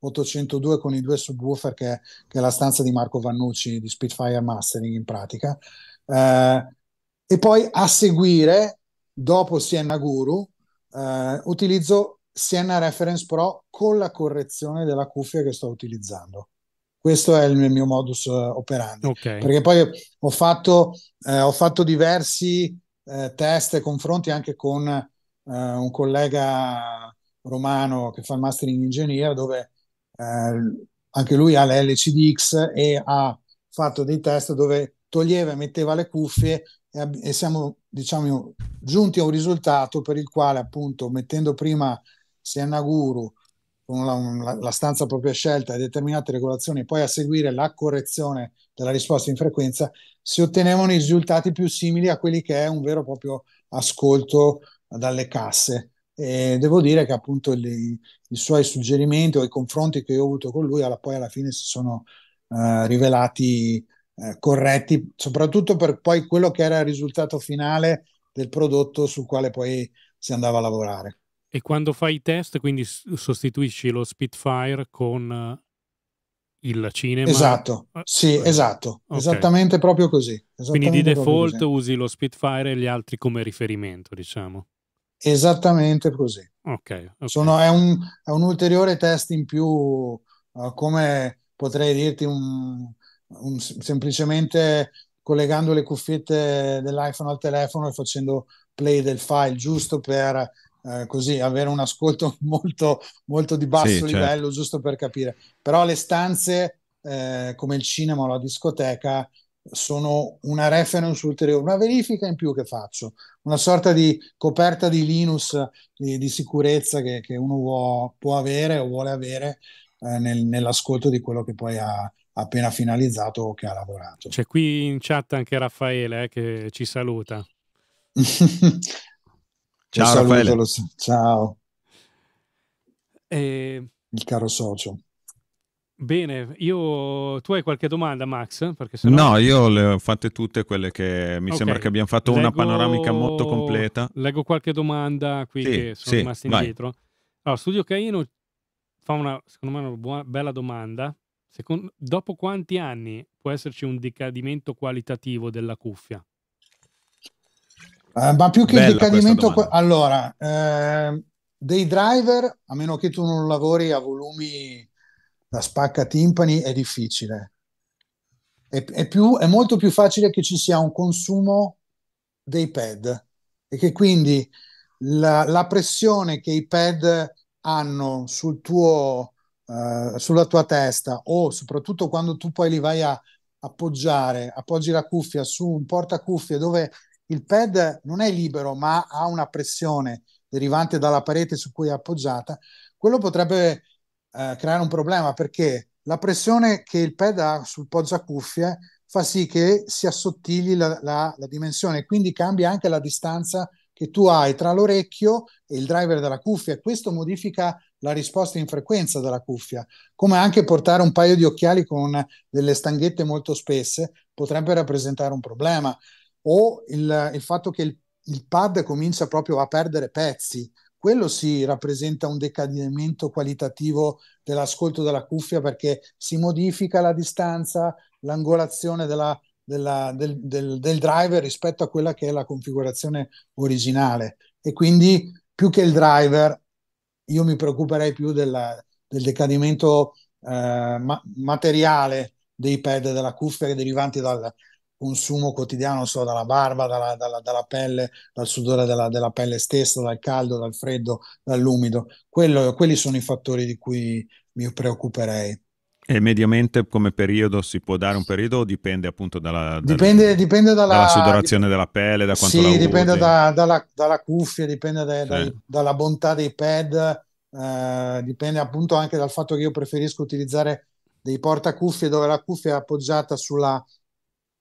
Speaker 3: 802 con i due subwoofer, che, che è la stanza di Marco Vannucci di Spitfire Mastering in pratica. Eh, e poi a seguire, dopo Sienna Guru, eh, utilizzo Sienna Reference Pro con la correzione della cuffia che sto utilizzando. Questo è il mio, il mio modus operandi. Okay. Perché poi ho fatto, eh, ho fatto diversi eh, test e confronti anche con eh, un collega romano che fa il master in ingegneria, dove eh, anche lui ha l'LCDX e ha fatto dei test dove toglieva e metteva le cuffie e, e siamo diciamo giunti a un risultato per il quale appunto mettendo prima Sienna Guru con la, la, stanza propria scelta e determinate regolazioni, poi a seguire la correzione della risposta in frequenza, si ottenevano i risultati più simili a quelli che è un vero e proprio ascolto dalle casse. E devo dire che appunto i, i suoi suggerimenti o i confronti che ho avuto con lui alla, poi alla fine si sono uh, rivelati uh, corretti, soprattutto per poi quello che era il risultato finale del prodotto sul quale poi si andava a lavorare.
Speaker 1: E quando fai i test, quindi sostituisci lo Spitfire con eh, il cinema. Esatto, ah, sì,
Speaker 3: esatto, okay. esattamente proprio così. Esattamente Quindi di default
Speaker 1: usi lo Spitfire e gli altri come riferimento, diciamo.
Speaker 3: Esattamente così. Okay, okay. Sono, è, un, è, un, ulteriore test in più, uh, come potrei dirti, un, un, semplicemente collegando le cuffiette dell'iPhone al telefono e facendo play del file, giusto per uh, così avere un ascolto molto, molto di basso sì, certo. livello, certo. giusto per capire. Però le stanze, eh, come il cinema o la discoteca, sono una reference ulteriore, una verifica in più che faccio, una sorta di coperta di Linux di, di sicurezza che, che uno può, può, avere o vuole avere eh, nel, nell'ascolto di quello che poi ha appena finalizzato o che ha lavorato.
Speaker 1: C'è qui in chat anche Raffaele eh, che ci saluta.
Speaker 3: ciao Raffaele. Ciao. E... Eh, Il caro socio.
Speaker 1: Bene, io... tu hai qualche domanda Max?
Speaker 2: Sennò... No, io le ho fatte tutte quelle che mi okay. sembra che abbiamo fatto Leggo... una panoramica molto completa.
Speaker 1: Leggo qualche domanda qui sì, che sono sì, rimaste indietro. Allora, Studio Caino fa una, secondo me, una buona, bella domanda. Secondo... dopo quanti anni può esserci un decadimento qualitativo della cuffia?
Speaker 3: Eh, ma più che Bella il decadimento, allora, eh, dei driver, a meno che tu non lavori a volumi la spacca timpani è difficile. È, è, più, è molto più facile che ci sia un consumo dei pad e che quindi la, la pressione che i pad hanno sul tuo, eh, sulla tua testa o soprattutto quando tu poi li vai a appoggiare, appoggi la cuffia su un portacuffie dove il pad non è libero ma ha una pressione derivante dalla parete su cui è appoggiata, quello potrebbe eh, creare un problema perché la pressione che il pad ha sul poggio cuffie fa sì che si assottigli la, la, la dimensione quindi cambia anche la distanza che tu hai tra l'orecchio e il driver della cuffia questo modifica la risposta in frequenza della cuffia, come anche portare un paio di occhiali con delle stanghette molto spesse potrebbe rappresentare un problema o il, il fatto che il, il pad comincia proprio a perdere pezzi, quello sì rappresenta un decadimento qualitativo dell'ascolto della cuffia perché si modifica la distanza, l'angolazione della, della, del, del, del, driver rispetto a quella che è la configurazione originale e quindi più che il driver io mi preoccuperei più della, del decadimento eh, ma- materiale dei pad della cuffia derivanti dal, consumo quotidiano, non so, dalla barba, dalla, dalla, dalla pelle, dal sudore della, della, pelle stessa, dal caldo, dal freddo, dall'umido. Quello, quelli sono i fattori di cui mi preoccuperei.
Speaker 2: E mediamente come periodo si può dare un periodo o dipende appunto dalla, dipende,
Speaker 3: dipende dalla, dalla sudorazione
Speaker 2: dip- della pelle? Da quanto sì, dipende
Speaker 3: da, dalla, dalla, cuffia, dipende da, sì. da, dalla bontà dei pad, eh, dipende appunto anche dal fatto che io preferisco utilizzare dei portacuffie dove la cuffia è appoggiata sulla,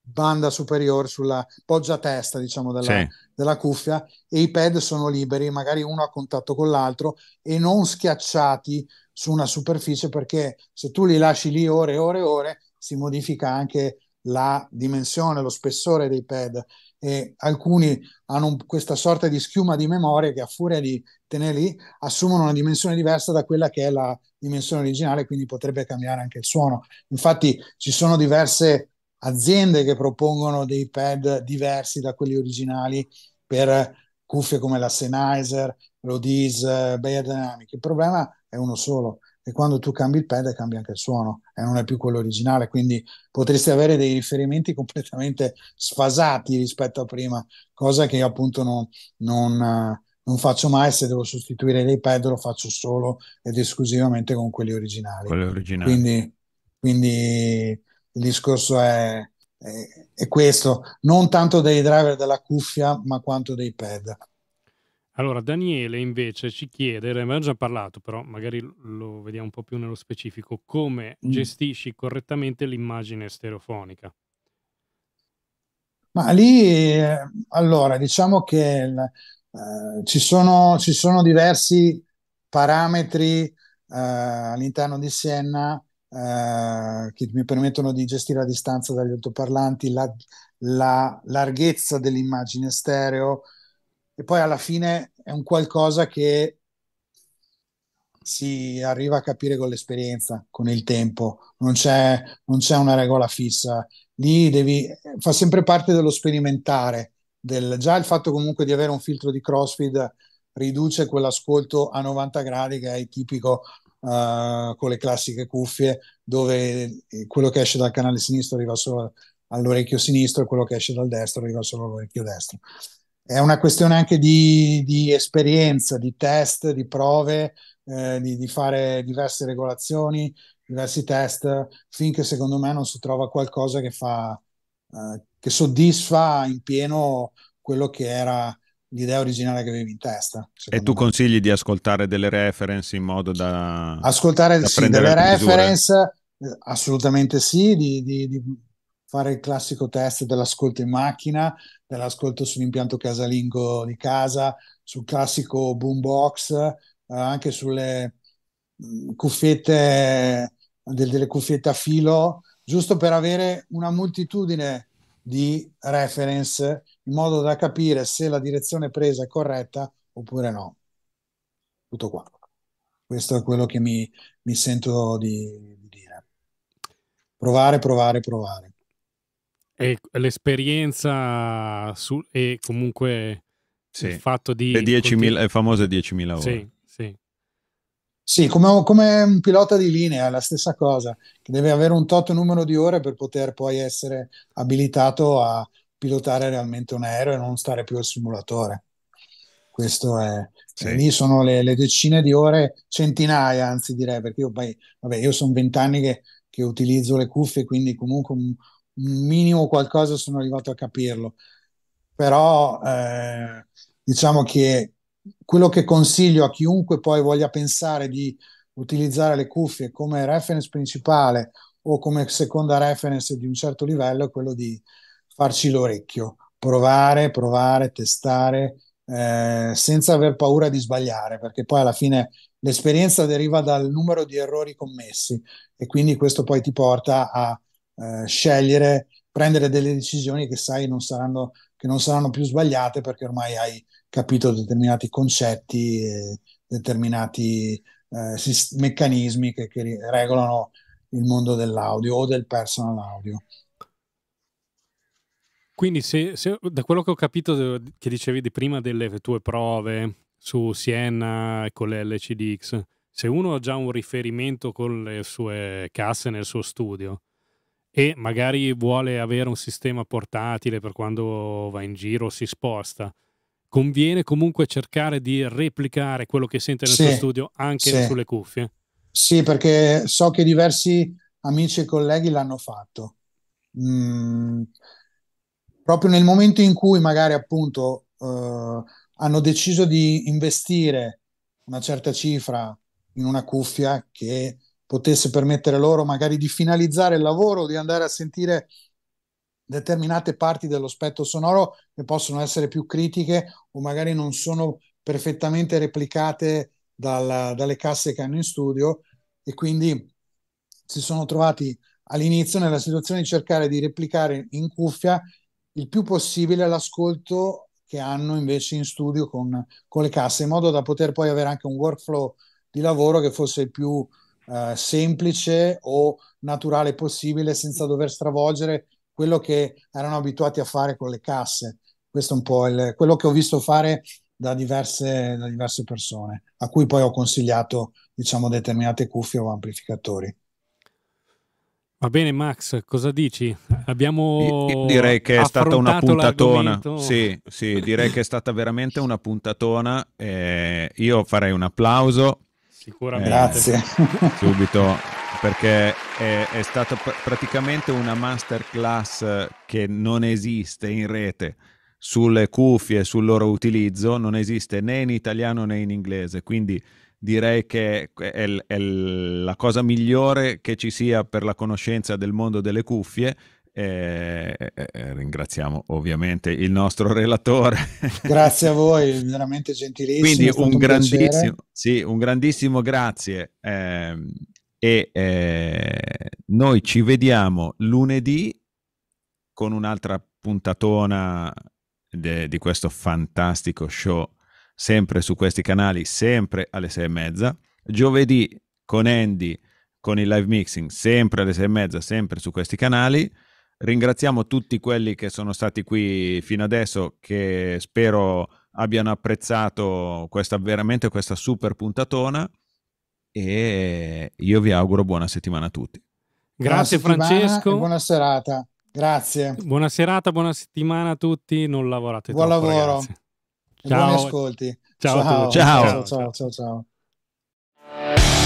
Speaker 3: banda superiore sulla poggiatesta diciamo della, sì. della, cuffia e i pad sono liberi magari uno a contatto con l'altro e non schiacciati su una superficie perché se tu li lasci lì ore e ore e ore si modifica anche la dimensione lo spessore dei pad e alcuni hanno questa sorta di schiuma di memoria che a furia di tenere lì assumono una dimensione diversa da quella che è la dimensione originale quindi potrebbe cambiare anche il suono infatti ci sono diverse aziende che propongono dei pad diversi da quelli originali per cuffie come la Sennheiser, Rodis, eh, Bayer Dynamic. Il problema è uno solo, e quando tu cambi il pad cambia anche il suono e non è più quello originale, quindi potresti avere dei riferimenti completamente sfasati rispetto a prima, cosa che io appunto non, non, eh, non faccio mai, se devo sostituire dei pad lo faccio solo ed esclusivamente con quelli originali. Quelli originali. Quindi, quindi il discorso è, è, è questo, non tanto dei driver della cuffia, ma quanto dei pad.
Speaker 1: Allora, Daniele invece ci chiede, ne abbiamo già parlato, però magari lo vediamo un po' più nello specifico, come mm. gestisci correttamente l'immagine stereofonica?
Speaker 3: Ma lì, eh, allora, diciamo che eh, ci, sono, ci, sono, diversi parametri eh, all'interno di Sienna eh, che mi permettono di gestire la distanza dagli altoparlanti, la, la larghezza dell'immagine stereo e poi alla fine è un qualcosa che si arriva a capire con l'esperienza, con il tempo, non c'è, non c'è una regola fissa. Lì devi, fa sempre parte dello sperimentare. Del, già il fatto comunque di avere un filtro di crossfit riduce quell'ascolto a 90 gradi che è tipico uh, con le classiche cuffie dove eh, quello che esce dal canale sinistro arriva solo all'orecchio sinistro e quello che esce dal destro arriva solo all'orecchio destro. È una questione anche di, di esperienza, di test, di prove, eh, di, di fare diverse regolazioni, diversi test, finché secondo me non si trova qualcosa che fa, eh, che soddisfa in pieno quello che era l'idea originale che avevi in testa. E tu me.
Speaker 2: consigli di ascoltare delle reference in modo da... Ascoltare da sì, delle reference,
Speaker 3: misure. Eh, assolutamente sì, di, di, di, fare il classico test dell'ascolto in macchina, dell'ascolto sull'impianto casalingo di casa, sul classico boombox, eh, anche sulle mm, cuffiette, delle cuffiette a filo, giusto per avere una moltitudine di reference in modo da capire se la direzione presa è corretta oppure no. Tutto qua. Questo è quello che mi, mi sento di, di dire. Provare, provare, provare.
Speaker 1: E l'esperienza su, e comunque sì. il fatto di... Le 10.000, continu-
Speaker 2: famose 10.000 ore. Sì
Speaker 3: sì, come, come, un pilota di linea è la stessa cosa, che deve avere un tot numero di ore per poter poi essere abilitato a pilotare realmente un aereo e non stare più al simulatore. Questo è, sì. lì sono le, le, decine di ore, centinaia anzi direi, perché io, poi, vabbè, io sono vent'anni che, che, utilizzo le cuffie, quindi comunque un, un, minimo qualcosa sono arrivato a capirlo. Però eh, diciamo che quello che consiglio a chiunque poi voglia pensare di utilizzare le cuffie come reference principale o come seconda reference di un certo livello è quello di farci l'orecchio, provare, provare, testare, eh, senza aver paura di sbagliare, perché poi alla fine l'esperienza deriva dal numero di errori commessi e quindi questo poi ti porta a eh, scegliere, prendere delle decisioni che sai non saranno, che non saranno più sbagliate perché ormai hai capito determinati concetti, eh, determinati eh, sist- meccanismi che, che regolano il mondo dell'audio o del personal audio.
Speaker 1: Quindi se, se, da quello che ho capito che dicevi di prima delle tue prove su Siena e con le LCDX, se uno ha già un riferimento con le sue casse nel suo studio e magari vuole avere un sistema portatile per quando va in giro, o si sposta, conviene comunque cercare di replicare quello che sente nel sì, suo studio anche sì. sulle cuffie.
Speaker 3: Sì, perché so che diversi amici e colleghi l'hanno fatto. Mm, proprio nel momento in cui magari appunto eh, hanno deciso di investire una certa cifra in una cuffia che potesse permettere loro magari di finalizzare il lavoro, di andare a sentire determinate parti dello spettro sonoro che possono essere più critiche o magari non sono perfettamente replicate dal, dalle casse che hanno in studio e quindi si sono trovati all'inizio nella situazione di cercare di replicare in cuffia il più possibile l'ascolto che hanno invece in studio con, con le casse, in modo da poter poi avere anche un workflow di lavoro che fosse il più eh, semplice o naturale possibile senza dover stravolgere quello che erano abituati a fare con le casse. Questo è un po' il, quello che ho visto fare da diverse, da diverse persone, a cui poi ho consigliato diciamo, determinate cuffie o amplificatori.
Speaker 1: Va bene Max, cosa dici? Abbiamo Io direi che è stata una puntatona.
Speaker 2: Sì, sì, direi che è stata veramente una puntatona. Eh, io farei un applauso.
Speaker 1: Sicuramente. Eh, grazie.
Speaker 2: Subito perché è, è stata pr- praticamente una masterclass che non esiste in rete sulle cuffie, sul loro utilizzo, non esiste né in italiano né in inglese, quindi direi che è, l- è l- la cosa migliore che ci sia per la conoscenza del mondo delle cuffie. e eh, eh, eh, ringraziamo ovviamente il nostro relatore.
Speaker 3: Grazie a voi, veramente gentilissimo. Quindi un, un grandissimo,
Speaker 2: sì, un grandissimo grazie. Eh, e eh, noi ci vediamo lunedì con un'altra puntatona de, di questo fantastico show sempre su questi canali sempre alle sei e mezza giovedì con Andy con il live mixing sempre alle sei e mezza sempre su questi canali ringraziamo tutti quelli che sono stati qui fino adesso che spero abbiano apprezzato questa veramente questa super puntatona e io vi auguro buona settimana a tutti.
Speaker 3: Grazie Francesco. Buona serata. Grazie.
Speaker 1: Buona serata, buona settimana a tutti. Non lavorate
Speaker 3: Buon troppo, lavoro. Ciao. Buoni ascolti. Ciao, ciao, ciao. ciao, ciao. ciao, ciao.